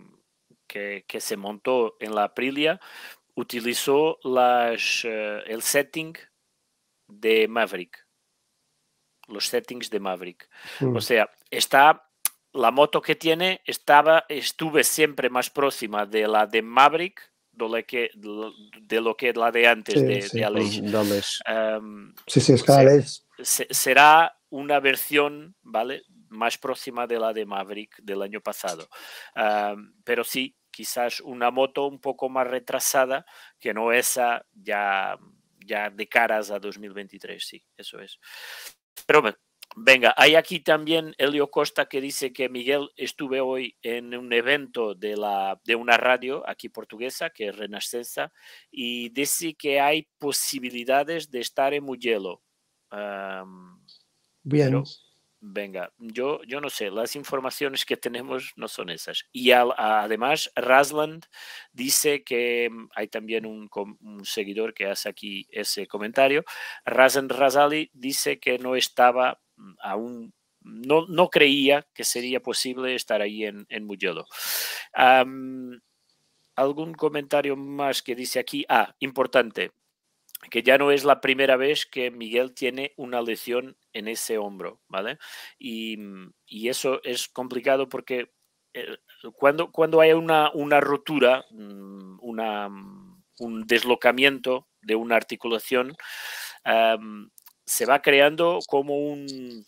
Speaker 1: que, se montó en la Aprilia utilizó las, el setting de Maverick, los settings de Maverick. Mm. O sea, está la moto que tiene estaba, estuve siempre más próxima de la de Maverick de lo que, de lo que la de antes de, sí, de em, sí, sí, es será una versión, ¿vale? Más próxima de la de Maverick del año pasado. Em, pero sí, quizás una moto un poco más retrasada que no esa ya, ya de caras a 2023, sí, eso es. Pero bueno, Venga, hay aquí también Elio Costa que dice que Miguel estuve hoy en un evento de, la, de una radio aquí portuguesa, que es Renascença, y dice que hay posibilidades de estar en Mugello. Bien. venga, yo, yo no sé, las informaciones que tenemos no son esas. Y además, Rasland dice que hay también un, un, seguidor que hace aquí ese comentario. Rasland Razali dice que no estaba aún no, creía que sería posible estar ahí en, en ¿Algún comentario más que dice aquí? Ah, importante, que ya no es la primera vez que Miguel tiene una lesión en ese hombro, ¿vale? Y, eso es complicado porque eh, cuando, cuando hay una, rotura, mm, una, mm, un deslocamiento de una articulación, se va creando como un,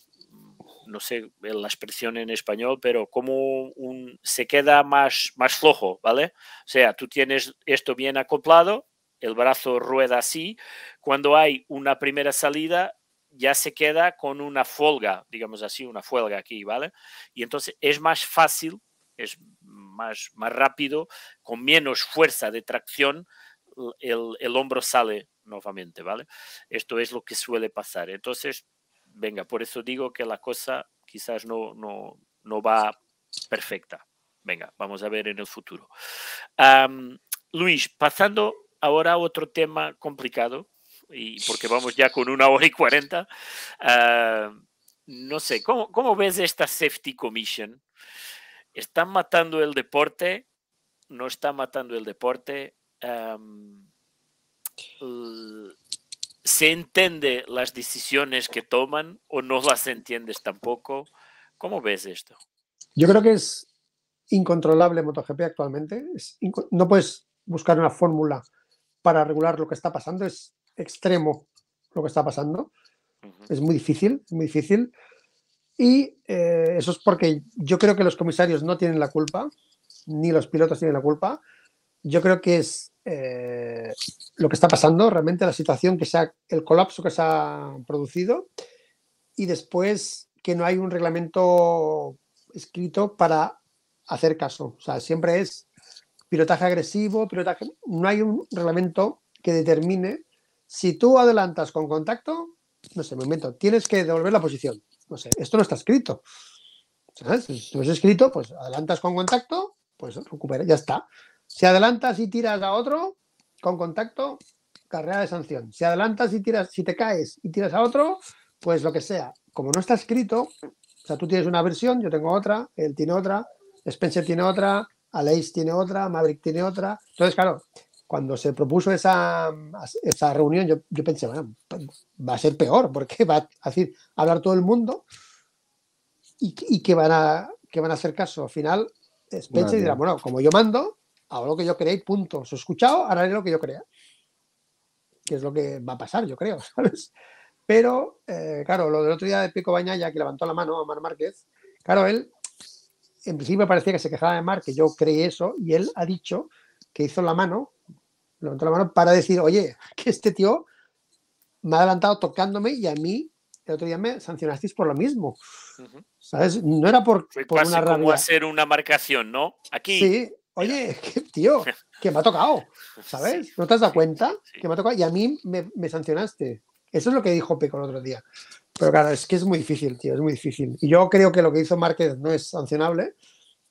Speaker 1: no sé la expresión en español, pero como un, se queda más, más flojo, ¿vale? O sea, tú tienes esto bien acoplado, el brazo rueda así, cuando hay una primera salida ya se queda con una folga, digamos así, una folga aquí, ¿vale? Y entonces es más fácil, es más, más rápido, con menos fuerza de tracción, el, el hombro sale nuevamente, ¿vale? Esto es lo que suele pasar. Entonces, venga, por eso digo que la cosa quizás no, no, no va perfecta. Venga, vamos a ver en el futuro. Luis, pasando ahora a otro tema complicado, y porque vamos ya con una hora y cuarenta. no sé, ¿cómo, ¿cómo, ves esta Safety Commission? ¿Están matando el deporte? ¿No está matando el deporte? Eh, se entiende las decisiones que toman o no las entiendes tampoco. ¿Cómo ves esto?
Speaker 3: Yo creo que es incontrolable MotoGP actualmente. no puedes buscar una fórmula para regular lo que está pasando. Es extremo lo que está pasando. Es muy difícil, muy difícil. Y eh, eso es porque yo creo que los comisarios no tienen la culpa, ni los pilotos tienen la culpa yo creo que es eh, lo que está pasando, realmente la situación que se el colapso que se ha producido y después que no hay un reglamento escrito para hacer caso. O sea, siempre es pilotaje agresivo, pilotaje... No hay un reglamento que determine si tú adelantas con contacto, no sé, momento tienes que devolver la posición. No sé, esto no está escrito. Si no es escrito, pues adelantas con contacto, pues recupera, ya está. Si adelantas y tiras a otro, con contacto, carrera de sanción. Si adelantas y tiras, si te caes y tiras a otro, pues lo que sea. Como no está escrito, o sea, tú tienes una versión, yo tengo otra, él tiene otra, Spencer tiene otra, Aleix tiene otra, Maverick tiene otra. Entonces, claro, cuando se propuso esa, reunión, yo, pensé, bueno, va a ser peor, porque va a, decir, hablar todo el mundo y, que, van a, que van a hacer caso. Al final, Spencer dirá, bueno, como yo mando, hago lo que yo creéis, punto. Os he escuchado, haré lo que yo crea. Que es lo que va a pasar, yo creo, [laughs] ¿sabes? Pero, eh, claro, lo del otro día de Pico Bañaya, que levantó la mano a Mar Márquez, claro, él en principio parecía que se quejaba de Mar, que yo creí eso, y él ha dicho que hizo la mano, levantó la mano para decir, oye, [laughs] que este tío me ha adelantado tocándome y a mí el otro día me sancionasteis por lo mismo.
Speaker 1: ¿Sabes? No era por, por una como hacer una marcación, ¿no? Aquí. Sí,
Speaker 3: Oye, tío, [laughs] que me ha tocado, ¿sabes? ¿No te has dado cuenta? Que me ha tocado y a mí me, sancionaste. Eso es lo que dijo Peco el otro día. Pero claro, es que es muy difícil, tío, es muy difícil. Y yo creo que lo que hizo Márquez no es sancionable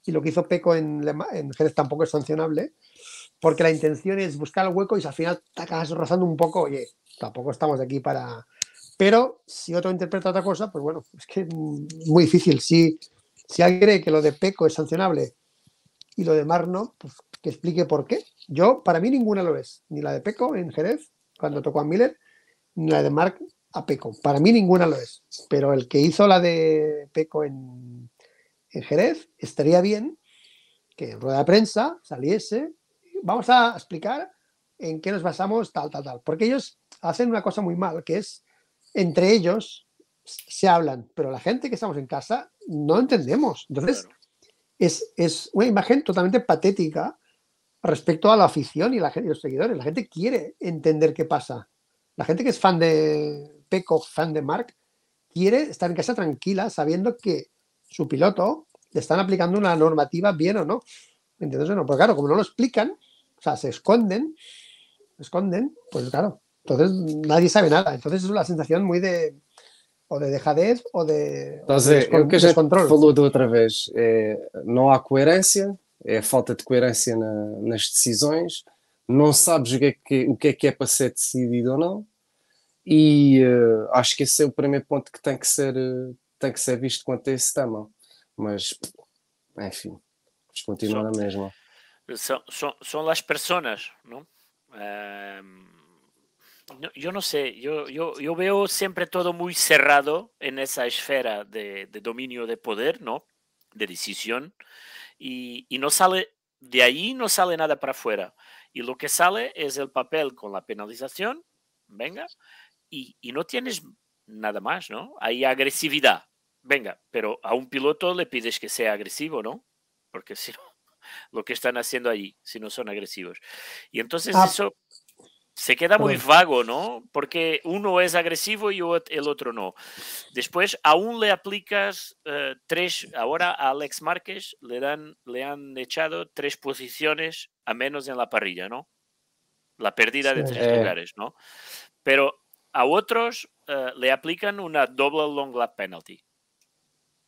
Speaker 3: y lo que hizo Peco en, en Jerez tampoco es sancionable, porque la intención es buscar el hueco y si al final te acabas rozando un poco, oye, tampoco estamos aquí para... Pero si otro interpreta otra cosa, pues bueno, es que es muy difícil. Si, si alguien cree que lo de Peco es sancionable y lo de Mar no, pues, que explique por qué. Yo, para mí ninguna lo es, ni la de Peco en Jerez, cuando tocó a Miller, ni la de Marc a Peco. Para mí ninguna lo es, pero el que hizo la de Peco en, Jerez, estaría bien que en rueda de prensa saliese, vamos a explicar en qué nos basamos, tal, tal, tal, porque ellos hacen una cosa muy mal, que es, entre ellos se hablan, pero la gente que estamos en casa no entendemos. Entonces, es, una imagen totalmente patética respecto a la afición y, la gente, los seguidores. La gente quiere entender qué pasa. La gente que es fan de Peco, fan de Mark, quiere estar en casa tranquila sabiendo que su piloto le están aplicando una normativa bien o no. ¿Entiendes o no? Porque claro, como no lo explican, o sea, se esconden, se esconden, pues claro, entonces nadie sabe nada. Entonces es una sensación muy de, ou de dejadez ou de. Estás a ver, é o que a gente falou
Speaker 2: da outra vez é não há coerência, é a falta de coerência na, nas decisões, não sabes o que, é que, o que é que é para ser decidido ou não, e uh, acho que esse é o primeiro ponto que tem que ser, eh, tem que ser visto quanto a esse tema. Mas, enfim, vamos
Speaker 1: continuar na mesma. São, são, são as pessoas, não? yo no sé, yo, yo, yo, veo siempre todo muy cerrado en esa esfera de, de dominio de poder, ¿no? De decisión. Y, y, no sale, de ahí no sale nada para afuera. Y lo que sale es el papel con la penalización, venga, y, y no tienes nada más, ¿no? Hay agresividad, venga, pero a un piloto le pides que sea agresivo, ¿no? Porque si no, [laughs] lo que están haciendo allí, si no son agresivos. Y entonces ah. eso se queda muy vago, ¿no? Porque uno es agresivo y el otro no. Después, aún le aplicas eh, tres, ahora a Alex Márquez le, dan, le han echado tres posiciones a menos en la parrilla, ¿no? La pérdida de tres eh. lugares, ¿no? Pero a otros eh, le aplican una doble long lap penalty,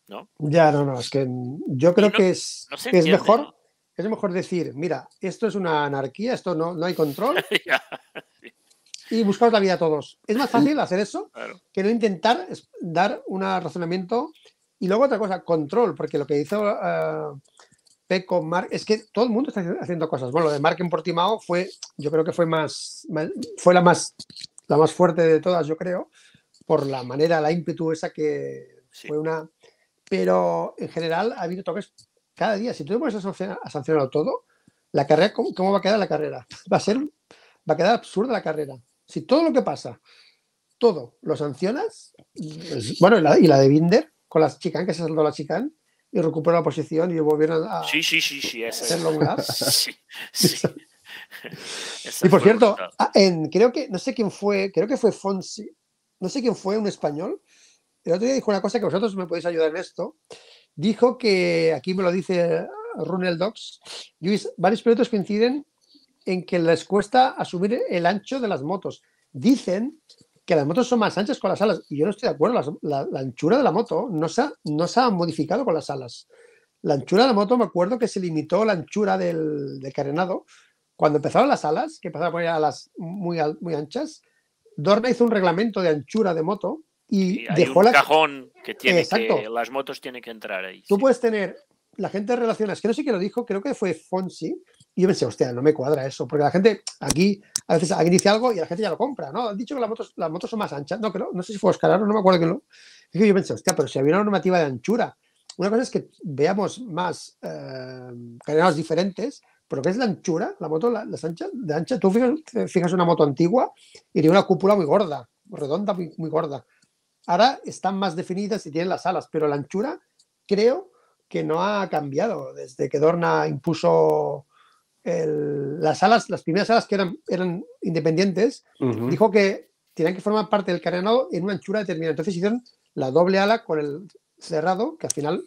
Speaker 1: ¿no?
Speaker 3: Ya, no, no, es que yo creo que es, que es mejor. Es mejor decir, mira, esto es una anarquía, esto no, no hay control. [laughs] y buscar la vida a todos. Es más fácil hacer eso que no intentar dar un razonamiento. Y luego otra cosa, control, porque lo que hizo eh, Peco, Mark, es que todo el mundo está haciendo cosas. Bueno, lo de Mark en Portimao fue, yo creo que fue más, fue la más, la más fuerte de todas, yo creo, por la manera, la ímpetu esa que fue una. Pero en general ha habido toques cada día, si tú puedes a sancionar, todo, la carrera, ¿cómo, va a quedar la carrera? [laughs] Va a ser, va a quedar absurda la carrera. Si todo lo que pasa, todo, lo sancionas, pues, bueno, y la, de Binder, con las chicán, que se saldó la chicán, y recuperó la posición y volvieron a, sí, sí, sí, y por cierto, ah, en, creo que, no sé quién fue, creo que fue Fonsi, no sé quién fue, un español, el otro día dijo una cosa que vosotros me podéis ayudar en esto, dijo que, aquí me lo dice Runel Docs, Luis, varios pilotos coinciden en que les cuesta asumir el ancho de las motos. Dicen que las motos son más anchas con las alas, y yo no estoy de acuerdo, la, anchura de la moto no se, ha, no se ha modificado con las alas. La anchura de la moto, me acuerdo que se limitó la anchura del, del carenado cuando empezaron las alas, que empezaron a poner alas muy, muy anchas. Dorna hizo un reglamento de anchura de moto y dejó la que tiene Exacto. que
Speaker 1: las motos tienen que entrar ahí.
Speaker 3: Tú puedes tener la gente relaciona, es que no sé quién lo dijo, creo que fue Fonsi, y yo pensé, hostia, no me cuadra eso, porque la gente aquí a veces alguien dice algo y la gente ya lo compra, ¿no? Han dicho que las motos, las motos son más anchas, no, creo, no sé si fue Oscar, no, no me acuerdo que lo. que yo pensé, hostia, pero si había una normativa de anchura, una cosa es que veamos más eh, diferentes, pero que es la anchura, la moto, las anchas, de ancha, tú fijas, una moto antigua y tiene una cúpula muy gorda, redonda, muy, muy gorda. Ahora están más definidas y tienen las alas, pero la anchura creo que no ha cambiado desde que Dorna impuso las alas, las primeras alas que eran, eran independientes. Dijo que tenían que formar parte del carenado en una anchura determinada. Entonces hicieron la doble ala con el cerrado, que al final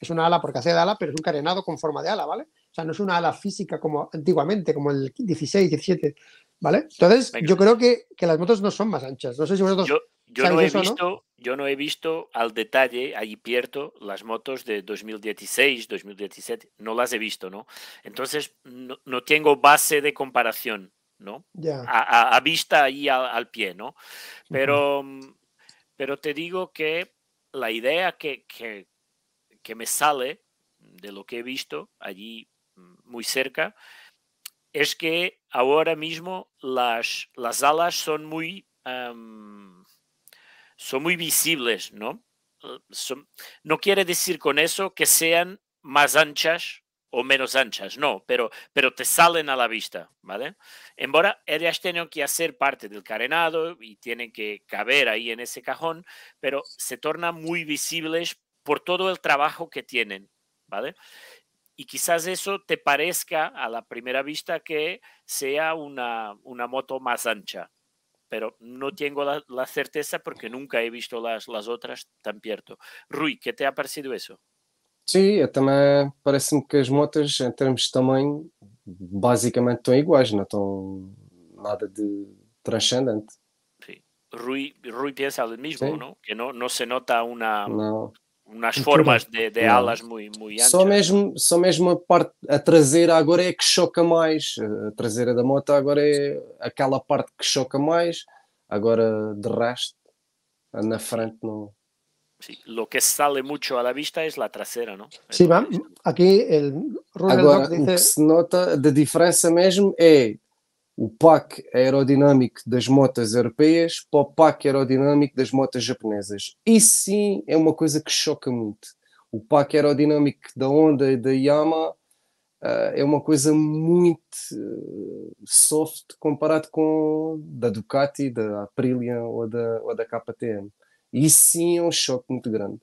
Speaker 3: es una ala porque hace de ala, pero es un carenado con forma de ala, ¿vale? O sea, no es una ala física como antiguamente, como el 16, 17, ¿vale? Entonces, yo creo que, las motos no son más anchas. No sé si vosotros yo no, he visto,
Speaker 1: yo no he visto al detalle, allí pierdo, las motos de 2016, 2017, no las he visto, ¿no? Entonces, no, tengo base de comparación, ¿no? A, vista ahí al pie, ¿no? Pero, mm, pero te digo que la idea que, que, me sale de lo que he visto allí mm, muy cerca es que ahora mismo las, las alas son muy son muy visibles, ¿no? Eh, no quiere decir con eso que sean más anchas o menos anchas, no, pero, pero te salen a la vista, ¿vale? Embora ellas tengan que hacer parte del carenado y tienen que caber ahí en ese cajón, pero se tornan muy visibles por todo el trabajo que tienen, ¿vale? Y quizás eso te parezca a la primera vista que sea una moto más ancha, pero no tengo la, la certeza porque nunca he visto las, las otras tan perto. Rui, ¿qué te ha parecido eso?
Speaker 2: Sim, eh, também parece-me que as motas, em termos de tamanho, basicamente estão iguais, não estão
Speaker 1: nada de
Speaker 2: transcendente.
Speaker 1: Rui, Rui pensa o mesmo, não? Que não, não se nota uma, nas formas de, alas muito, muito anchas. Só é? mesmo,
Speaker 2: só mesmo a parte, a traseira agora é que choca mais, a traseira da moto agora é aquela parte que choca mais, agora de resto, na frente não...
Speaker 1: Sí, lo que sale mucho a la vista es la trasera, ¿no?
Speaker 2: Sí, va. Aquí el agora, dice... o que se nota de diferença mesmo é o pack aerodinâmico das motas europeias para o pack aerodinâmico das motas japonesas. Isso sim é uma coisa que choca muito. O pack aerodinâmico da Honda e da Yamaha uh, é uma coisa muito uh, soft comparado com da Ducati, da Aprilia ou da, ou da KTM. Isso sim é
Speaker 3: um choque muito grande.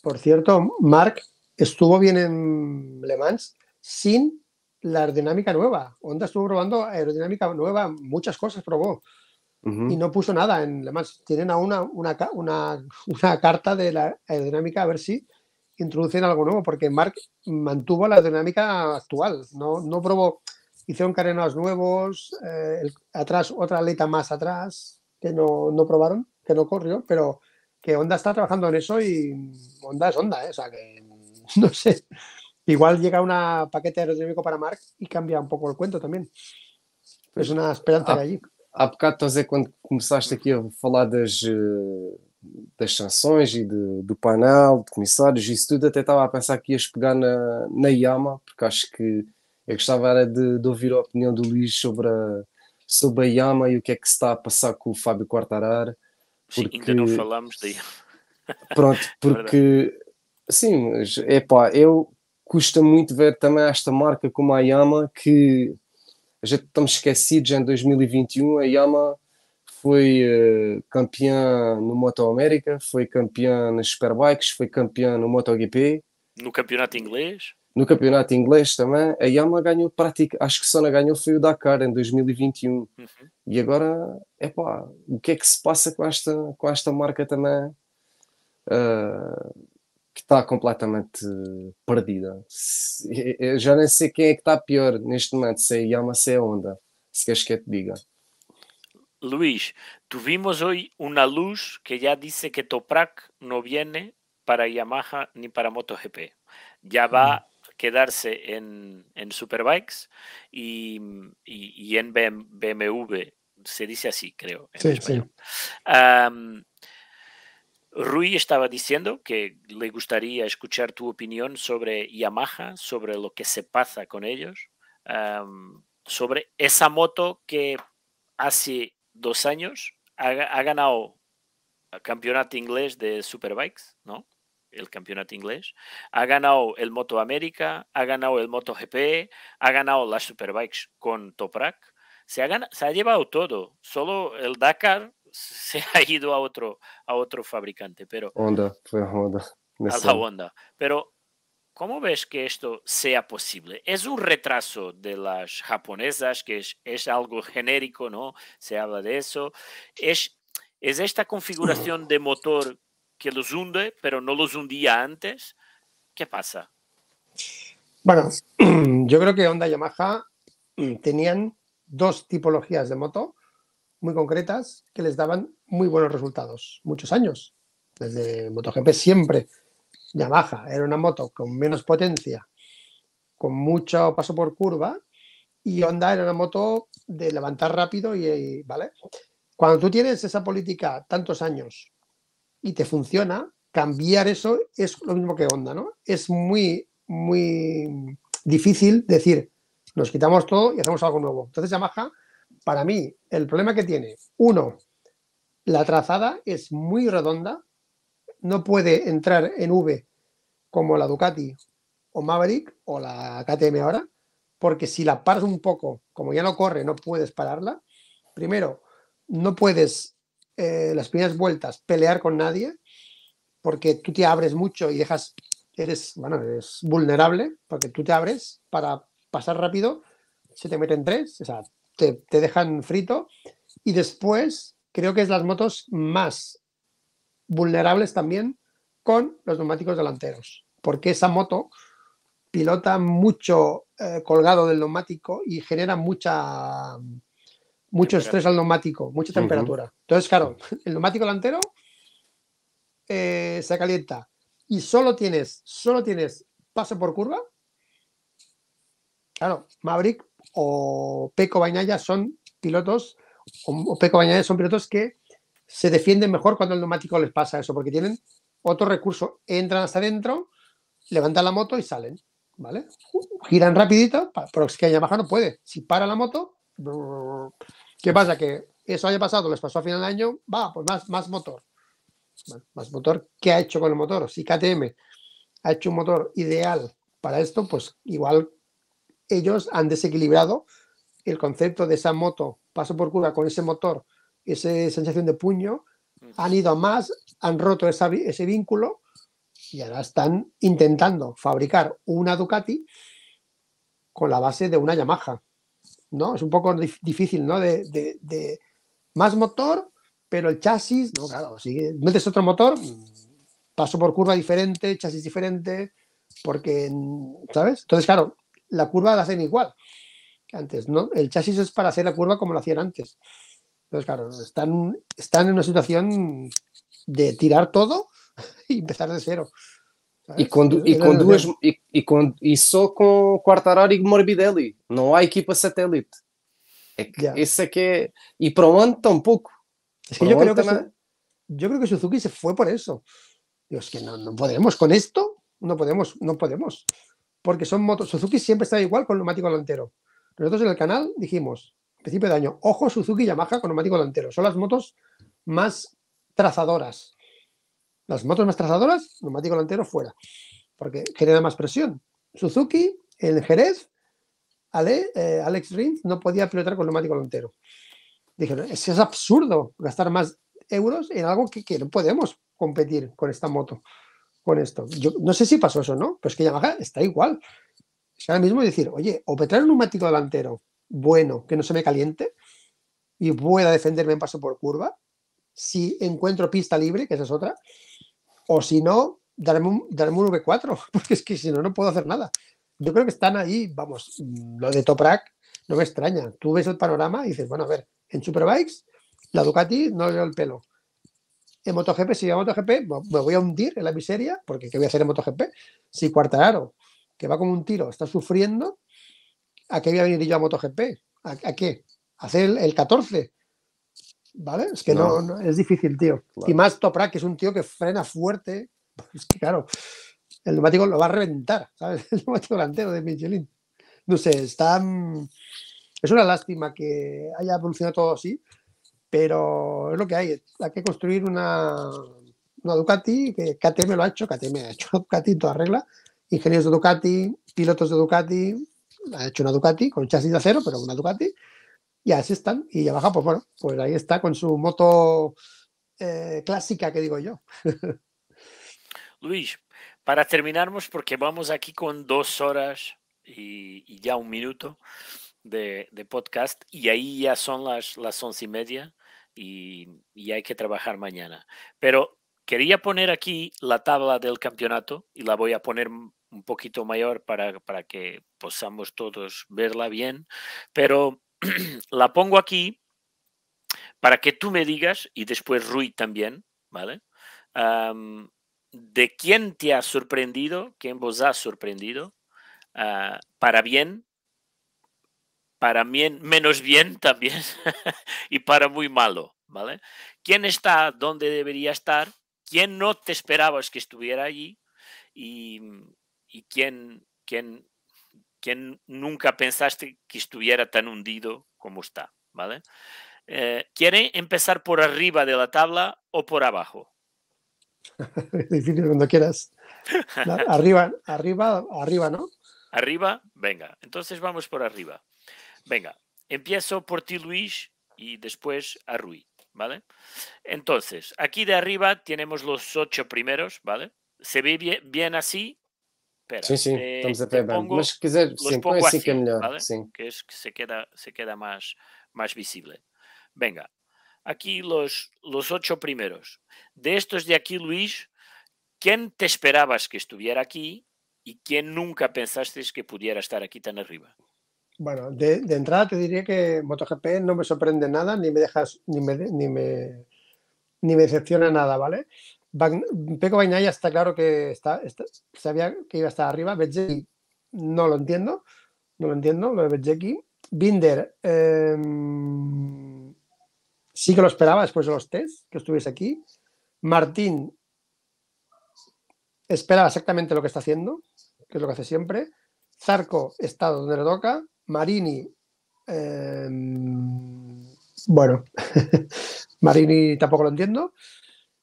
Speaker 3: Por cierto, Mark estuvo bien en Le Mans sin la aerodinámica nueva. Honda estuvo probando aerodinámica nueva, muchas cosas probó. Y no puso nada en Tienen aún una, una, una, carta de la aerodinámica a ver si introducen algo nuevo, porque Mark mantuvo la aerodinámica actual. No, no probó, hicieron carenados nuevos, eh, atrás otra aleta más atrás, que no, no probaron, que no corrió, pero que Honda está trabajando en eso y Honda es Honda, ¿eh? o sea que [laughs] no sé. Igual llega una paquete aerodinámico para Mark y cambia un poco el cuento también. Es una esperanza de que allí.
Speaker 2: Há bocado, José, quando começaste aqui a falar das, eh, das sanções e de, do painel, de comissários, isso tudo, até estava a pensar que ias pegar na, na Yama, porque acho que eu gostava era de, de ouvir a opinião do Luís sobre a, sobre a Yama e o que é que se está a passar com o Fábio Quartararo. Porque... Sim, ainda não falámos
Speaker 1: da Yama.
Speaker 2: Pronto, [laughs] é porque. É sim, mas é pá, eu custa muito ver também esta marca como a Yama, que a gente estamos esquecidos em 2021. A Yama foi uh, campeã no Moto América, foi campeã nas Superbikes, foi campeã no MotoGP.
Speaker 1: No campeonato inglês?
Speaker 2: No campeonato inglês também. A Yama ganhou prática, acho que só não ganhou foi o Dakar em 2021. Uhum. E agora, é pá, o que é que se passa com esta, com esta marca também? Uh, que está completamente eh, perdida. yo eh, já nem sei quem que está pior neste momento, se é Yama, é Onda. Se queres que te diga.
Speaker 1: Luis, tuvimos hoy una luz que ya dice que Toprak no viene para Yamaha ni para MotoGP. Ya va a quedarse en, en Superbikes y, en BMW. Se dice así, creo. En Rui estaba diciendo que le gustaría escuchar tu opinión sobre Yamaha, sobre lo que se pasa con ellos, sobre esa moto que hace dos años ha, ganado el campeonato inglés de Superbikes, ¿no? El campeonato inglés. Ha ganado el Moto América, ha ganado el Moto GP, e, ha ganado las Superbikes con Toprak. Se se ha llevado todo. Solo el Dakar se ha ido a otro, a otro fabricante, pero... Honda,
Speaker 2: fue Honda. A la Honda.
Speaker 1: Pero, ¿cómo ves que esto sea posible? ¿Es un retraso de las japonesas, que es, algo genérico, ¿no? Se habla de eso. ¿Es, ¿Es esta mm. configuración de motor que los hunde, pero no los hundía antes? ¿Qué pasa?
Speaker 3: Bueno, [clears throat] yo creo que Honda y Yamaha mm, tenían dos tipologías de moto muy concretas que les daban muy buenos resultados, muchos años. Desde MotoGP siempre, Yamaha era una moto con menos potencia, con mucho paso por curva, y Honda era una moto de levantar rápido y, ¿vale? Cuando tú tienes esa política tantos años y te funciona, cambiar eso es lo mismo que Honda, ¿no? Es muy, muy difícil decir, nos quitamos todo y hacemos algo nuevo. Entonces Yamaha para mí, el problema que tiene, uno, la trazada es muy redonda, no puede entrar en V como la Ducati o Maverick o la KTM ahora, porque si la paras un poco, como ya no corre, no puedes pararla. Primero, no puedes eh, las primeras vueltas pelear con nadie, porque tú te abres mucho y dejas, eres, bueno, eres vulnerable, porque tú te abres para pasar rápido, se te meten tres, o te, dejan frito. Y después, creo que es las motos más vulnerables también con los neumáticos delanteros, porque esa moto pilota mucho eh, colgado del neumático y genera mucha
Speaker 1: mucho estrés al
Speaker 3: neumático, mucha temperatura. Entonces, claro, el neumático delantero eh, se calienta y solo tienes, solo tienes paso por curva. Claro, Maverick o Peco Bañaya son pilotos, o Peco son pilotos que se defienden mejor cuando el neumático les pasa eso, porque tienen otro recurso. Entran hasta adentro, levantan la moto y salen, ¿vale? Giran rapidito, pero si que no puede. Si para la moto, ¿qué pasa? Que eso haya pasado, les pasó a final de año, va, pues más, motor. más motor, ¿qué ha hecho con el motor? Si KTM ha hecho un motor ideal para esto, pues igual ellos han desequilibrado el concepto de esa moto paso por curva con ese motor, esa sensación de puño, han ido más, han roto ese vínculo y ahora están intentando fabricar una Ducati con la base de una Yamaha. ¿no? Es un poco difícil, ¿no? De, más motor, pero el chasis, no, claro, si metes otro motor, paso por curva diferente, chasis diferente, porque, ¿sabes? Entonces, claro, la curva la hacen igual que antes, ¿no? El chasis es para hacer la curva como lo hacían antes. Entonces, claro, están, están en una situación de tirar todo [laughs] y empezar de cero. Y con, y con
Speaker 2: y, y, con, y Morbidelli, no hay equipo satélite. E ese que,
Speaker 3: y yo, creo que yo creo que Suzuki se fue por eso. Dios, que no, no podemos con esto, no podemos, no podemos porque son motos. Suzuki siempre está igual con neumático delantero. Nosotros en el canal dijimos, a principio de año, ojo Suzuki y Yamaha con neumático delantero. Son las motos más trazadoras. Las motos más trazadoras, neumático delantero fuera, porque genera más presión. Suzuki, el Jerez, eh, Alex Rins no podía pilotar con neumático delantero. Dijeron, es, absurdo gastar más euros en algo que no podemos competir con esta moto con esto. Yo no sé si pasó eso, ¿no? Pero es que Yamaha está igual. Es que ahora mismo decir, oye, o me traen un neumático delantero bueno, que no se me caliente y pueda defenderme en paso por curva, si encuentro pista libre, que esa es otra, o si no, darme un, un V4, [laughs] porque es que si no, no puedo hacer nada. Yo creo que están ahí, vamos, lo de Top no me extraña. Tú ves el panorama y dices, bueno, a ver, en Superbikes, la Ducati no le da el pelo en MotoGP, si voy a MotoGP me voy a hundir en la miseria, porque ¿qué voy a hacer en MotoGP? Si Cuartararo, que va como un tiro, está sufriendo, ¿a qué voy a venir yo a MotoGP? ¿A, qué? ¿A hacer el, 14? ¿Vale? Es que no, es difícil, tío. Y más Toprak, que es un tío que frena fuerte, [laughs] es pues que claro, el neumático lo va a reventar, ¿sabes? [laughs] El neumático delantero de Michelin. No sé, está... Mm, es una lástima que haya evolucionado todo así, pero es lo que hay, hay que construir una, una Ducati, que KTM lo ha hecho, KTM ha hecho [laughs] Ducati en toda regla, ingenieros de Ducati, pilotos de Ducati, ha hecho una Ducati con chasis de acero, pero una Ducati, y así están, y ya baja, pues bueno, pues ahí está con su moto eh, clásica que digo yo. [laughs]
Speaker 1: Luis, para terminarnos, porque vamos aquí con dos horas y, ya un minuto de, de, podcast, y ahí ya son las, las once y media y, hay que trabajar mañana. Pero quería poner aquí la tabla del campeonato y la voy a poner un poquito mayor para, que podamos todos verla bien, pero [clears throat] la pongo aquí para que tú me digas, y después Rui también, ¿vale? ¿De quién te ha sorprendido? ¿Quién vos ha sorprendido? Ah, para bien para bien, menos bien también [laughs] y para muy malo, ¿vale? ¿Quién está donde debería estar? ¿Quién no te esperabas que estuviera allí? ¿Y, quién, quién, quién, nunca pensaste que estuviera tan hundido como está? ¿Vale? Eh, ¿Quiere empezar por arriba de la tabla o por abajo?
Speaker 3: [laughs] Difícil cuando quieras. [laughs] Arriba, arriba, arriba, ¿no?
Speaker 1: Arriba, venga. Entonces vamos por arriba. Venga, empiezo por ti, Luis, y después a Rui, ¿vale? Entonces, aquí de arriba tenemos los ocho primeros, ¿vale? ¿Se ve bien, así? Espera, sí, sí,
Speaker 2: estamos a Mas que ¿vale?
Speaker 1: Que es que se queda, se queda más, más visible. Venga, aquí los, los ocho primeros. De estos de aquí, Luis, ¿quién te esperabas que estuviera aquí y quién nunca pensaste que pudiera estar aquí tan arriba?
Speaker 3: Bueno, de, entrada te diría que MotoGP no me sorprende nada, ni me dejas, ni me, decepciona nada, ¿vale? Peko Peco ya está claro que está, sabía que iba a estar arriba. Betjeki no lo entiendo, no lo entiendo, lo de Betjeki. Binder em, sí que lo esperaba después de los test, que estuviese aquí. Martín esperaba exactamente lo que está haciendo, que es lo que hace siempre. Zarco está donde le toca. Marini. Em, bueno, [laughs] Marini tampoco lo entiendo.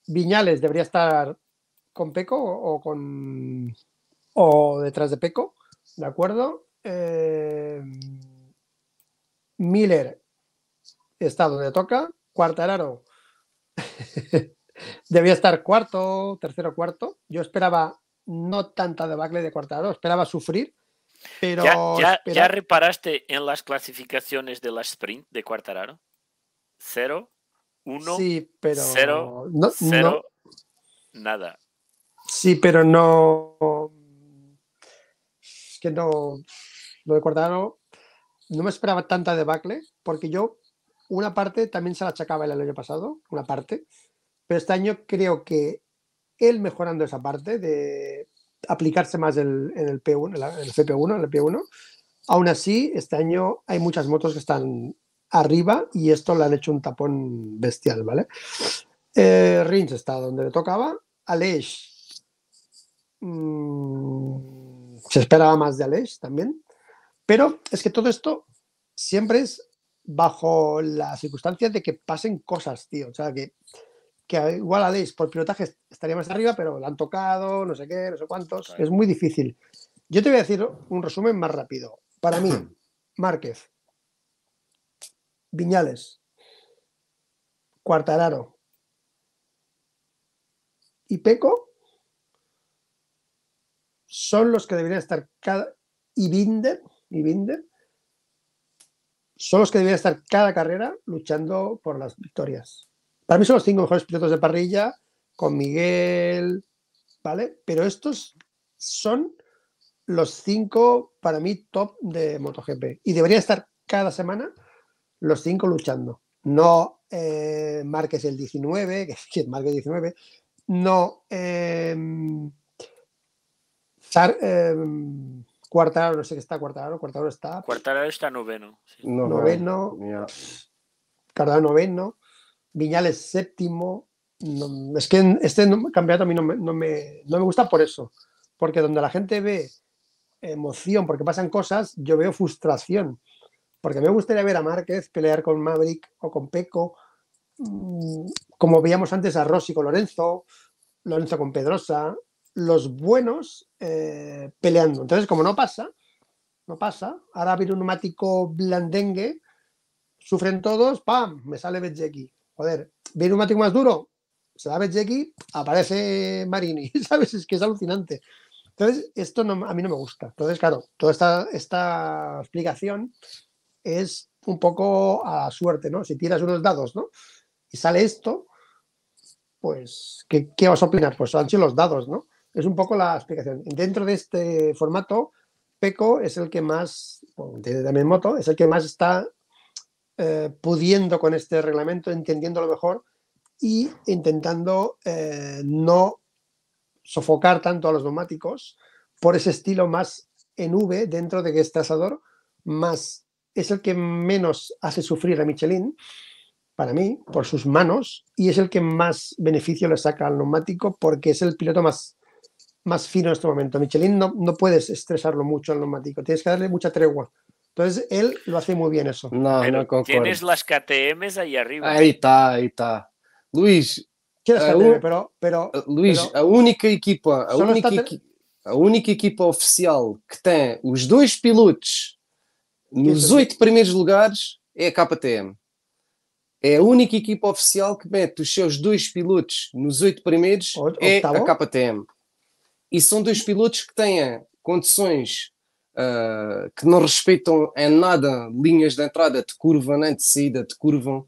Speaker 3: Viñales debería estar con Peco o con o detrás de Peco, ¿de acuerdo? Em, Miller está donde toca. Cuartararo [laughs] debía estar cuarto, tercero, cuarto. Yo esperaba no tanta debacle de Cuartararo, esperaba sufrir ¿Ya,
Speaker 1: reparaste en las clasificaciones de la sprint de Cuartararo? Cero, uno, sí, pero nada.
Speaker 3: Sí, pero no. Es que no. Lo de Cuartararo no me esperaba tanta debacle, porque yo una parte también se la achacaba el año pasado, una parte, pero este año creo que él mejorando esa parte de aplicarse más en el P1, en el CP1, el P1. Aún así, este año hay muchas motos que están arriba y esto le han hecho un tapón bestial, ¿vale? Eh, Rins está donde le tocaba. Aleix. Mm, se esperaba más de Aleix también. Pero es que todo esto siempre es bajo la circunstancia de que pasen cosas, tío. O sea, que que igual a por pilotaje estaría más arriba, pero la han tocado, no sé qué, no sé cuántos. Es muy difícil. Yo te voy a decir un resumen más rápido. Para mí, Márquez, Viñales, Cuartararo y Peco son los que deberían estar cada. Y y Binder son los que deberían estar cada carrera luchando por las victorias. Para mí son los cinco mejores pilotos de parrilla, con Miguel, ¿vale? Pero estos son los cinco, para mí, top de MotoGP. Y debería estar cada semana los cinco luchando. No eh, Márquez el 19, [laughs] que es Márquez 19, no em, em, cuarta no sé qué está cuarta Cuartaro está.
Speaker 1: Cuartaro está noveno. Noveno. noveno
Speaker 3: Cardano noveno. Viñales séptimo. es que este campeonato a mí no me, gusta por eso, porque donde la gente ve emoción, porque pasan cosas, yo veo frustración, porque me gustaría ver a Márquez pelear con Maverick o con Peco, mm, como veíamos antes a Rossi con Lorenzo, Lorenzo con Pedrosa, los buenos eh, peleando. Entonces, como no pasa, no pasa, ahora viene un neumático blandengue, sufren todos, ¡pam! Me sale aquí. Joder, viene un más duro, se da Jackie, aparece Marini, [laughs] ¿sabes? Es que es alucinante. Entonces, esto no, a mí no me gusta. Entonces, claro, toda esta, esta explicación es un poco a suerte, ¿no? Si tiras unos dados, ¿no? Y sale esto, pues, ¿qué, qué vas a opinar? Pues han sido los dados, ¿no? Es un poco la explicación. Dentro de este formato, Peco es el que más, bueno, también moto, es el que más está eh, pudiendo con este reglamento, entendiéndolo mejor y intentando eh, no sofocar tanto a los neumáticos por ese estilo más en V dentro de que este asador más es el que menos hace sufrir a Michelin para mí por sus manos y es el que más beneficio le saca al neumático porque es el piloto más más fino en este momento. Michelin no, no puedes estresarlo mucho al neumático, tienes que darle mucha tregua Entonces él lo hace muy bien eso. No, concordo. Tens tienes
Speaker 1: las KTMs ahí arriba. Ahí
Speaker 3: está, ahí está. Luis. a, KTM,
Speaker 1: pero, pero,
Speaker 3: Luís, pero...
Speaker 2: a única equipa, a única, está... equi a única equipa oficial que tem os dois pilotos nos oito primeiros lugares é a KTM. É a única equipa oficial que mete os seus dois pilotos nos oito primeiros o, é a KTM. E são dois pilotos que têm condições uh, que não respeitam em nada linhas de entrada de curva, nem de saída de curva.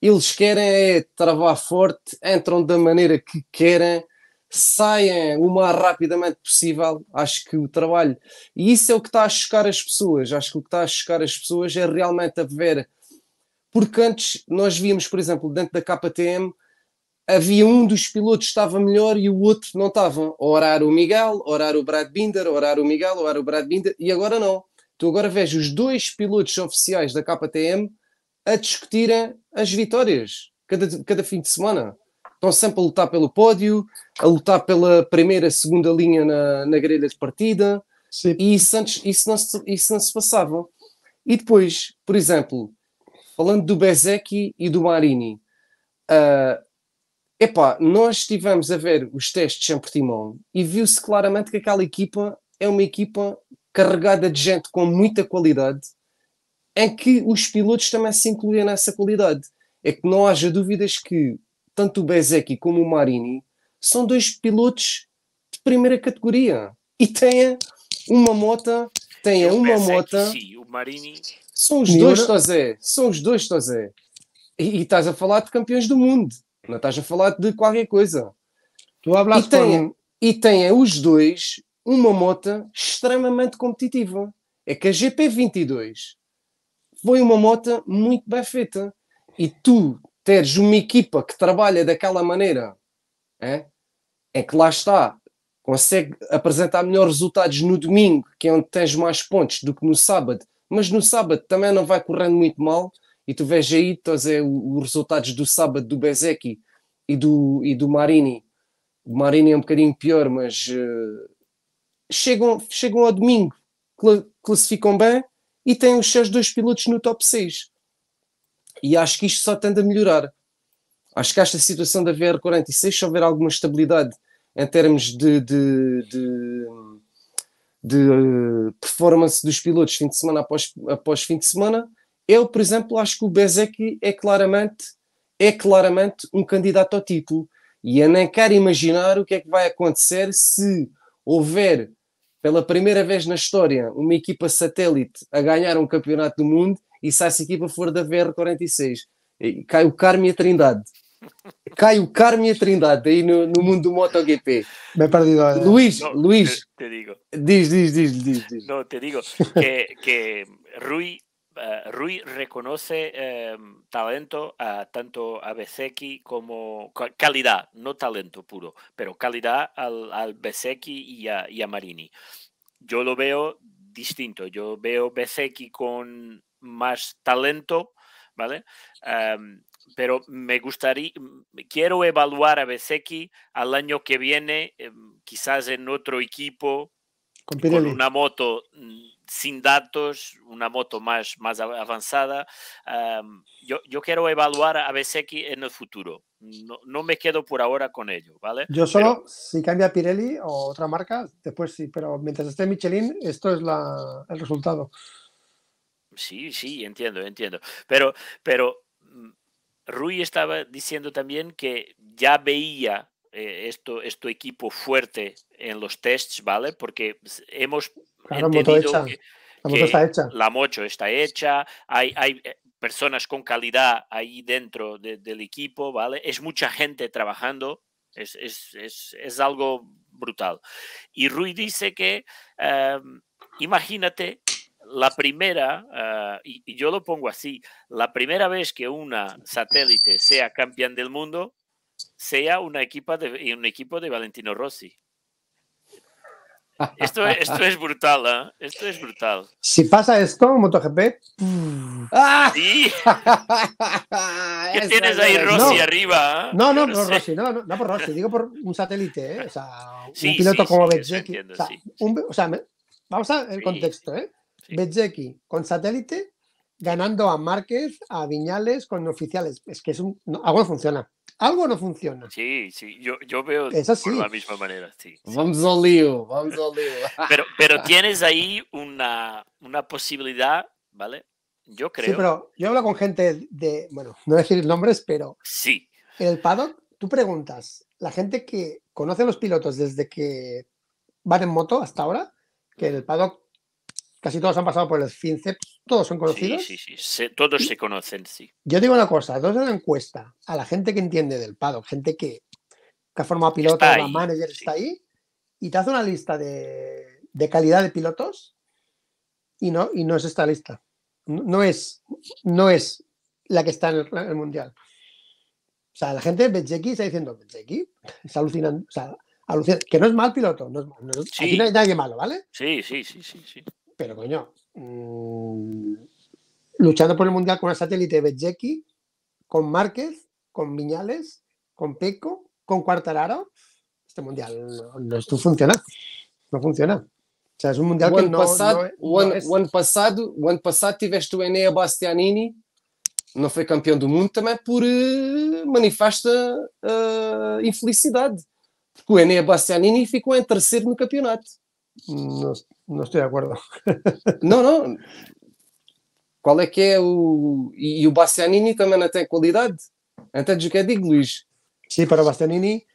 Speaker 2: Eles querem é travar forte, entram da maneira que querem, saem o mais rapidamente possível. Acho que o trabalho. E isso é o que está a chocar as pessoas. Acho que o que está a chocar as pessoas é realmente a ver Porque antes nós víamos, por exemplo, dentro da KTM, havia um dos pilotos que estava melhor e o outro não estava. Orar o Miguel, orar o Brad Binder, orar o Miguel, orar o Brad Binder, e agora não. Tu agora vês os dois pilotos oficiais da KTM a discutirem as vitórias cada, cada fim de semana. Estão sempre a lutar pelo pódio, a lutar pela primeira, segunda linha na, na grelha de partida. Sim. E isso, antes, isso, não se, isso não se passava. E depois, por exemplo, falando do Bezecchi e do Marini, uh, Epá, nós estivemos a ver os testes em Portimão e viu-se claramente que aquela equipa é uma equipa carregada de gente com muita qualidade, em que os pilotos também se incluem nessa qualidade. É que não haja dúvidas que tanto o Bezecchi como o Marini são dois pilotos de primeira categoria e têm uma moto, têm uma moto.
Speaker 1: Sim, o Marini. São os dois, Tozé.
Speaker 2: São os dois, Tozé. E, e estás a falar de campeões do mundo. Não estás a falar de qualquer coisa. Tu hablas e, tem, por... e têm os dois uma moto extremamente competitiva. É que a GP22 foi uma moto muito bem feita. E tu teres uma equipa que trabalha daquela maneira, é, é que lá está, consegue apresentar melhores resultados no domingo, que é onde tens mais pontos do que no sábado, mas no sábado também não vai correndo muito mal e tu vês aí estás, é, os resultados do sábado do Bezeki e do, e do Marini. O Marini é um bocadinho pior, mas uh, chegam, chegam ao domingo, classificam bem e têm os seus dois pilotos no top 6. E acho que isto só tende a melhorar. Acho que esta situação da VR46, se houver alguma estabilidade em termos de, de, de, de eh, performance dos pilotos fim de semana após, após fim de semana, eu, por exemplo, acho que o Bezek é claramente, é claramente um candidato ao título. E eu nem quero imaginar o que é que vai acontecer se houver, pela primeira vez na história, uma equipa satélite a ganhar um campeonato do mundo e se essa equipa for da VR46. Cai o Carme e a Trindade. Cai o Carme e a Trindade aí no, no mundo do MotoGP.
Speaker 3: bem perdido. ¿eh? Luis, no, Te,
Speaker 1: te, digo. Diz, diz, diz, diz, diz. te digo que, que Rui Eh, Rui reconoce em, talento a tanto a Bezeki como calidad, no talento puro, pero calidad al, al y a, Marini. Yo lo veo distinto, yo veo Besecki con más talento, ¿vale? Em, pero me gustaría, quiero evaluar a Besecki al año que viene, em, quizás en otro equipo,
Speaker 3: con, con una
Speaker 1: moto mm, sin datos, una moto más, más avanzada. yo, quiero evaluar a BSX en el futuro. No, me quedo por ahora con ello, ¿vale? Yo solo,
Speaker 3: si cambia Pirelli o otra marca, después sí, pero mientras esté Michelin, esto es la, el resultado.
Speaker 1: Sí, sí, entiendo, entiendo. Pero, pero mm, Rui estaba diciendo también que ya veía eh, esto, esto equipo fuerte en los tests, ¿vale? Porque hemos la moto está hecha. La moto está hecha, hay, hay eh, personas con calidad ahí dentro del equipo, ¿vale? Es mucha gente trabajando, es, algo brutal. Y Rui dice que, em, imagínate, la primera, eh, y, yo lo pongo así, la primera vez que una satélite sea campeón del mundo, sea una equipa de, un equipo de Valentino Rossi. Esto, esto es brutal, ¿eh? Esto es brutal.
Speaker 3: Si pasa esto, MotoGP.
Speaker 1: ¡Ah! [laughs]
Speaker 3: ¿Qué tienes ahí, Rossi,
Speaker 1: arriba? No, no, no por
Speaker 3: Rossi, no, no, por Rossi, digo por un satélite, ¿eh? O sea, un piloto como Bezzecchi. O sea, vamos a el contexto, ¿eh? Bezzecchi con satélite ganando a Márquez, a Viñales con oficiales. Es que es un, algo no funciona algo no funciona.
Speaker 1: Sí, sí, yo, veo de la misma manera. Sí,
Speaker 3: Vamos al lío,
Speaker 1: vamos al lío. Pero, pero [laughs] tienes ahí una, posibilidad, ¿vale? Yo creo. Sí, pero
Speaker 3: yo hablo con gente de, bueno, no decir nombres, pero. Sí. En el paddock, tú preguntas, la gente que conoce a los pilotos desde que van en moto hasta ahora, que en el paddock Casi todos han pasado por el FinCEP, todos son conocidos. Sí,
Speaker 1: sí, sí, todos se conocen, sí.
Speaker 3: Yo digo una cosa, entonces una encuesta a la gente que entiende del paddock, gente que, que ha formado piloto, la manager, está ahí, y te hace una lista de, calidad de pilotos y no, y no es esta lista. No, es, no es la que está en el, mundial. O sea, la gente de Benzeki está diciendo, Betjeki es alucinante, o sea, que no es mal piloto, no es, aquí no hay nadie malo,
Speaker 1: ¿vale? Sí, sí, sí, sí, sí. pero coño,
Speaker 3: mmm, luchando por el Mundial con el satélite Bezeki, con Márquez, con Viñales, con Peco, con Cuartararo, este Mundial no, esto funciona, no funciona. O sea, es un mundial o que no, passado, no, o ano, es... o
Speaker 2: passado, o ano passado tiveste o Enea Bastianini, não foi campeão do mundo também por uh, manifesta uh, infelicidade, porque o Enea Bastianini ficou em terceiro no campeonato.
Speaker 3: Nossa não estou de
Speaker 2: acordo. [laughs] não, não. Qual é que é o. E, o Bastianini também não tem qualidade.
Speaker 3: Antes do que digo, Luís. Sim, para o Bastianini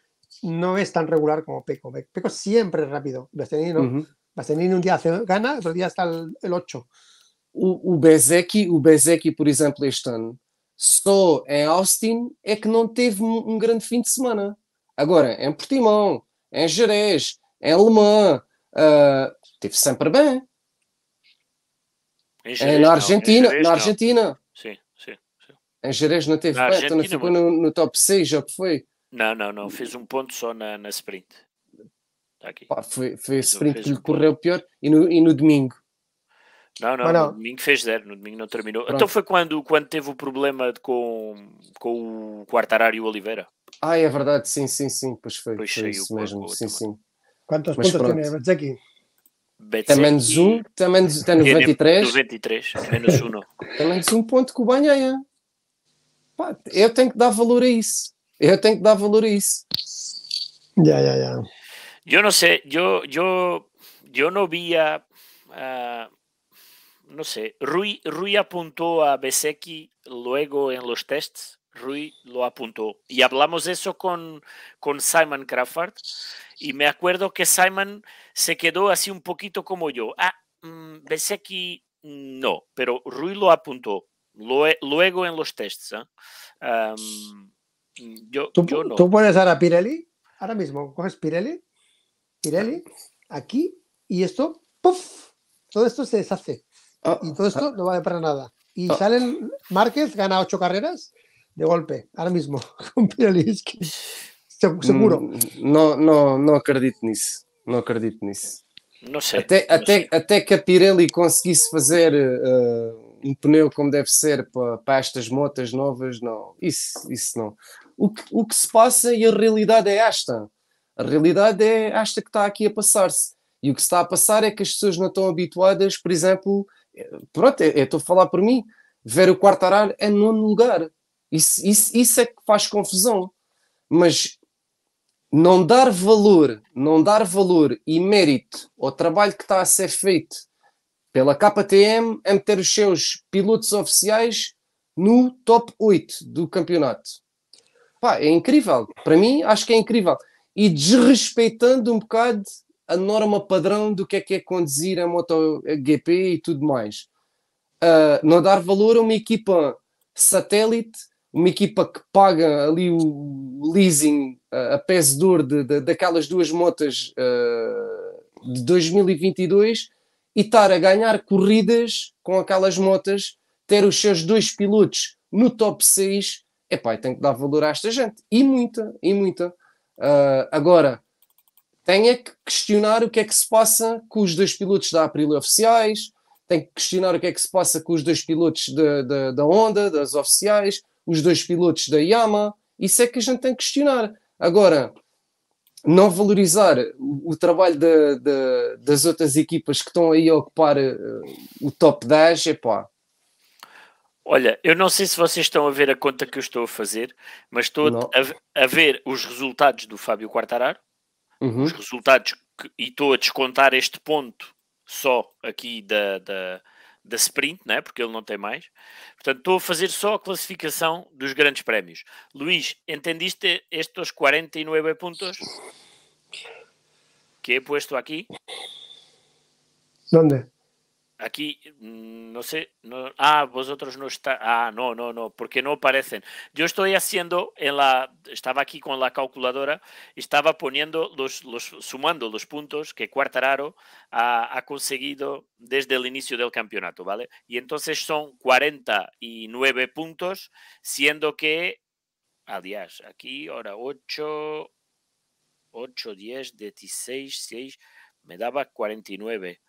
Speaker 3: não é tão regular como Peco. Peco sempre é rápido. Bastianini não. Uhum. Bastianini um dia gana, outro dia está o 8. O, o, Bezeki, o por exemplo, este ano, só em
Speaker 2: Austin é que não teve um, um grande fim de semana. Agora, em Portimão, em Jerez, em Le Mans, uh, Teve sempre bem.
Speaker 1: Em é, Jerez, na Argentina, em Jerez, na Argentina. Sim, sim, sim. Em Jerez não teve bem, então não ficou no, no top 6, já foi. Não, não, não, fez um ponto só na, na sprint. Está aqui.
Speaker 2: Pá, foi, foi a sprint que lhe um correu ponto. pior e no, e no domingo.
Speaker 1: Não, não, não, no domingo fez zero, no domingo não terminou. Então pronto. Então foi quando, quando teve o problema de, com, com o quarto horário o Oliveira.
Speaker 2: Ah, é verdade, sim, sim, sim, pois foi, pois foi isso mesmo, sim,
Speaker 1: sim. Quantas Mas pontas pronto. tem, aqui? Betze. Também menos um, também está 93. 93, menos um. também
Speaker 2: menos um ponto que o Banheia. Pá, eu tenho que dar valor a isso. Eu tenho que dar valor a isso.
Speaker 1: já yeah, já yeah, não Yeah. eu não sé, não yo, yo no uh, Rui, Rui apontou a Besecchi logo em los testes Rui lo apuntó. Y hablamos de eso con, con Simon Crawford. Y me acuerdo que Simon se quedó así un poquito como yo. Ah, mm, no, pero Rui lo apuntó. luego en los tests. ¿eh? yo, ¿Tú, puedes
Speaker 3: dar Pirelli? Ahora mismo, coges Pirelli, Pirelli, aquí, y esto, ¡puf! Todo esto se deshace. Ah, y todo ah. esto no vale para nada. Y ah. sale Márquez, gana ocho carreras, de golpe, ahora mismo, [laughs] con Piraliski. Seguro.
Speaker 2: Mm, no, no, não acredito nisso. Não acredito nisso. Não sei. Até, não até, sei. até que a Pirelli conseguisse fazer uh, um pneu como deve ser para, para estas motas novas, não. Isso, isso não. O que, o que se passa e a realidade é esta. A realidade é esta que está aqui a passar-se. E o que se está a passar é que as pessoas não estão habituadas, por exemplo, eh, pronto, eu é, é, estou a falar por mim, ver o quarto Quartararo em é nono lugar. Isso, isso, isso é que faz confusão. Mas não dar valor, não dar valor e mérito ao trabalho que está a ser feito pela KTM a é meter os seus pilotos oficiais no top 8 do campeonato. Pá, é incrível. Para mim, acho que é incrível. E desrespeitando um bocado a norma padrão do que é que é conduzir a MotoGP e tudo mais. Uh, não dar valor a uma equipa satélite uma equipa que paga ali o leasing a, a peso de ouro de, daquelas duas motas uh, de 2022 e estar a ganhar corridas com aquelas motas, ter os seus dois pilotos no top 6, pai tem que dar valor a esta gente. E muita, e muita. Uh, agora, é que questionar o que é que se passa com os dois pilotos da Aprilia oficiais, tem que questionar o que é que se passa com os dois pilotos da, da Honda, das oficiais, os dois pilotos da Yamaha, isso é que a gente tem que questionar. Agora, não valorizar o, o trabalho de, de, das outras equipas que estão aí a ocupar uh, o top 10, é pá.
Speaker 1: Olha, eu não sei se vocês estão a ver a conta que eu estou a fazer, mas estou a, a, ver os resultados do Fábio Quartararo, uhum. os resultados, que, e estou a descontar este ponto só aqui da, da da sprint, né? porque ele não tem mais. Portanto, estou a fazer só a classificação dos grandes prémios. Luís, entendiste estes 49 pontos que he é puesto aqui? Onde? Aquí, mm, no sé, no, ah, vosotros no está, ah, no, no, no, porque no aparecen. Yo estoy haciendo en la, estaba aquí con la calculadora, estaba poniendo los, los sumando los puntos que Cuartararo ha, ha conseguido desde el inicio del campeonato, ¿vale? Y entonces son 49 puntos, siendo que, adiós, aquí, ahora 8, 8, 10, 16, 6, me daba 49.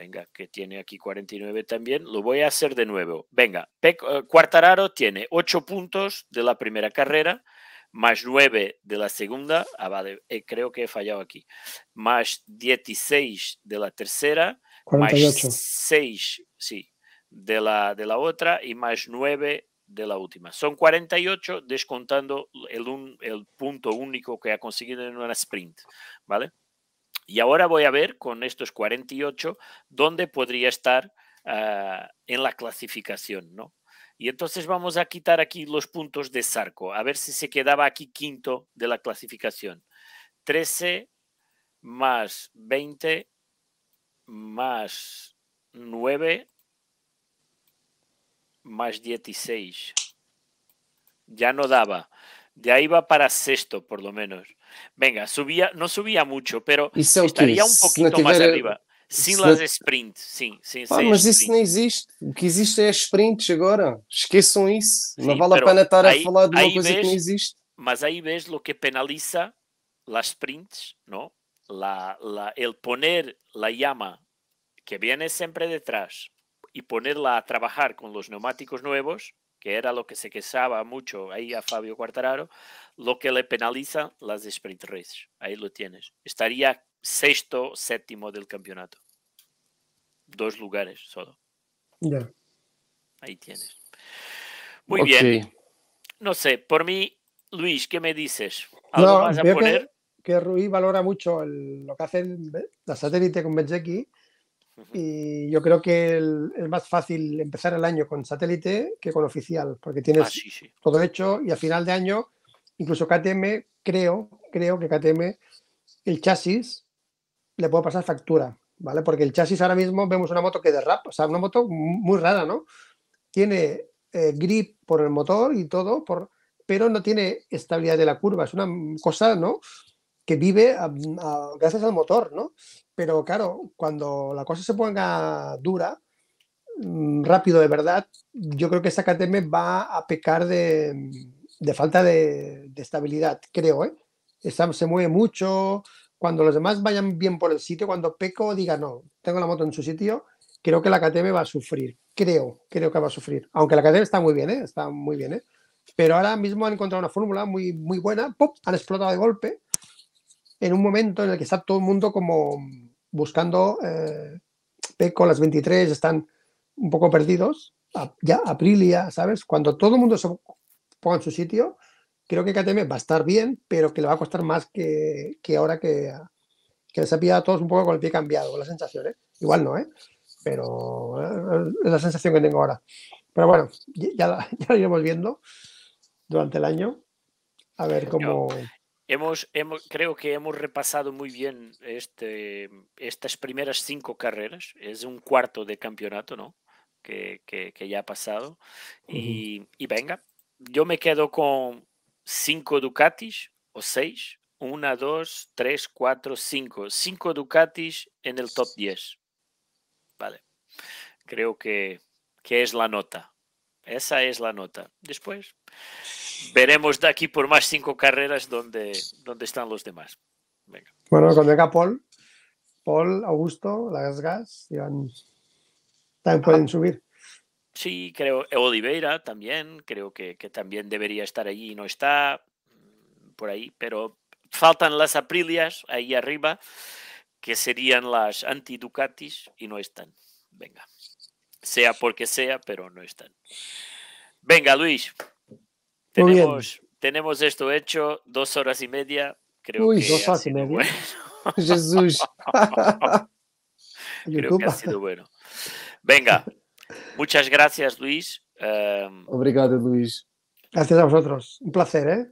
Speaker 1: Venga, que tiene aquí 49 también. Lo voy a hacer de nuevo. Venga, eh, Cuartararo tiene 8 puntos de la primera carrera, más 9 de la segunda. Ah, vale, eh, creo que he fallado aquí. Más 16 de la tercera, más 6, sí, de la, de la otra y más 9 de la última. Son 48 descontando el, el punto único que ha conseguido en una sprint, ¿vale? Y ahora voy a ver con estos 48 dónde podría estar ah, en la clasificación, ¿no? Y entonces vamos a quitar aquí los puntos de Sarco, a ver si se quedaba aquí quinto de la clasificación. 13 más 20 más 9 más 16. Ya no daba. De ahí va para sexto, por lo menos. Venga, subía, no subía mucho, pero isso é estaría un poquito tiver... más arriba. Sim, se... las sprint, sim, sim. Pá, mas sprint. isso
Speaker 2: não existe. O que existe é sprints agora. Esqueçam isso. Sim, não vale a pena estar aí, a falar de uma coisa que não existe.
Speaker 1: Mas aí vês o que penaliza as sprints, não? La, la, el poner la llama que viene sempre detrás e ponerla a trabalhar com os neumáticos novos que era lo que se quejaba mucho ahí a Fabio Quartararo, lo que le penaliza las sprint races. Ahí lo tienes. Estaría sexto, séptimo del campeonato. Dos lugares solo. Ahí tienes. Muy bien. No sé, por mí, Luis, ¿qué me dices?
Speaker 3: Que, Rui valora mucho lo que hace la satélite con Benjeki y yo creo que es más fácil empezar el año con satélite que con oficial, porque tienes ah, todo hecho y a final de año, incluso KTM, creo, creo que KTM, el chasis le puedo pasar factura, ¿vale? Porque el chasis ahora mismo vemos una moto que derrapa, o sea, una moto muy rara, ¿no? Tiene eh, grip por el motor y todo, por, pero no tiene estabilidad de la curva, es una cosa, ¿no? Que vive gracias al motor, ¿no? pero claro, cuando la cosa se ponga dura, mm, rápido de verdad, yo creo que KTM va a pecar de, falta de, estabilidad, creo. ¿eh? se mueve mucho. Cuando los demás vayan bien por el sitio, cuando Peco diga no, tengo la moto en su sitio, creo que la KTM va a sufrir. Creo, creo que va a sufrir. Aunque la KTM está muy bien, ¿eh? está muy bien. ¿eh? Pero ahora mismo han encontrado una fórmula muy, muy buena. ¡Pop! Han explotado de golpe en un momento en el que está todo el mundo como buscando eh, Peco, las 23 están un poco perdidos, ya Aprilia, ¿sabes? Cuando todo el mundo se ponga en su sitio, creo que KTM va a estar bien, pero que le va a costar más que, ahora que, que les ha pillado a todos un poco con el pie cambiado, la sensación, ¿eh? Igual no, ¿eh? Pero eh, es la sensación que tengo ahora. Pero bueno, ya, ya, la, [laughs] iremos viendo durante el año. A ver cómo.
Speaker 1: Hemos, creo que hemos repasado muy bien este, estas primeras cinco carreras. Es un cuarto de campeonato, ¿no? Que, ya ha pasado. y, venga, yo me quedo con cinco Ducatis o seis. Una, dos, tres, cuatro, cinco. Cinco Ducatis en el top 10. Vale. Creo que, que es la nota. Esa es la nota. Después veremos de aquí por más cinco carreras dónde están los demás. Bueno,
Speaker 3: cuando llega Paul, Paul, Augusto, las Gas, también pueden ah. subir.
Speaker 1: Sí, creo, Oliveira también, creo que, que también debería estar allí y no está mm, por ahí, pero faltan las Aprilias ahí arriba, que serían las anti-Ducatis y no están. Venga, sea porque sea, pero no están. Venga, Luis, tenemos, tenemos esto hecho, dos horas y media, creo Uy, que dos horas y media.
Speaker 3: [laughs] Jesús. [laughs] creo que ha
Speaker 1: sido bueno. Venga, muchas gracias, Luis. Em,
Speaker 3: Obrigado, Luis. Gracias a vosotros. Un placer, ¿eh?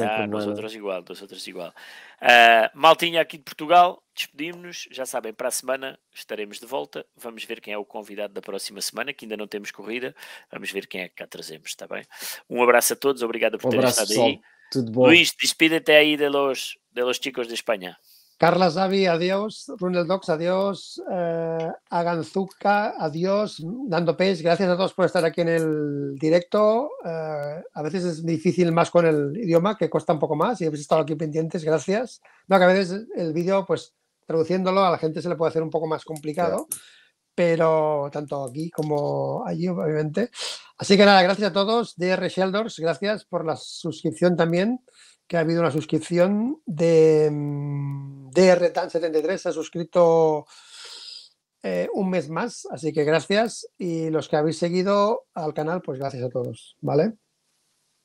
Speaker 1: Ah, nosotros igual, nosotros igual. Uh, maltinha aqui de Portugal, despedimos-nos. Já sabem, para a semana estaremos de volta. Vamos ver quem é o convidado da próxima semana, que ainda não temos corrida. Vamos ver quem é que cá trazemos, está bem? Um abraço a todos, obrigado por um terem abraço, estado pessoal. aí. Tudo bom. Luís, até aí de los, de los chicos de Espanha.
Speaker 3: Carla Zabi, adiós. Runel Docs, adiós. Hagan eh, Zuka, adiós. Dando Page, gracias a todos por estar aquí en el directo. Eh, a veces es difícil más con el idioma, que cuesta un poco más, y habéis estado aquí pendientes, gracias. No, que a veces el vídeo, pues traduciéndolo, a la gente se le puede hacer un poco más complicado, pero tanto aquí como allí, obviamente. Así que nada, gracias a todos. DR Sheldors, gracias por la suscripción también que ha habido una suscripción de mm, DRTAN73, se ha suscrito eh, un mes más, así que gracias. Y los que habéis seguido al canal, pues gracias a todos, ¿vale?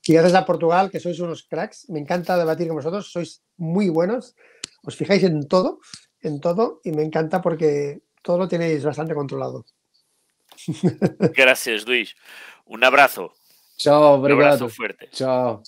Speaker 3: Y gracias a Portugal, que sois unos cracks. Me encanta debatir con vosotros, sois muy buenos. Os fijáis en todo, en todo, y me encanta porque todo lo tenéis bastante controlado.
Speaker 1: [laughs] Gracias, Luis. Un abrazo. Chao, Un abrazo fuerte.
Speaker 2: Chao.